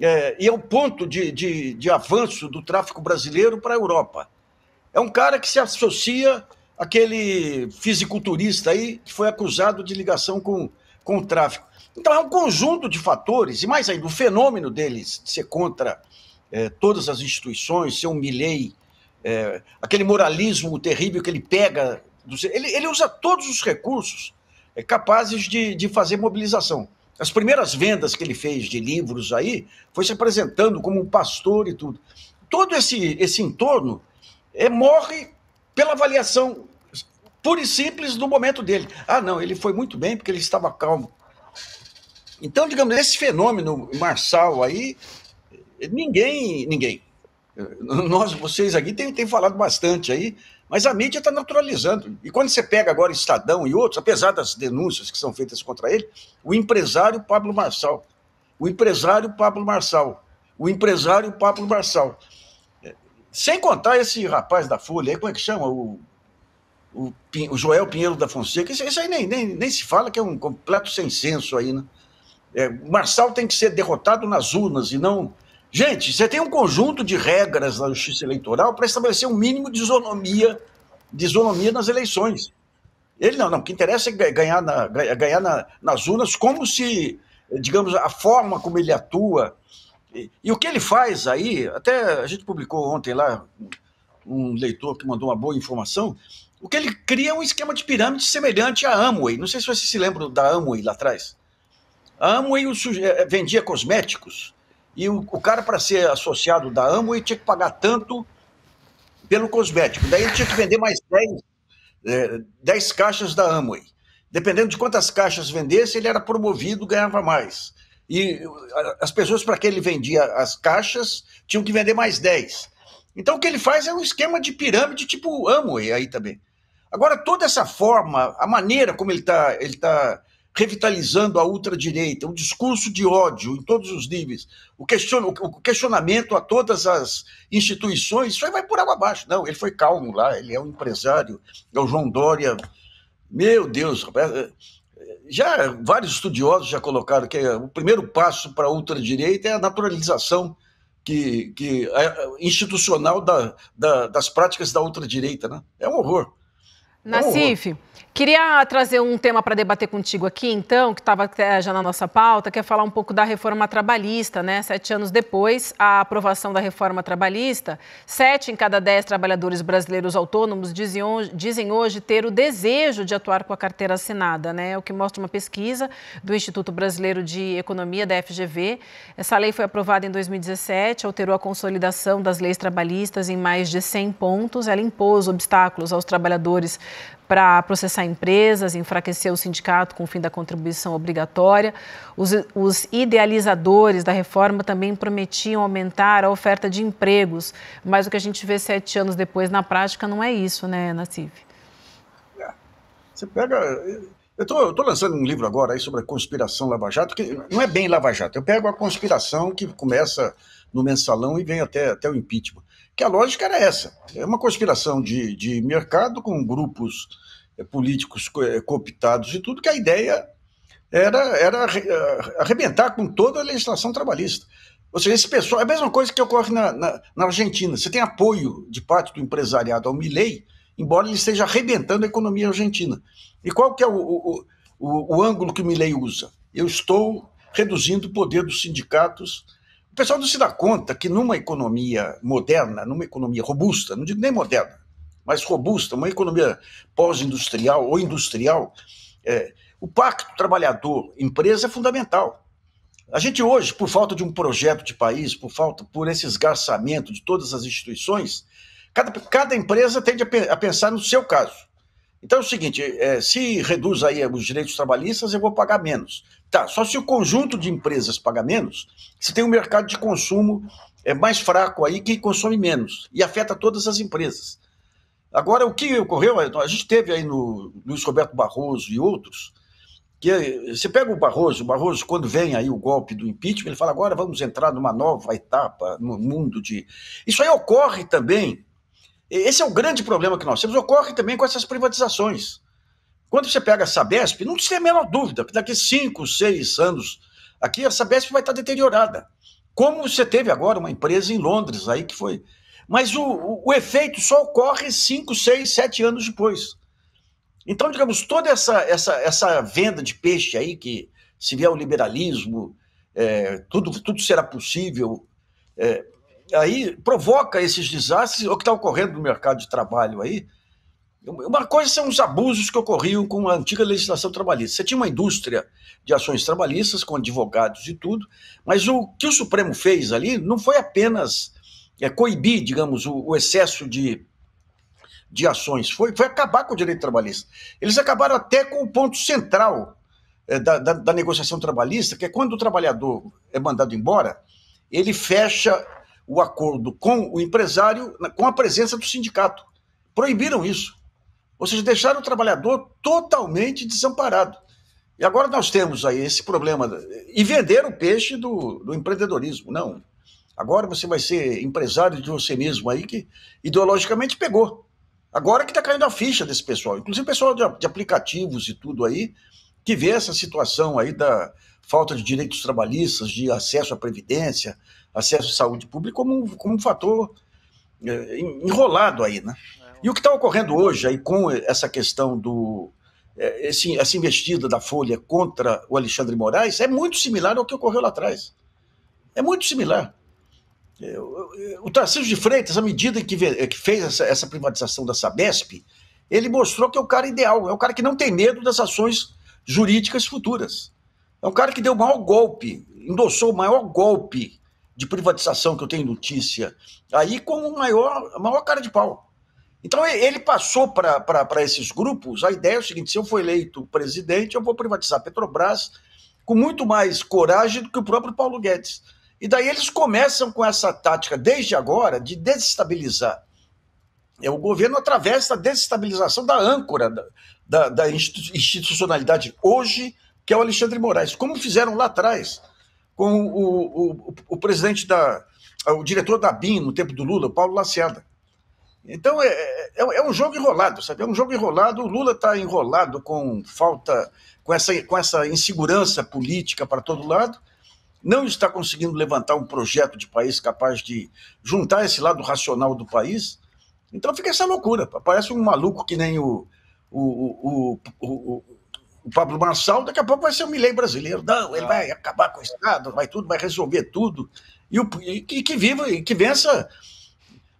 é, e é o ponto de, de, de avanço do tráfico brasileiro para a Europa. É um cara que se associa àquele fisiculturista aí que foi acusado de ligação com, com o tráfico. Então é um conjunto de fatores, e mais ainda, o fenômeno deles de ser contra é, todas as instituições, ser um Milley, é, aquele moralismo terrível que ele pega. Do, ele, ele usa todos os recursos é, capazes de, de fazer mobilização. As primeiras vendas que ele fez de livros aí foi se apresentando como um pastor e tudo. Todo esse, esse entorno é, morre pela avaliação pura e simples do momento dele. Ah, não, ele foi muito bem porque ele estava calmo. Então, digamos, esse fenômeno marçal aí, ninguém, ninguém. Nós, vocês aqui, tem, tem falado bastante aí mas a mídia está naturalizando. E quando você pega agora Estadão e outros, apesar das denúncias que são feitas contra ele, o empresário Pablo Marçal, o empresário Pablo Marçal, o empresário Pablo Marçal. É, sem contar esse rapaz da Folha, como é que chama? O, o, o Joel Pinheiro da Fonseca. Isso, isso aí nem, nem, nem, se fala que é um completo sem senso aí, né? É, Marçal tem que ser derrotado nas urnas e não Gente, você tem um conjunto de regras na justiça eleitoral para estabelecer um mínimo de isonomia, de isonomia nas eleições. Ele não, não. O que interessa é ganhar, na, ganhar na, nas urnas, como se, digamos, a forma como ele atua. E, e, o que ele faz aí, até a gente publicou ontem lá um leitor que mandou uma boa informação. O que ele cria é um esquema de pirâmide semelhante à Amway. Não sei se vocês se lembram da Amway lá atrás. A Amway eh, vendia cosméticos e o, o cara, para ser associado da Amway, tinha que pagar tanto pelo cosmético. Daí ele tinha que vender mais 10, é, 10 caixas da Amway. Dependendo de quantas caixas vendesse, ele era promovido, ganhava mais. E as pessoas para quem ele vendia as caixas tinham que vender mais 10. Então o que ele faz é um esquema de pirâmide tipo Amway aí também. Agora, toda essa forma, a maneira como ele está ele tá revitalizando a ultradireita, um discurso de ódio em todos os níveis, o, question, o questionamento a todas as instituições, isso aí vai por água abaixo. Não, ele foi calmo lá, ele é um empresário, é o João Dória. Meu Deus, é, já vários estudiosos já colocaram que é, o primeiro passo para a ultradireita é a naturalização que, que é, institucional da, da, das práticas da ultradireita. Né? É um horror. Nassif, é um horror. Queria trazer um tema para debater contigo aqui, então, que estava é, já na nossa pauta, que é falar um pouco da reforma trabalhista, né? Sete anos depois, a aprovação da reforma trabalhista, sete em cada dez trabalhadores brasileiros autônomos dizem hoje, dizem hoje ter o desejo de atuar com a carteira assinada, né? É o que mostra uma pesquisa do Instituto Brasileiro de Economia, da FGV. Essa lei foi aprovada em 2017, alterou a consolidação das leis trabalhistas em mais de 100 pontos. Ela impôs obstáculos aos trabalhadores para processar empresas, enfraquecer o sindicato com o fim da contribuição obrigatória. Os, os idealizadores da reforma também prometiam aumentar a oferta de empregos, mas o que a gente vê sete anos depois na prática não é isso, né, Nassif? É. Você pega. Eu estou lançando um livro agora aí sobre a conspiração Lava Jato, que não é bem Lava Jato. Eu pego a conspiração que começa no mensalão e vem até, até o impeachment que a lógica era essa. É uma conspiração de, de mercado com grupos eh, políticos eh, cooptados e tudo, que a ideia era, era eh, arrebentar com toda a legislação trabalhista. Ou seja, esse pessoal. É a mesma coisa que ocorre na, na, na Argentina. Você tem apoio de parte do empresariado ao Milley, embora ele esteja arrebentando a economia argentina. E qual que é o, o, o, o ângulo que o Milley usa? Eu estou reduzindo o poder dos sindicatos o pessoal não se dá conta que numa economia moderna, numa economia robusta, não digo nem moderna, mas robusta, uma economia pós-industrial ou industrial, é, o pacto trabalhador-empresa é fundamental. A gente hoje, por falta de um projeto de país, por falta, por esse esgarçamento de todas as instituições, cada, cada empresa tende a, a pensar no seu caso. Então é o seguinte: é, se reduz aí os direitos trabalhistas, eu vou pagar menos. Tá, só se o conjunto de empresas paga menos, se tem um mercado de consumo é mais fraco aí que consome menos e afeta todas as empresas. Agora, o que ocorreu, é, a gente teve aí no Luiz Roberto Barroso e outros, que você pega o Barroso, o Barroso, quando vem aí o golpe do impeachment, ele fala agora vamos entrar numa nova etapa no mundo de. Isso aí ocorre também esse é o grande problema que nós temos. Ocorre também com essas privatizações. Quando você pega a Sabesp, não tem a menor dúvida que daqui cinco, seis anos, aqui a Sabesp vai estar deteriorada. Como você teve agora uma empresa em Londres aí que foi. Mas o, o, o efeito só ocorre cinco, seis, sete anos depois. Então, digamos, toda essa, essa, essa venda de peixe aí, que se vier o liberalismo, é, tudo, tudo será possível, é, aí provoca esses desastres, o que está ocorrendo no mercado de trabalho aí. Uma coisa são os abusos que ocorriam com a antiga legislação trabalhista. Você tinha uma indústria de ações trabalhistas, com advogados e tudo, mas o que o Supremo fez ali não foi apenas é, coibir, digamos, o, o excesso de, de ações, foi, foi acabar com o direito trabalhista. Eles acabaram até com o ponto central é, da, da, da negociação trabalhista, que é quando o trabalhador é mandado embora, ele fecha o acordo com o empresário, com a presença do sindicato. Proibiram isso. Ou seja, deixaram o trabalhador totalmente desamparado. E agora nós temos aí esse problema. E vender o peixe do, do empreendedorismo. Não. Agora você vai ser empresário de você mesmo aí, que ideologicamente pegou. Agora que está caindo a ficha desse pessoal, inclusive pessoal de, de, aplicativos e tudo aí, que vê essa situação aí da falta de direitos trabalhistas, de acesso à previdência, acesso à saúde pública como, um, como um fator é, enrolado aí, né? E o que está ocorrendo hoje aí com essa questão do é, esse, essa investida da Folha contra o Alexandre Moraes é muito similar ao que ocorreu lá atrás. É muito similar. É, o, o Tarcísio de Freitas, à medida que, que fez essa, essa privatização da Sabesp, ele mostrou que é o cara ideal, é o cara que não tem medo das ações jurídicas futuras. É o cara que deu o maior golpe, endossou o maior golpe de privatização que eu tenho notícia, aí com a maior, maior cara de pau. Então ele passou para esses grupos a ideia é o seguinte: se eu for eleito presidente, eu vou privatizar Petrobras com muito mais coragem do que o próprio Paulo Guedes. E daí eles começam com essa tática desde agora de desestabilizar. É o governo através da desestabilização da âncora da, da, da institucionalidade hoje, que é o Alexandre Moraes, como fizeram lá atrás com o, o, o presidente da. o diretor da BIM no tempo do Lula, Paulo Lacerda. Então é, é, é, um jogo enrolado, sabe? É um jogo enrolado. O Lula está enrolado com falta, com essa, com essa insegurança política para todo lado. Não está conseguindo levantar um projeto de país capaz de juntar esse lado racional do país. Então fica essa loucura. Parece um maluco que nem o, o, o, o, o Pablo Marçal, daqui a pouco vai ser o Milei brasileiro. Não, ele ah. vai acabar com o Estado, vai tudo, vai resolver tudo. E, o, e, e que viva, e que vença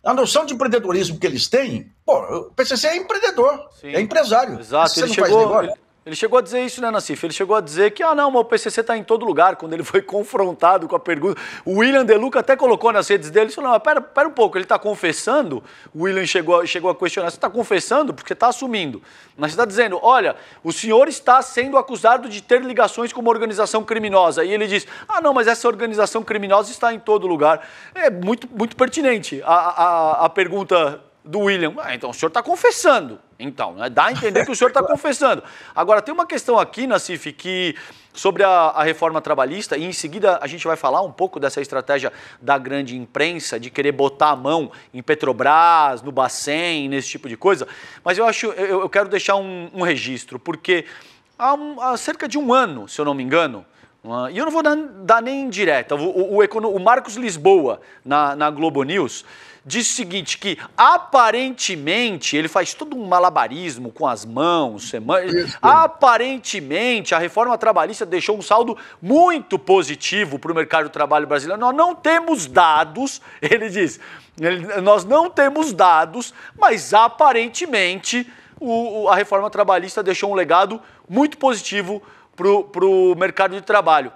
a noção de empreendedorismo que eles têm. Pô, o PCC é empreendedor, Sim. é empresário. Exato, Você ele não chegou, faz negócio. Ele chegou a dizer isso, né, Nassif? Ele chegou a dizer que, ah, não, o PCC está em todo lugar, quando ele foi confrontado com a pergunta. O William Deluca até colocou nas redes dele, ele falou, não, mas pera, pera um pouco, ele está confessando? O William chegou, chegou a questionar, você está confessando? Porque está assumindo. Mas você está dizendo, olha, o senhor está sendo acusado de ter ligações com uma organização criminosa. E ele diz, ah, não, mas essa organização criminosa está em todo lugar. É muito, muito pertinente a, a, a pergunta do William. Ah, então o senhor está confessando. Então, né? dá a entender que o senhor está confessando. Agora, tem uma questão aqui, Nassif, que sobre a, a, reforma trabalhista, e em seguida a gente vai falar um pouco dessa estratégia da grande imprensa, de querer botar a mão em Petrobras, no Bacen, nesse tipo de coisa. Mas eu acho, eu, eu quero deixar um, um registro, porque há, um, há cerca de um ano, se eu não me engano, e eu não vou dar, dar nem direta. O, o, o, o, Marcos Lisboa, na, na Globo News, diz o seguinte: que aparentemente ele faz todo um malabarismo com as mãos. É, aparentemente, a reforma trabalhista deixou um saldo muito positivo para o mercado do trabalho brasileiro. Nós não temos dados, ele diz, ele, nós não temos dados, mas aparentemente o, a reforma trabalhista deixou um legado muito positivo para o mercado de trabalho.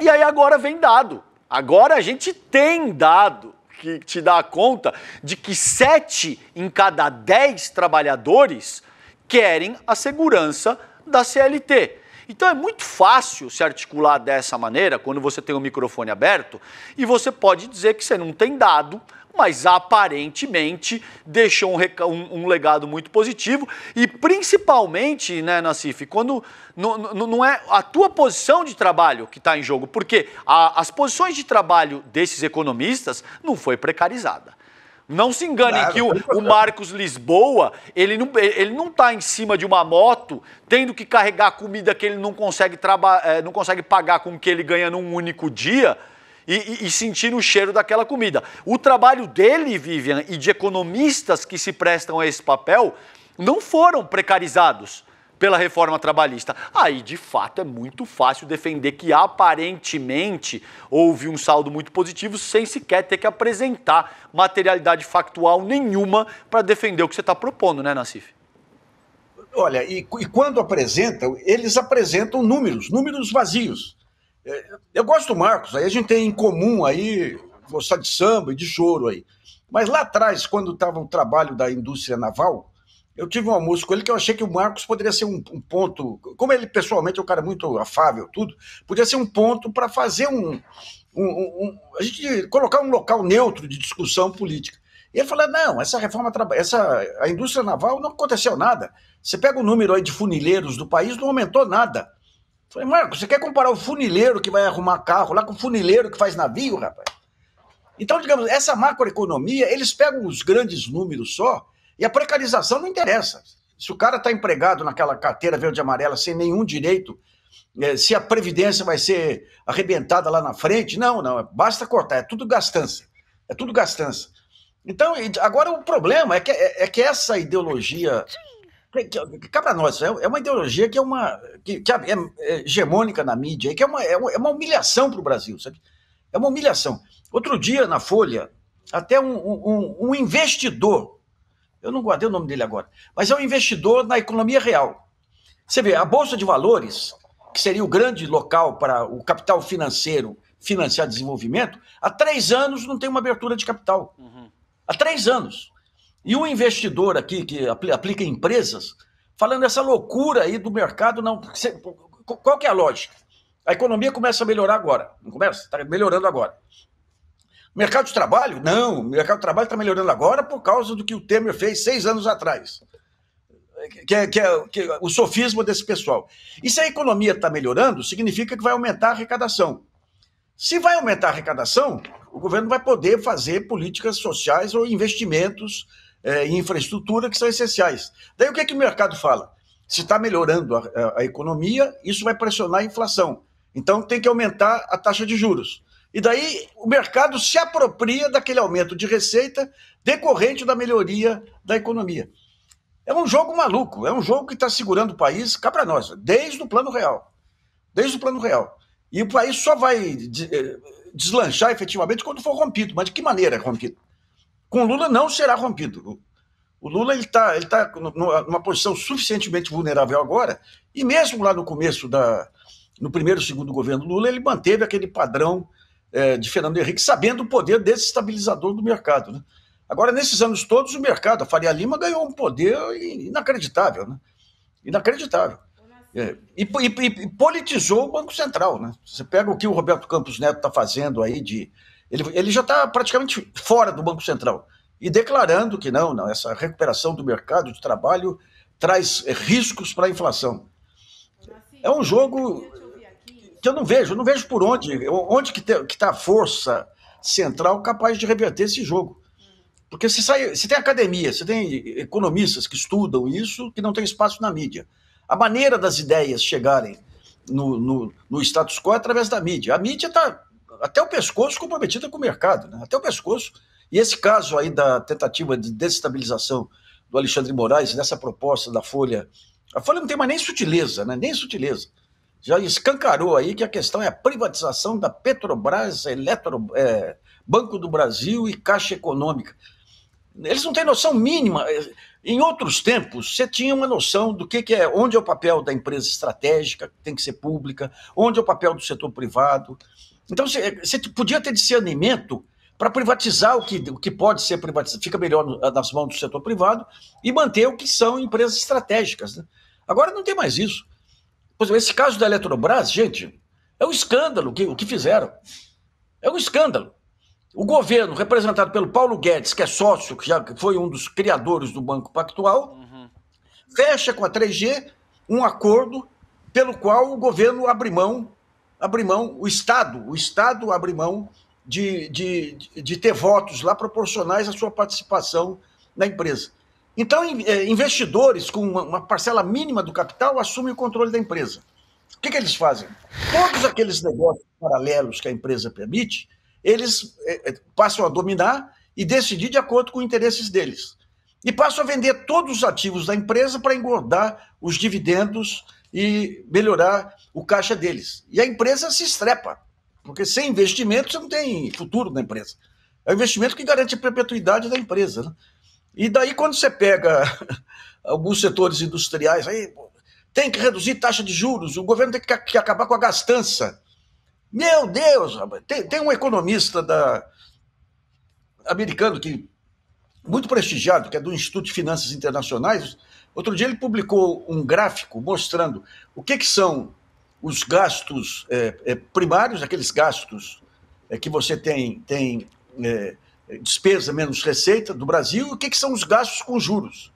E aí agora vem dado. Agora a gente tem dado que te dá conta de que 7 em cada 10 trabalhadores querem a segurança da CLT. Então é muito fácil se articular dessa maneira, quando você tem o microfone aberto, e você pode dizer que você não tem dado, mas aparentemente deixou um, um, um legado muito positivo e principalmente, né, Nassif, quando não é a tua posição de trabalho que está em jogo, porque a, as posições de trabalho desses economistas não foi precarizada. Não se engane claro, que o, o, Marcos Lisboa, ele não, ele não tá em cima de uma moto tendo que carregar comida que ele não consegue, traba, eh, não consegue pagar com o que ele ganha num único dia e, e, e sentir o cheiro daquela comida. O trabalho dele, Vivian, e de economistas que se prestam a esse papel, não foram precarizados pela reforma trabalhista. Aí, de fato, é muito fácil defender que aparentemente houve um saldo muito positivo sem sequer ter que apresentar materialidade factual nenhuma para defender o que você está propondo, né, Nassif? Olha, e, e, quando apresentam, eles apresentam números, números vazios. É, eu gosto do Marcos, aí a gente tem em comum aí gostar de samba e de choro aí. Mas lá atrás, quando estava o trabalho da indústria naval, eu tive um almoço com ele que eu achei que o Marcos poderia ser um, um ponto. Como ele pessoalmente é um cara muito afável, tudo, podia ser um ponto para fazer um, um, um, A gente colocar um local neutro de discussão política. E ele falou: não, essa reforma. essa A indústria naval não aconteceu nada. Você pega o número aí de funileiros do país, não aumentou nada. Falei, Marcos, você quer comparar o funileiro que vai arrumar carro lá com o funileiro que faz navio, rapaz? Então, digamos, essa macroeconomia, eles pegam os grandes números só e a precarização não interessa. Se o cara está empregado naquela carteira verde e amarela sem nenhum direito, eh, se a Previdência vai ser arrebentada lá na frente, não, não, basta cortar, é tudo gastança. É tudo gastança. Então, agora o problema é que, é, é que essa ideologia Cá para nós, é, é uma ideologia que é uma que, que é, é hegemônica na mídia, que é uma, é uma é humilhação para o Brasil, sabe? É uma humilhação. Outro dia, na Folha, até um, um, um investidor, eu não guardei o nome dele agora, mas é um investidor na economia real. Você vê, a Bolsa de Valores, que seria o grande local para o capital financeiro financiar desenvolvimento, há três anos não tem uma abertura de capital. Uhum. Há três anos. E um investidor aqui que aplica empresas, falando essa loucura aí do mercado, não. Qual que é a lógica? A economia começa a melhorar agora. Não começa? Está melhorando agora. Mercado de trabalho? Não, o mercado de trabalho está melhorando agora por causa do que o Temer fez seis anos atrás. Que é, que é, que é o sofismo desse pessoal. E se a economia está melhorando, significa que vai aumentar a arrecadação. Se vai aumentar a arrecadação, o governo vai poder fazer políticas sociais ou investimentos é, e infraestrutura que são essenciais. Daí o que, é que o mercado fala? Se está melhorando a, a, a economia, isso vai pressionar a inflação. Então tem que aumentar a taxa de juros. E daí o mercado se apropria daquele aumento de receita decorrente da melhoria da economia. É um jogo maluco, é um jogo que está segurando o país cá para nós, desde o plano real. Desde o plano real. E o país só vai eh, deslanchar efetivamente quando for rompido. Mas de que maneira é rompido? Com Lula não será rompido. O Lula está ele, ele tá, tá numa posição suficientemente vulnerável agora, e mesmo lá no começo da. no primeiro segundo governo Lula, ele manteve aquele padrão é, de Fernando Henrique, sabendo o poder desestabilizador do mercado. Né? Agora, nesses anos todos, o mercado, a Faria Lima ganhou um poder inacreditável, né? Inacreditável. É, e, e, e politizou o Banco Central, né? Você pega o que o Roberto Campos Neto está fazendo aí de ele, ele já está praticamente fora do Banco Central e declarando que não, não, essa recuperação do mercado de trabalho traz riscos para a inflação. Assim, é um jogo que eu não vejo, eu não vejo por onde, onde que está a força central capaz de reverter esse jogo. Porque você, sai, você tem academia, você tem economistas que estudam isso, que não tem espaço na mídia. A maneira das ideias chegarem no, no, no status quo é através da mídia. A mídia está até o pescoço comprometida com o mercado, né? até o pescoço. E esse caso aí da tentativa de desestabilização do Alexandre Moraes nessa proposta da Folha, a Folha não tem mais nem sutileza, né? nem sutileza. Já escancarou aí que a questão é a privatização da Petrobras, Eletro, é, Banco do Brasil e Caixa Econômica. Eles não têm noção mínima. Em outros tempos, você tinha uma noção do que, que é, onde é o papel da empresa estratégica, que tem que ser pública, onde é o papel do setor privado. Então, você podia ter discernimento para privatizar o que, o que pode ser privatizado, fica melhor nas mãos do setor privado, e manter o que são empresas estratégicas. Né? Agora não tem mais isso. Por exemplo, esse caso da Eletrobras, gente, é um escândalo que, o que fizeram. É um escândalo. O governo, representado pelo Paulo Guedes, que é sócio, que já foi um dos criadores do Banco Pactual, uhum. fecha com a 3G um acordo pelo qual o governo abre mão abrir mão, o Estado, o Estado abrir mão de, de, de ter votos lá proporcionais à sua participação na empresa. Então, eh, investidores com uma parcela mínima do capital assumem o controle da empresa. O que, que eles fazem? Todos aqueles negócios paralelos que a empresa permite, eles eh, eh, passam a dominar e decidir de acordo com os interesses deles. E passam a vender todos os ativos da empresa para engordar os dividendos e melhorar o caixa deles. E a empresa se estrepa, porque sem investimento você não tem futuro na empresa. É o investimento que garante a perpetuidade da empresa. Né? E daí, quando você pega alguns setores industriais, aí tem que reduzir taxa de juros, o governo tem que, acabar com a gastança. Meu Deus, tem, tem um economista da, americano que muito prestigiado, que é do Instituto de Finanças Internacionais. Outro dia ele publicou um gráfico mostrando o que, que são os gastos é, é, primários, aqueles gastos é, que você tem, tem é, despesa menos receita do Brasil, e o que, que são os gastos com juros.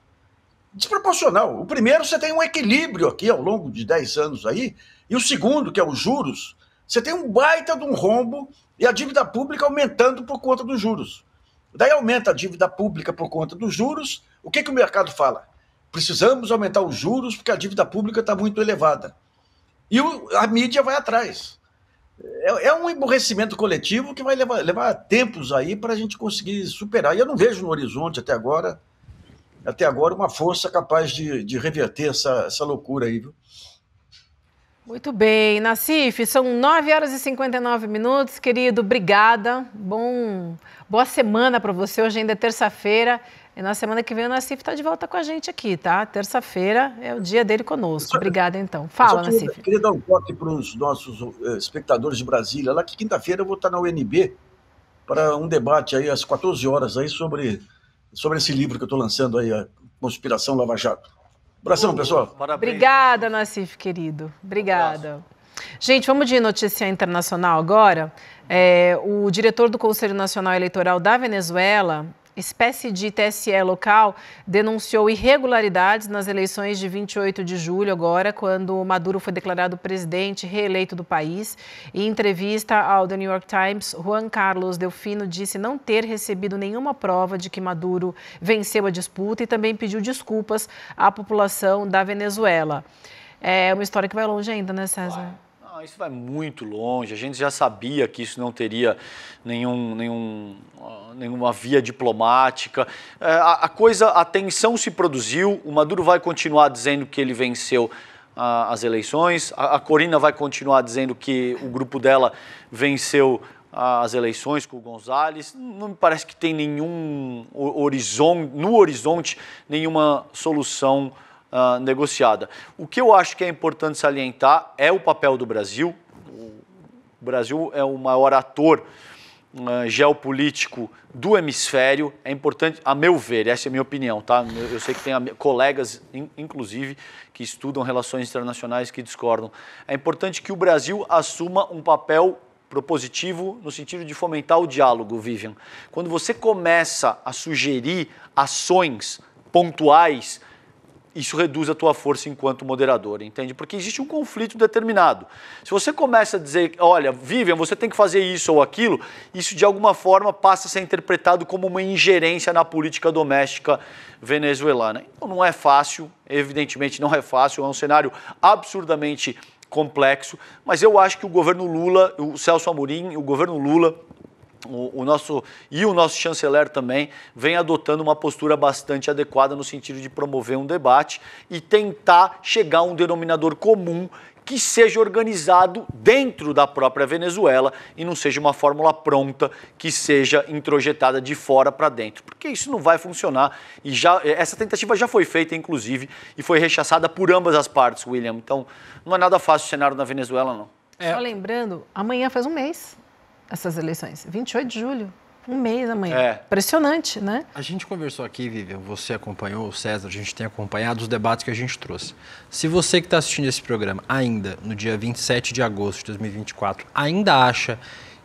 Desproporcional. O primeiro, você tem um equilíbrio aqui ao longo de 10 anos aí, e o segundo, que é os juros, você tem um baita de um rombo e a dívida pública aumentando por conta dos juros. Daí aumenta a dívida pública por conta dos juros. O que, que o mercado fala? Precisamos aumentar os juros porque a dívida pública está muito elevada. E o, a mídia vai atrás. É, é, um emborrecimento coletivo que vai levar, levar tempos aí para a gente conseguir superar. E eu não vejo no horizonte até agora, até agora, uma força capaz de, de reverter essa, essa loucura aí, viu? Muito bem, Nacife, são 9 horas e 59 minutos, querido, obrigada. Bom, boa semana para você. Hoje ainda é terça-feira e na semana que vem o Nassif está de volta com a gente aqui, tá? Terça-feira é o dia dele conosco. Obrigada, então. Fala, Nassif. Eu queria dar um toque para os nossos eh, espectadores de Brasília. Lá que quinta-feira eu vou estar na UNB para um debate aí às 14 horas aí sobre, sobre esse livro que eu estou lançando aí, a Conspiração Lava Jato. Abração, pessoal. Parabéns. Obrigada, Nassif, querido. Obrigada. Um Gente, vamos de notícia internacional agora. É, o diretor do Conselho Nacional Eleitoral da Venezuela, espécie de TSE local denunciou irregularidades nas eleições de 28 de julho, agora, quando Maduro foi declarado presidente reeleito do país. Em entrevista ao The New York Times, Juan Carlos Delfino disse não ter recebido nenhuma prova de que Maduro venceu a disputa e também pediu desculpas à população da Venezuela. É uma história que vai longe ainda, né, César? isso vai muito longe. A gente já sabia que isso não teria nenhum, nenhum, nenhuma via diplomática. É, a, a coisa, a tensão se produziu. O Maduro vai continuar dizendo que ele venceu a, as eleições. A, a Corina vai continuar dizendo que o grupo dela venceu as eleições com o Gonzalez. Não me parece que tem nenhum horizonte, no horizonte, nenhuma solução uh, negociada. O que eu acho que é importante salientar é o papel do Brasil. O Brasil é o maior ator uh, geopolítico do hemisfério. É importante, a meu ver, essa é a minha opinião, tá? Eu sei que tem colegas, inclusive, que estudam relações internacionais que discordam. É importante que o Brasil assuma um papel propositivo no sentido de fomentar o diálogo, Vivian. Quando você começa a sugerir ações pontuais isso reduz a tua força enquanto moderador, entende? Porque existe um conflito determinado. Se você começa a dizer, olha, Vivian, você tem que fazer isso ou aquilo, isso de alguma forma passa a ser interpretado como uma ingerência na política doméstica venezuelana. Então não é fácil, evidentemente não é fácil, é um cenário absurdamente complexo, mas eu acho que o governo Lula, o Celso Amorim, o governo Lula o, o, nosso e o nosso chanceler também vem adotando uma postura bastante adequada no sentido de promover um debate e tentar chegar a um denominador comum que seja organizado dentro da própria Venezuela e não seja uma fórmula pronta que seja introjetada de fora para dentro, porque isso não vai funcionar e já essa tentativa já foi feita inclusive e foi rechaçada por ambas as partes, William. Então, não é nada fácil o cenário na Venezuela não. É. Só lembrando, amanhã faz um mês essas eleições? 28 de julho, um mês amanhã. É. Impressionante, né? A gente conversou aqui, Vivian, você acompanhou, o César, a gente tem acompanhado os debates que a gente trouxe. Se você que está assistindo esse programa ainda, no dia 27 de agosto de 2024, ainda acha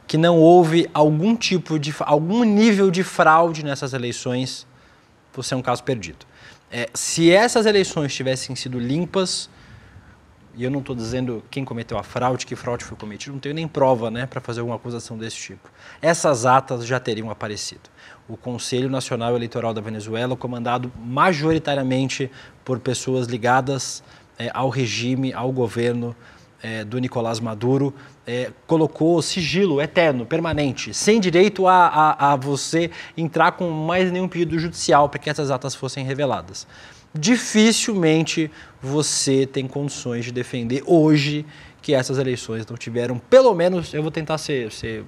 que não houve algum tipo de, algum nível de fraude nessas eleições, você é um caso perdido. É, se essas eleições tivessem sido limpas, e eu não estou dizendo quem cometeu a fraude, que fraude foi cometida, não tenho nem prova né, para fazer alguma acusação desse tipo. Essas atas já teriam aparecido. O Conselho Nacional Eleitoral da Venezuela, comandado majoritariamente por pessoas ligadas é, ao regime, ao governo é, do Nicolás Maduro, é, colocou sigilo eterno, permanente, sem direito a, a, a você entrar com mais nenhum pedido judicial para que essas atas fossem reveladas dificilmente você tem condições de defender hoje que essas eleições não tiveram, pelo menos, eu vou tentar ser, ser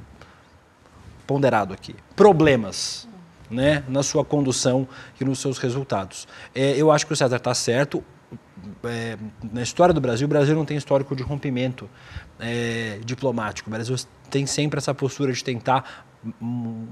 ponderado aqui, problemas. Né, na sua condução e nos seus resultados. É, eu acho que o César está certo. É, na história do Brasil, o Brasil não tem histórico de rompimento é, diplomático. O Brasil tem sempre essa postura de tentar um,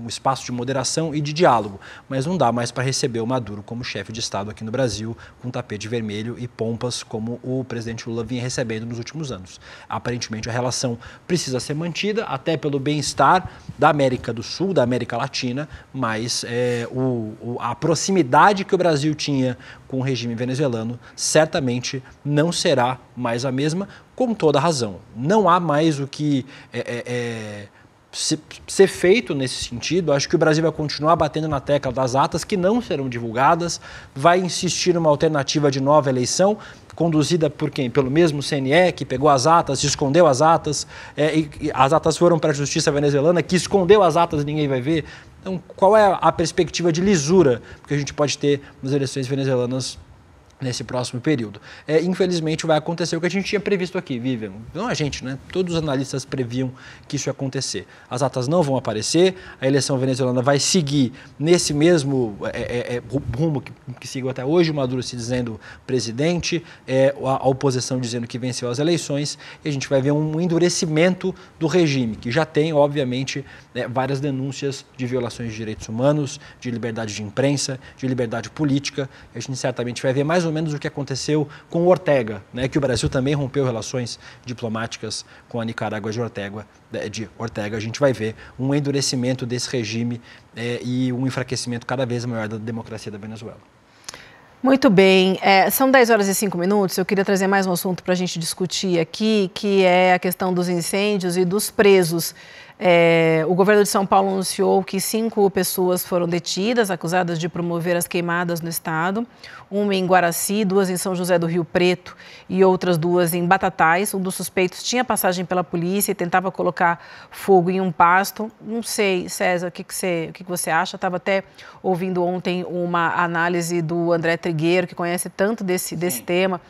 um espaço de moderação e de diálogo, mas não dá mais para receber o Maduro como chefe de Estado aqui no Brasil, com tapete vermelho e pompas como o presidente Lula vinha recebendo nos últimos anos. Aparentemente, a relação precisa ser mantida, até pelo bem-estar da América do Sul, da América Latina, mas é, o, o, a proximidade que o Brasil tinha com o regime venezuelano certamente não será mais a mesma, com toda razão. Não há mais o que. É, é, é ser feito nesse sentido. Acho que o Brasil vai continuar batendo na tecla das atas que não serão divulgadas, vai insistir numa alternativa de nova eleição, conduzida por quem? Pelo mesmo CNE, que pegou as atas, escondeu as atas, é, e, e as atas foram para a justiça venezuelana, que escondeu as atas e ninguém vai ver. Então, qual é a perspectiva de lisura que a gente pode ter nas eleições venezuelanas nesse próximo período. É, infelizmente vai acontecer o que a gente tinha previsto aqui, Vivian. Não a gente, né? Todos os analistas previam que isso ia acontecer. As atas não vão aparecer, a eleição venezuelana vai seguir nesse mesmo é, é, é rumo que, que seguiu até hoje, o Maduro se dizendo presidente, é, a, a, oposição dizendo que venceu as eleições, e a gente vai ver um endurecimento do regime, que já tem, obviamente, né, várias denúncias de violações de direitos humanos, de liberdade de imprensa, de liberdade política. A gente certamente vai ver mais ou menos o que aconteceu com Ortega, né, que o Brasil também rompeu relações diplomáticas com a Nicarágua de Ortega. Né, de Ortega. A gente vai ver um endurecimento desse regime é, e um enfraquecimento cada vez maior da democracia da Venezuela. Muito bem, é, são 10 horas e 5 minutos. Eu queria trazer mais um assunto para a gente discutir aqui, que é a questão dos incêndios e dos presos. É, o governo de São Paulo anunciou que cinco pessoas foram detidas, acusadas de promover as queimadas no estado. Uma em Guaraci, duas em São José do Rio Preto e outras duas em Batatais. Um dos suspeitos tinha passagem pela polícia e tentava colocar fogo em um pasto. Não sei, César, o que, que, você, o que, que você acha? Estava até ouvindo ontem uma análise do André Trigueiro, que conhece tanto desse, desse tema.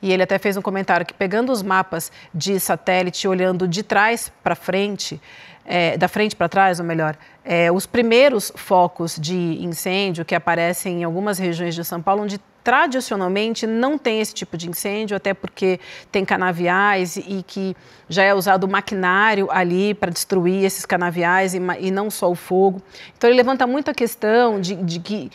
E ele até fez um comentário que pegando os mapas de satélite, olhando de trás para frente, é, da frente para trás, ou melhor, é, os primeiros focos de incêndio que aparecem em algumas regiões de São Paulo, onde tradicionalmente não tem esse tipo de incêndio, até porque tem canaviais e que já é usado maquinário ali para destruir esses canaviais e, e, não só o fogo. Então ele levanta muito a questão de, de que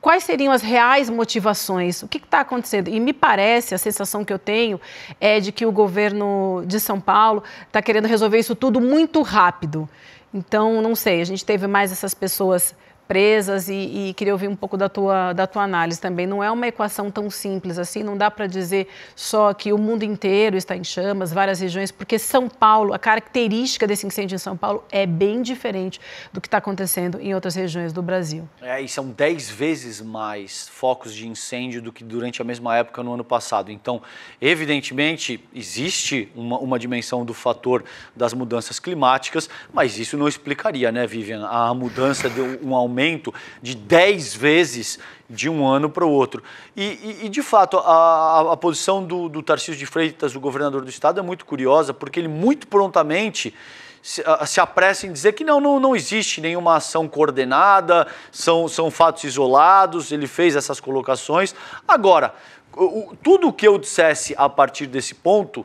quais seriam as reais motivações? O que está acontecendo? E me parece, a sensação que eu tenho é de que o governo de São Paulo está querendo resolver isso tudo muito rápido. Então, não sei, a gente teve mais essas pessoas presas e, e, queria ouvir um pouco da tua, da tua análise também. Não é uma equação tão simples assim, não dá para dizer só que o mundo inteiro está em chamas, várias regiões, porque São Paulo, a característica desse incêndio em São Paulo é bem diferente do que está acontecendo em outras regiões do Brasil. É, e são 10 vezes mais focos de incêndio do que durante a mesma época no ano passado. Então, evidentemente, existe uma, uma dimensão do fator das mudanças climáticas, mas isso não explicaria, né, Vivian, a mudança de um aumento aumento de 10 vezes de um ano para o outro. E, e, e, de fato, a, a posição do, do Tarcísio de Freitas, o governador do estado, é muito curiosa, porque ele muito prontamente se, se apressa em dizer que não, não, não existe nenhuma ação coordenada, são, são fatos isolados, ele fez essas colocações. Agora, o, tudo o que eu dissesse a partir desse ponto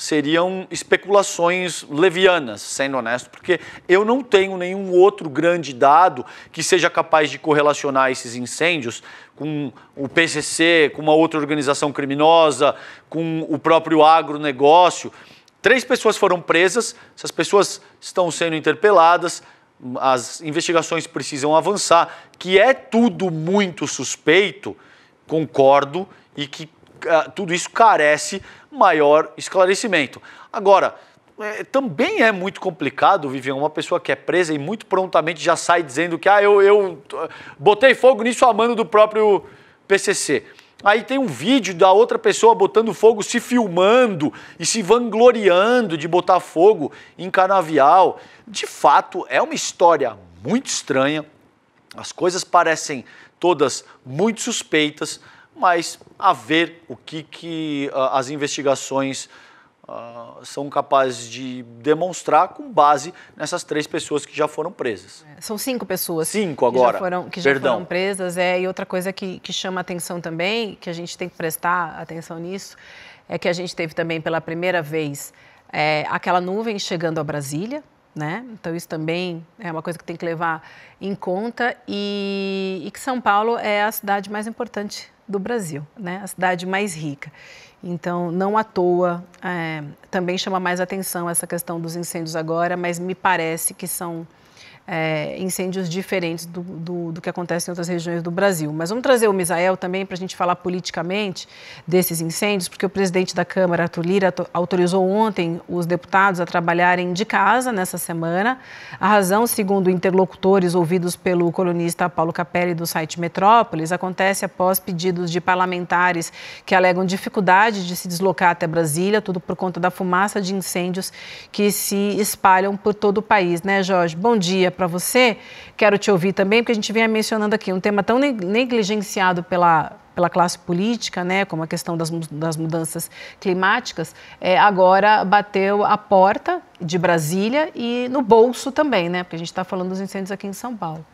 seriam especulações levianas, sendo honesto, porque eu não tenho nenhum outro grande dado que seja capaz de correlacionar esses incêndios com o PCC, com uma outra organização criminosa, com o próprio agronegócio. Três pessoas foram presas, essas pessoas estão sendo interpeladas, as investigações precisam avançar, que é tudo muito suspeito, concordo, e que tudo isso carece maior esclarecimento. Agora, é, também é muito complicado, Vivian, uma pessoa que é presa e muito prontamente já sai dizendo que ah, eu, eu botei fogo nisso a mano do próprio PCC. Aí tem um vídeo da outra pessoa botando fogo, se filmando e se vangloriando de botar fogo em canavial. De fato, é uma história muito estranha. As coisas parecem todas muito suspeitas, mas a ver o que, que uh, as investigações uh, são capazes de demonstrar com base nessas três pessoas que já foram presas. É, são cinco pessoas. Cinco agora. Que já foram, que já foram presas. É, e outra coisa que, que chama atenção também, que a gente tem que prestar atenção nisso, é que a gente teve também pela primeira vez é, aquela nuvem chegando a Brasília. Né? Então, isso também é uma coisa que tem que levar em conta e, e que São Paulo é a cidade mais importante do Brasil, né? a cidade mais rica. Então, não à toa, é, também chama mais atenção essa questão dos incêndios agora, mas me parece que são é, incêndios diferentes do, do, do, que acontece em outras regiões do Brasil. Mas vamos trazer o Misael também para a gente falar politicamente desses incêndios, porque o presidente da Câmara, Arthur Lira, autorizou ontem os deputados a trabalharem de casa nessa semana. A razão, segundo interlocutores ouvidos pelo colunista Paulo Capelli do site Metrópolis, acontece após pedidos de parlamentares que alegam dificuldade de se deslocar até Brasília, tudo por conta da fumaça de incêndios que se espalham por todo o país, né, Jorge? Bom dia para você. Quero te ouvir também, porque a gente vem mencionando aqui um tema tão negligenciado pela, pela classe política, né, como a questão das, das mudanças climáticas, é, agora bateu a porta de Brasília e no bolso também, né, porque a gente está falando dos incêndios aqui em São Paulo.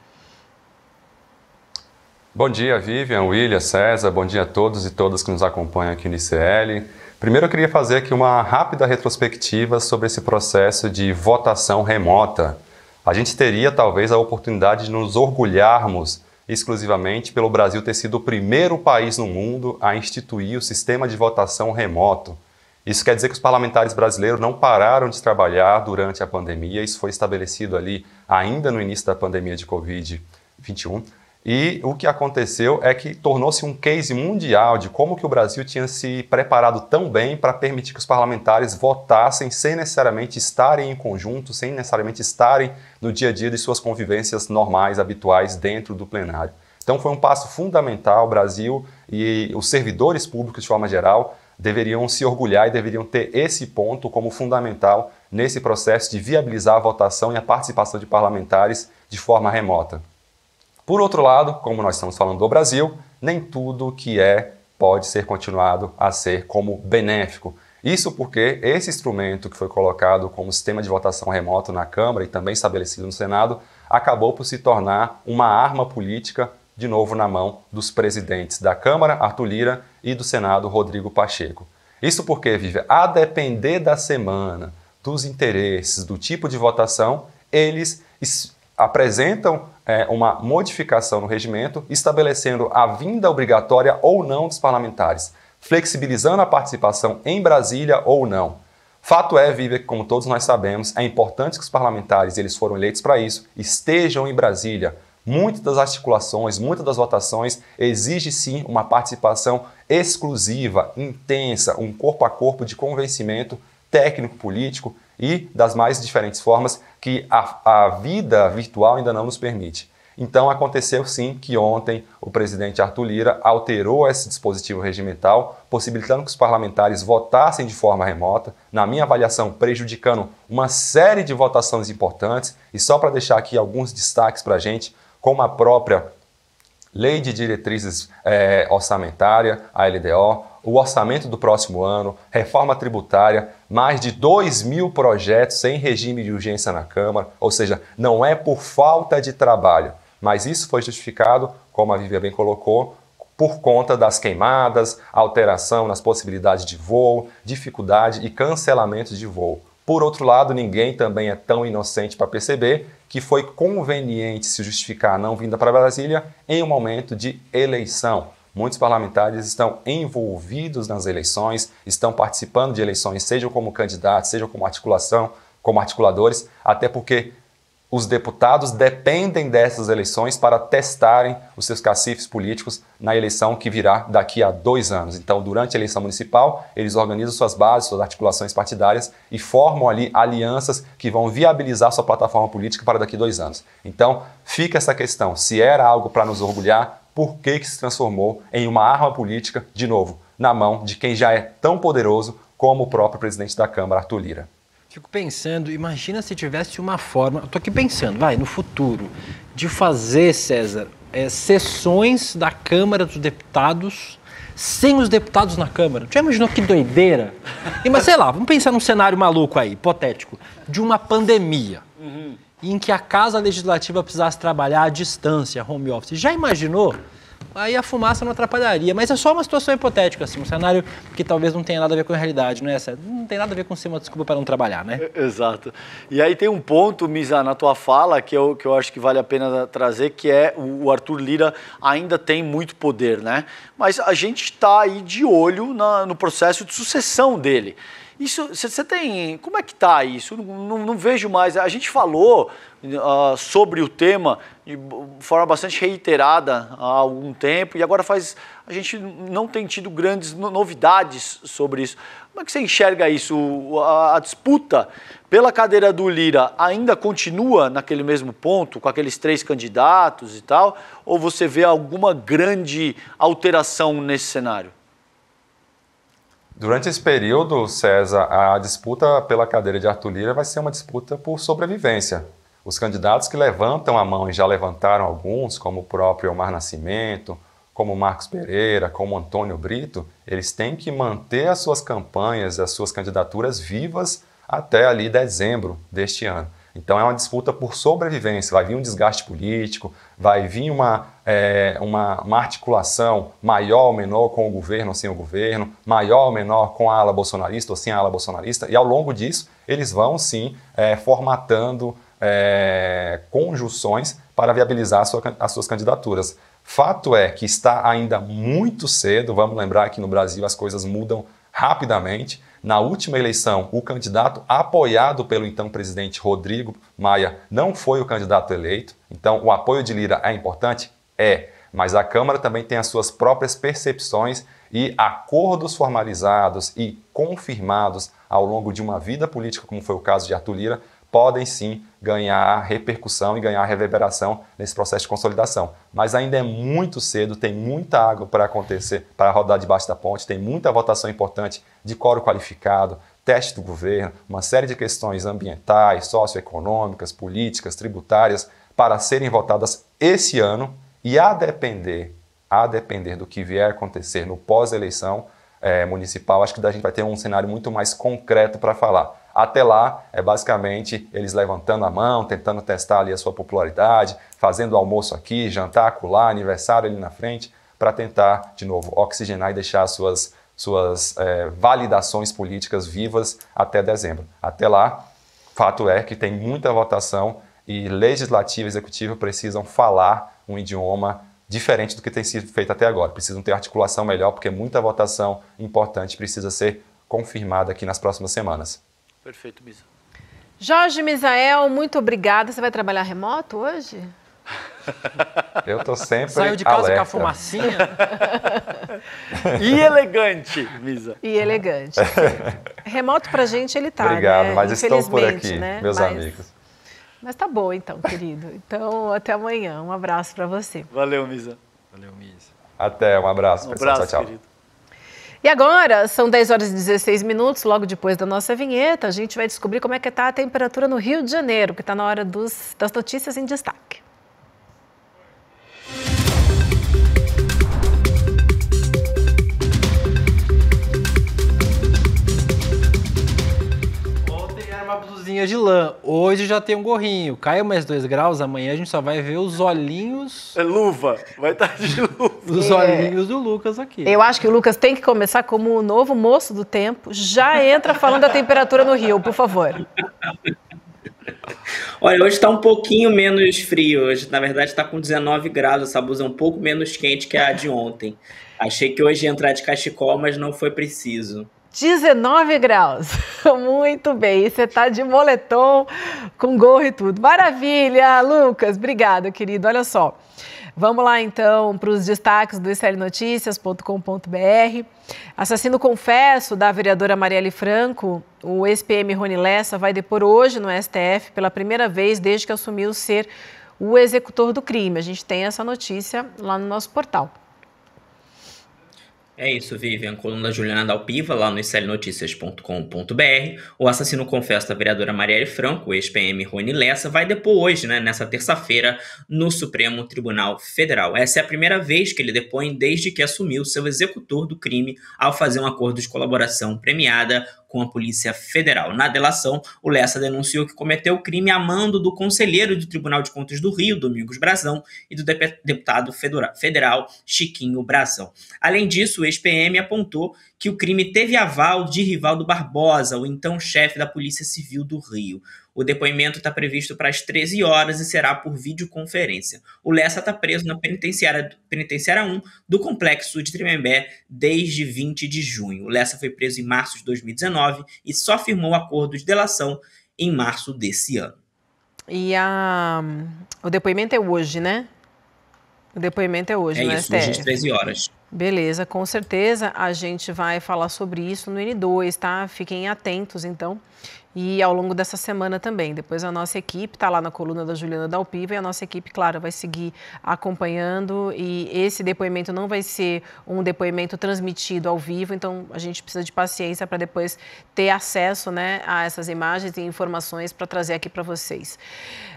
Bom dia, Vivian, William, César, bom dia a todos e todas que nos acompanham aqui no ICL. Primeiro, eu queria fazer aqui uma rápida retrospectiva sobre esse processo de votação remota a gente teria talvez a oportunidade de nos orgulharmos exclusivamente pelo Brasil ter sido o primeiro país no mundo a instituir o sistema de votação remoto. Isso quer dizer que os parlamentares brasileiros não pararam de trabalhar durante a pandemia, isso foi estabelecido ali ainda no início da pandemia de Covid-21. E o que aconteceu é que tornou-se um case mundial de como que o Brasil tinha se preparado tão bem para permitir que os parlamentares votassem sem necessariamente estarem em conjunto, sem necessariamente estarem no dia a dia de suas convivências normais, habituais dentro do plenário. Então foi um passo fundamental, o Brasil e os servidores públicos de forma geral deveriam se orgulhar e deveriam ter esse ponto como fundamental nesse processo de viabilizar a votação e a participação de parlamentares de forma remota. Por outro lado, como nós estamos falando do Brasil, nem tudo que é pode ser continuado a ser como benéfico. Isso porque esse instrumento que foi colocado como sistema de votação remoto na Câmara e também estabelecido no Senado acabou por se tornar uma arma política de novo na mão dos presidentes da Câmara, Arthur Lira, e do Senado, Rodrigo Pacheco. Isso porque, Vive, a depender da semana, dos interesses, do tipo de votação, eles apresentam é, uma modificação no regimento estabelecendo a vinda obrigatória ou não dos parlamentares, flexibilizando a participação em Brasília ou não. Fato é, viver que como todos nós sabemos, é importante que os parlamentares, eles foram eleitos para isso, estejam em Brasília. Muitas das articulações, muitas das votações exige sim uma participação exclusiva, intensa, um corpo a corpo de convencimento técnico, político, e das mais diferentes formas que a, a vida virtual ainda não nos permite. Então, aconteceu sim que ontem o presidente Arthur Lira alterou esse dispositivo regimental, possibilitando que os parlamentares votassem de forma remota, na minha avaliação, prejudicando uma série de votações importantes. E só para deixar aqui alguns destaques para a gente, como a própria Lei de Diretrizes é, Orçamentária, a LDO, o orçamento do próximo ano, reforma tributária, mais de 2 mil projetos em regime de urgência na Câmara, ou seja, não é por falta de trabalho, mas isso foi justificado, como a Vivian bem colocou, por conta das queimadas, alteração nas possibilidades de voo, dificuldade e cancelamento de voo. Por outro lado, ninguém também é tão inocente para perceber que foi conveniente se justificar a não vinda para Brasília em um momento de eleição. Muitos parlamentares estão envolvidos nas eleições, estão participando de eleições, sejam como candidatos, sejam como articulação, como articuladores, até porque os deputados dependem dessas eleições para testarem os seus cacifes políticos na eleição que virá daqui a dois anos. Então, durante a eleição municipal, eles organizam suas bases, suas articulações partidárias e formam ali alianças que vão viabilizar sua plataforma política para daqui a dois anos. Então, fica essa questão: se era algo para nos orgulhar, por que, que se transformou em uma arma política, de novo, na mão de quem já é tão poderoso como o próprio presidente da Câmara, Arthur Lira. Fico pensando, imagina se tivesse uma forma, estou aqui pensando, vai, no futuro, de fazer, César, é, sessões da Câmara dos Deputados sem os deputados na Câmara. Já imaginou que doideira? E, mas sei lá, vamos pensar num cenário maluco aí, hipotético, de uma pandemia. Uhum em que a Casa Legislativa precisasse trabalhar à distância, home office. Já imaginou? Aí a fumaça não atrapalharia. Mas é só uma situação hipotética, assim, um cenário que talvez não tenha nada a ver com a realidade, não é? Não tem nada a ver com ser uma desculpa para não trabalhar, né? Exato. E aí tem um ponto, Misa, na tua fala, que eu, que eu acho que vale a pena trazer, que é o Arthur Lira ainda tem muito poder, né? Mas a gente está aí de olho na, no processo de sucessão dele. Isso, você tem. Como é que tá isso? Não, não vejo mais. A gente falou uh, sobre o tema de forma bastante reiterada há algum tempo e agora faz. A gente não tem tido grandes novidades sobre isso. Como é que você enxerga isso? A, a disputa pela cadeira do Lira ainda continua naquele mesmo ponto, com aqueles três candidatos e tal? Ou você vê alguma grande alteração nesse cenário? Durante esse período, César, a disputa pela cadeira de Arthur Lira vai ser uma disputa por sobrevivência. Os candidatos que levantam a mão e já levantaram alguns, como o próprio Omar Nascimento, como Marcos Pereira, como Antônio Brito, eles têm que manter as suas campanhas, as suas candidaturas vivas até ali dezembro deste ano. Então é uma disputa por sobrevivência. Vai vir um desgaste político, vai vir uma, é, uma, uma, articulação maior ou menor com o governo ou sem o governo, maior ou menor com a ala bolsonarista ou sem a ala bolsonarista. E ao longo disso, eles vão sim é, formatando é, conjunções para viabilizar sua, as suas candidaturas. Fato é que está ainda muito cedo, vamos lembrar que no Brasil as coisas mudam rapidamente. Na última eleição, o candidato apoiado pelo então presidente Rodrigo Maia não foi o candidato eleito. Então, o apoio de Lira é importante? É. Mas a Câmara também tem as suas próprias percepções e acordos formalizados e confirmados ao longo de uma vida política, como foi o caso de Arthur Lira, podem sim ganhar repercussão e ganhar reverberação nesse processo de consolidação. Mas ainda é muito cedo, tem muita água para acontecer, para rodar debaixo da ponte, tem muita votação importante de coro qualificado, teste do governo, uma série de questões ambientais, socioeconômicas, políticas, tributárias, para serem votadas esse ano e a depender, a depender do que vier acontecer no pós-eleição, é, municipal, acho que a gente vai ter um cenário muito mais concreto para falar. Até lá, é basicamente eles levantando a mão, tentando testar ali a sua popularidade, fazendo almoço aqui, jantar acolá, aniversário ali na frente, para tentar, de novo, oxigenar e deixar suas, suas é, validações políticas vivas até dezembro. Até lá, fato é que tem muita votação e legislativo e executivo precisam falar um idioma diferente do que tem sido feito até agora. Precisam ter articulação melhor, porque muita votação importante precisa ser confirmada aqui nas próximas semanas. Perfeito, Misa. Jorge Misael, muito obrigada. Você vai trabalhar remoto hoje? Eu estou sempre. Saiu de casa alerta. com a fumacinha. e elegante, Misa. E elegante. Remoto a gente ele está. Obrigado, né? mas estou por aqui, né? meus mas... amigos. Mas tá bom então, querido. Então, até amanhã. Um abraço para você. Valeu, Misa. Valeu, Misa. Até, um abraço, um pessoal. Abraço, tchau, tchau. Querido. E agora, são 10 horas e 16 minutos, logo depois da nossa vinheta, a gente vai descobrir como é que está a temperatura no Rio de Janeiro, que está na hora dos, das notícias em destaque. calcinha de lã. Hoje já tem um gorrinho. Caiu mais dois graus, amanhã a gente só vai ver os olhinhos. É luva. Vai estar tá de luva. Os é. olhinhos do Lucas aqui. Eu acho que o Lucas tem que começar como o novo moço do tempo. Já entra falando da temperatura no Rio, por favor. Olha, hoje está um pouquinho menos frio. Hoje, na verdade, está com 19 graus. Essa blusa é um pouco menos quente que a de ontem. Achei que hoje ia entrar de cachecol, mas não foi preciso. 19 graus. Muito bem, você está de moletom, com gorro e tudo. Maravilha, Lucas, Obrigada, querido. Olha só. Vamos lá então para os destaques do israelnoticias.com.br. Assassino confesso da vereadora Marielle Franco, o ex-PM Rony Lessa vai depor hoje no STF pela primeira vez desde que assumiu ser o executor do crime. A gente tem essa notícia lá no nosso portal. É isso, Vivian. Coluna da Juliana Dalpiva, lá no slnoticias.com.br. O assassino confesso da vereadora Marielle Franco, ex-PM Rony Lessa, vai depor hoje, né, nessa terça-feira, no Supremo Tribunal Federal. Essa é a primeira vez que ele depõe desde que assumiu seu executor do crime ao fazer um acordo de colaboração premiada com a Polícia Federal. Na delação, o Lessa denunciou que cometeu o crime a mando do conselheiro do Tribunal de Contas do Rio, Domingos Brazão, e do deputado federal Chiquinho Brazão. Além disso, o ex-PM apontou que o crime teve aval de Rivaldo Barbosa, o então chefe da Polícia Civil do Rio. O depoimento está previsto para as 13 horas e será por videoconferência. O Lessa está preso na penitenciária, penitenciária 1 do Complexo de Tremembé desde 20 de junho. O Lessa foi preso em março de 2019 e só firmou acordo de delação em março desse ano. E a, o depoimento é hoje, né? O depoimento é hoje, é né, isso, hoje às 13 horas. Beleza, com certeza a gente vai falar sobre isso no N2, tá? Fiquem atentos, então e ao longo dessa semana também. Depois a nossa equipe está lá na coluna da Juliana Dalpiva e a nossa equipe, claro, vai seguir acompanhando e esse depoimento não vai ser um depoimento transmitido ao vivo, então a gente precisa de paciência para depois ter acesso né, a essas imagens e informações para trazer aqui para vocês.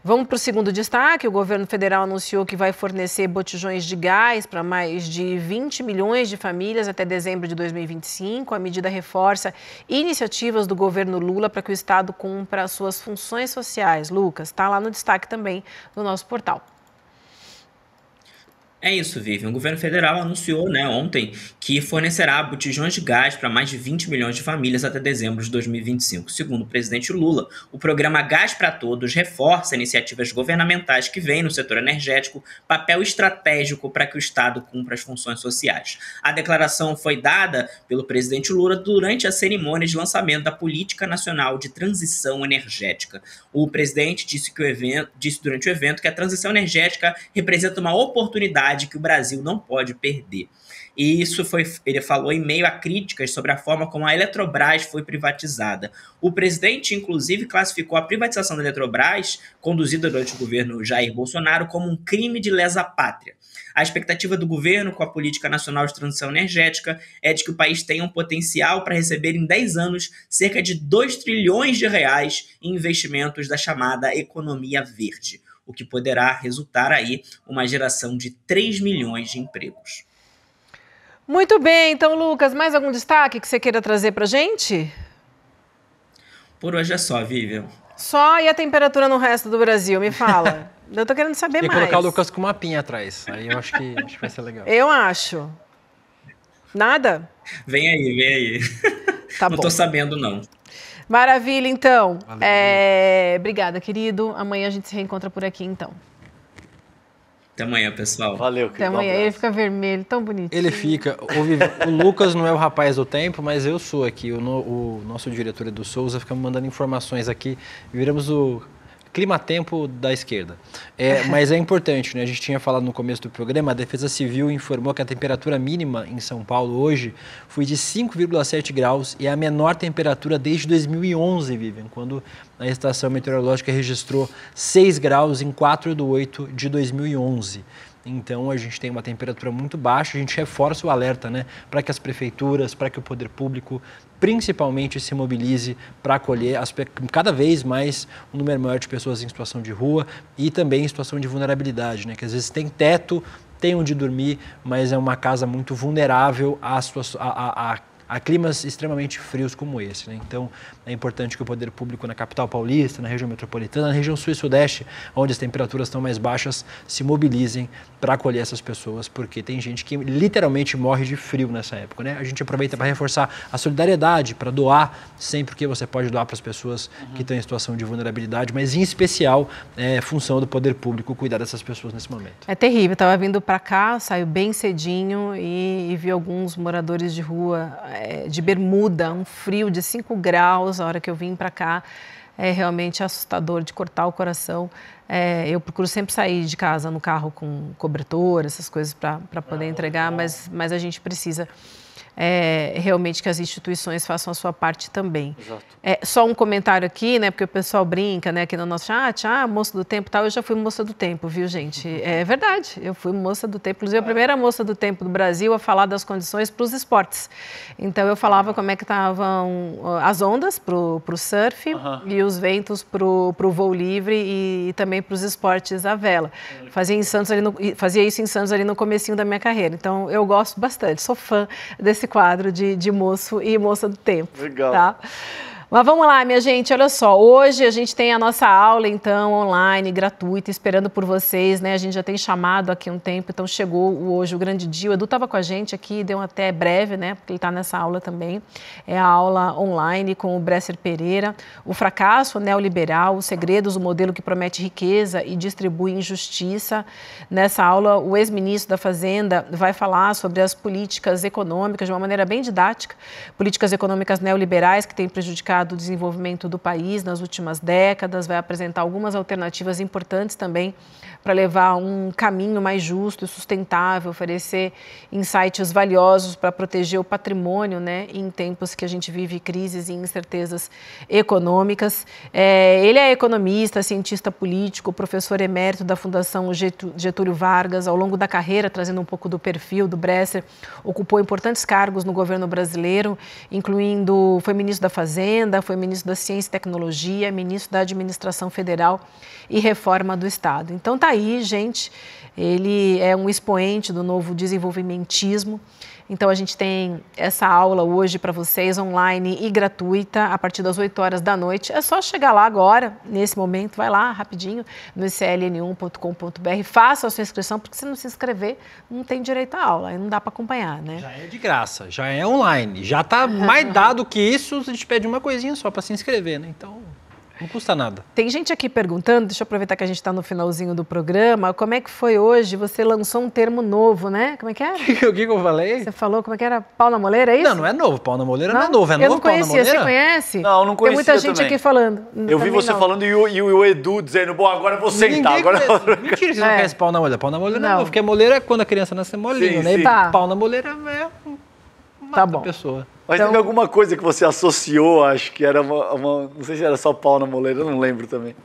Vamos para o segundo destaque, o governo federal anunciou que vai fornecer botijões de gás para mais de 20 milhões de famílias até dezembro de 2025. A medida reforça iniciativas do governo Lula para que o Estado cumpra as suas funções sociais. Lucas, está lá no destaque também no nosso portal. É isso, Vivian. O governo federal anunciou né, ontem que fornecerá botijões de gás para mais de 20 milhões de famílias até dezembro de 2025. Segundo o presidente Lula, o programa Gás para Todos reforça iniciativas governamentais que vêm no setor energético papel estratégico para que o Estado cumpra as funções sociais. A declaração foi dada pelo presidente Lula durante a cerimônia de lançamento da Política Nacional de Transição Energética. O presidente disse, que o evento, disse durante o evento que a transição energética representa uma oportunidade oportunidade que o Brasil não pode perder. E isso foi, ele falou em meio a críticas sobre a forma como a Eletrobras foi privatizada. O presidente, inclusive, classificou a privatização da Eletrobras, conduzida durante o governo Jair Bolsonaro, como um crime de lesa pátria. A expectativa do governo com a Política Nacional de Transição Energética é de que o país tenha um potencial para receber em 10 anos cerca de 2 trilhões de reais em investimentos da chamada economia verde o que poderá resultar aí uma geração de 3 milhões de empregos. Muito bem, então Lucas, mais algum destaque que você queira trazer para gente? Por hoje é só, Vivian. Só e a temperatura no resto do Brasil, me fala. eu tô querendo saber Ia mais. colocar o Lucas com uma pinha atrás, aí eu acho que, acho que vai ser legal. Eu acho. Nada? Vem aí, vem aí. Tá não bom. tô sabendo, não. Maravilha, então. É... Obrigada, querido. Amanhã a gente se reencontra por aqui, então. Até amanhã, pessoal. Valeu, querido. Até amanhã. Um ele fica vermelho, tão bonito. Ele fica. O, Lucas não é o rapaz do tempo, mas eu sou aqui. O, no, o nosso diretor Edu Souza fica me mandando informações aqui. Viramos o clima-tempo da esquerda. É, mas é importante, né? A gente tinha falado no começo do programa, a Defesa Civil informou que a temperatura mínima em São Paulo hoje foi de 5,7 graus e é a menor temperatura desde 2011, Vivian, quando a estação meteorológica registrou 6 graus em 4 de 8 de 2011. Então a gente tem uma temperatura muito baixa, a gente reforça o alerta né, para que as prefeituras, para que o poder público principalmente se mobilize para acolher as, cada vez mais um número maior de pessoas em situação de rua e também em situação de vulnerabilidade, né, que às vezes tem teto, tem onde dormir, mas é uma casa muito vulnerável a, a, a, a climas extremamente frios como esse. Né? Então é importante que o poder público na capital paulista, na região metropolitana, na região sul e sudeste, onde as temperaturas estão mais baixas, se mobilizem para acolher essas pessoas, porque tem gente que literalmente morre de frio nessa época. Né? A gente aproveita para reforçar a solidariedade, para doar sempre que você pode doar para as pessoas uhum. que estão em situação de vulnerabilidade, mas em especial é função do poder público cuidar dessas pessoas nesse momento. É terrível. Estava vindo para cá, saiu bem cedinho e, e vi alguns moradores de rua é, de bermuda, um frio de 5 graus a hora que eu vim para cá, é realmente assustador de cortar o coração. É, eu procuro sempre sair de casa no carro com cobertor, essas coisas para poder ah, entregar, mas, mas a gente precisa é, realmente que as instituições façam a sua parte também. Exato. É, só um comentário aqui, né? Porque o pessoal brinca, né? Aqui no nosso chat, ah, moça do tempo, tal. Eu já fui moça do tempo, viu, gente? É verdade. Eu fui moça do tempo, inclusive a primeira moça do tempo do Brasil a falar das condições para os esportes. Então eu falava como é que estavam ah, as ondas para o surf uhum. e os ventos para o voo livre e, e também para os esportes à vela. Fazia em Santos, no, fazia isso em Santos ali no comecinho da minha carreira. Então eu gosto bastante, sou fã desse quadro de, de moço e moça do tempo. Legal. Tá? Mas vamos lá, minha gente, olha só. Hoje a gente tem a nossa aula, então, online, gratuita, esperando por vocês, né? A gente já tem chamado aqui um tempo, então chegou hoje o grande dia. O Edu estava com a gente aqui, deu até breve, né? Porque ele está nessa aula também. É a aula online com o Bresser Pereira. O fracasso neoliberal, os segredos, o modelo que promete riqueza e distribui injustiça. Nessa aula, o ex-ministro da Fazenda vai falar sobre as políticas econômicas de uma maneira bem didática, políticas econômicas neoliberais que têm prejudicado monitorado o desenvolvimento do país nas últimas décadas, vai apresentar algumas alternativas importantes também para levar um caminho mais justo e sustentável, oferecer insights valiosos para proteger o patrimônio né, em tempos que a gente vive crises e incertezas econômicas. É, ele é economista, cientista político, professor emérito da Fundação Getúlio Vargas. Ao longo da carreira, trazendo um pouco do perfil do Bresser, ocupou importantes cargos no governo brasileiro, incluindo foi ministro da Fazenda, foi ministro da Ciência e Tecnologia, ministro da Administração Federal e Reforma do Estado. Então, tá aí, gente. Ele é um expoente do novo desenvolvimentismo. Então a gente tem essa aula hoje para vocês online e gratuita a partir das 8 horas da noite. É só chegar lá agora, nesse momento, vai lá rapidinho no cln1.com.br, faça a sua inscrição, porque se não se inscrever, não tem direito à aula, aí não dá para acompanhar, né? Já é de graça, já é online, já está mais dado que isso, a gente pede uma coisinha só para se inscrever, né? Então, não custa nada. Tem gente aqui perguntando, deixa eu aproveitar que a gente está no finalzinho do programa, como é que foi hoje? Você lançou um termo novo, né? Como é que é o que, que eu falei? Você falou como é que era? Pau na moleira, é isso? Não, não é novo. Pau na moleira não, é não é novo. É eu novo não conhecia, pau na moleira? Você conhece? Não, não conhecia Tem muita gente também. aqui falando. Eu vi você não. falando e o, e o, Edu dizendo, bom, agora eu vou sentar. Ninguém agora... Conhece. Mentira, você é. não conhece pau na moleira. Pau na moleira não, é não porque a moleira é quando a criança nasce é molinho, sim, né? Sim. Tá. Pau na moleira é mata tá bom. a pessoa. Mas então, teve alguma coisa que você associou, acho que era uma, uma Não sei se era só pau na moleira, eu não lembro também.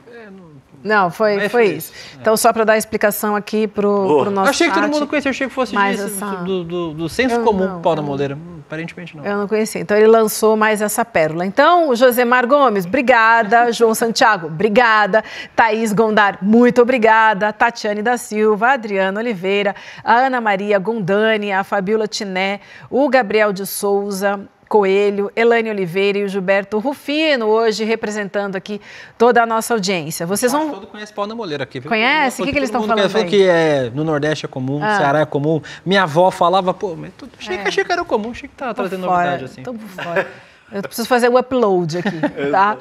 Não, foi, é foi isso. isso. Então, só para dar a explicação aqui para o nosso. Eu achei que todo mundo conhecia, eu achei que fosse mais disso, essa... do, do, do, senso eu comum não, Paulo da Moleira. Hum, aparentemente não. Eu não conhecia. Então, ele lançou mais essa pérola. Então, Josemar Gomes, obrigada. João Santiago, obrigada. Thaís Gondar, muito obrigada. Tatiane da Silva, Adriana Oliveira, a Ana Maria Gondani, a Fabiola Tiné, o Gabriel de Souza, Coelho, Elaine Oliveira e o Gilberto Rufino, hoje representando aqui toda a nossa audiência. Vocês vão. Todo conhece pau na moleira aqui. Viu? Conhece? O que, que, eles estão falando? Falou que é, no Nordeste é comum, no ah. Ceará é comum. Minha avó falava, pô, mas tudo, é. achei, que era comum, achei que tá trazendo novidade assim. Tô por fora. Eu preciso fazer o upload aqui, tá?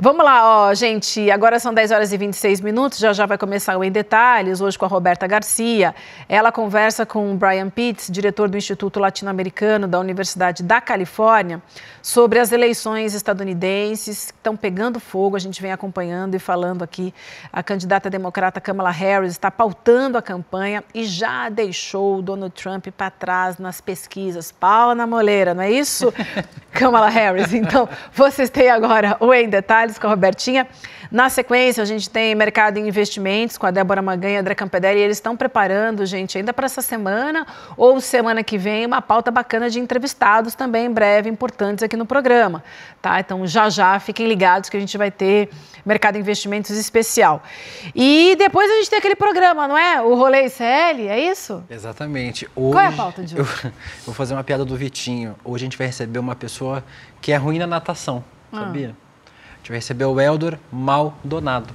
Vamos lá, ó, gente. Agora são 10 horas e 26 minutos. Já já vai começar o Em Detalhes, hoje com a Roberta Garcia. Ela conversa com o Brian Pitts, diretor do Instituto Latino-Americano da Universidade da Califórnia, sobre as eleições estadunidenses que estão pegando fogo. A gente vem acompanhando e falando aqui. A candidata democrata Kamala Harris está pautando a campanha e já deixou o Donald Trump para trás nas pesquisas. Pau na moleira, não é isso? Kamala Harris Harris. Então, vocês têm agora o Em Detalhes com a Robertinha. Na sequência, a gente tem mercado em investimentos com a Débora Maganha e a André Campedelli. E eles estão preparando, gente, ainda para essa semana ou semana que vem, uma pauta bacana de entrevistados também, em breve, importantes aqui no programa. Tá? Então, já já, fiquem ligados que a gente vai ter mercado em investimentos especial. E depois a gente tem aquele programa, não é? O Rolê ICL, é isso? Exatamente. Hoje, Qual é a pauta de hoje? Eu, vou fazer uma piada do Vitinho. Hoje a gente vai receber uma pessoa que é ruim na natação, ah. sabia? gente vai receber o Eldor Maldonado.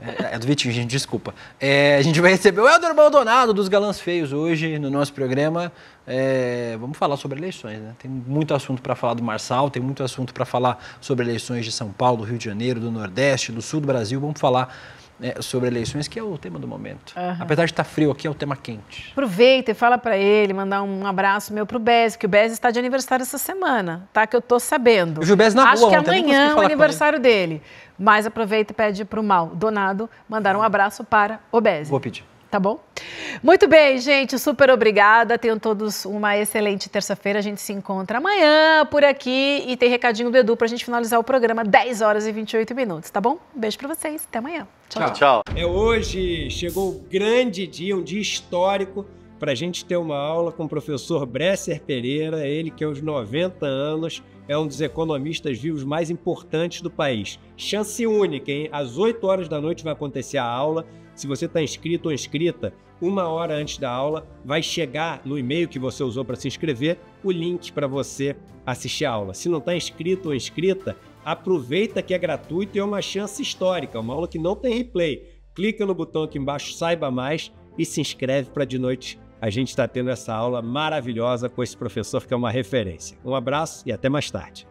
É, é do Vitinho, gente, desculpa. É, a gente vai receber o Helder Maldonado dos Galãs Feios hoje no nosso programa. É, vamos falar sobre eleições, né? Tem muito assunto para falar do Marçal, tem muito assunto para falar sobre eleições de São Paulo, Rio de Janeiro, do Nordeste, do Sul do Brasil. Vamos falar né, sobre eleições, que é o tema do momento. Uhum. Apesar de estar tá frio aqui, é o tema quente. Aproveita e fala para ele, mandar um abraço meu pro Bez, que o Bez está de aniversário essa semana, tá? Que eu tô sabendo. o na Acho rua, que é ontem, amanhã é o aniversário dele. Mas aproveita e pede pro Mal Donado mandar um abraço para o Bez. Vou pedir. Tá bom? Muito bem, gente. Super obrigada. Tenham todos uma excelente terça-feira. A gente se encontra amanhã por aqui e tem recadinho do Edu para a gente finalizar o programa 10 horas e 28 minutos, tá bom? beijo para vocês. Até amanhã. Tchau, tchau, tchau. É hoje, chegou o grande dia, um dia histórico para a gente ter uma aula com o professor Bresser Pereira, ele que aos 90 anos é um dos economistas vivos mais importantes do país. Chance única, hein? Às 8 horas da noite vai acontecer a aula se você está inscrito ou inscrita, uma hora antes da aula vai chegar no e-mail que você usou para se inscrever o link para você assistir a aula. Se não está inscrito ou inscrita, aproveita que é gratuito e é uma chance histórica, uma aula que não tem replay. Clica no botão aqui embaixo, saiba mais e se inscreve para de noite a gente estar tá tendo essa aula maravilhosa com esse professor que é uma referência. Um abraço e até mais tarde.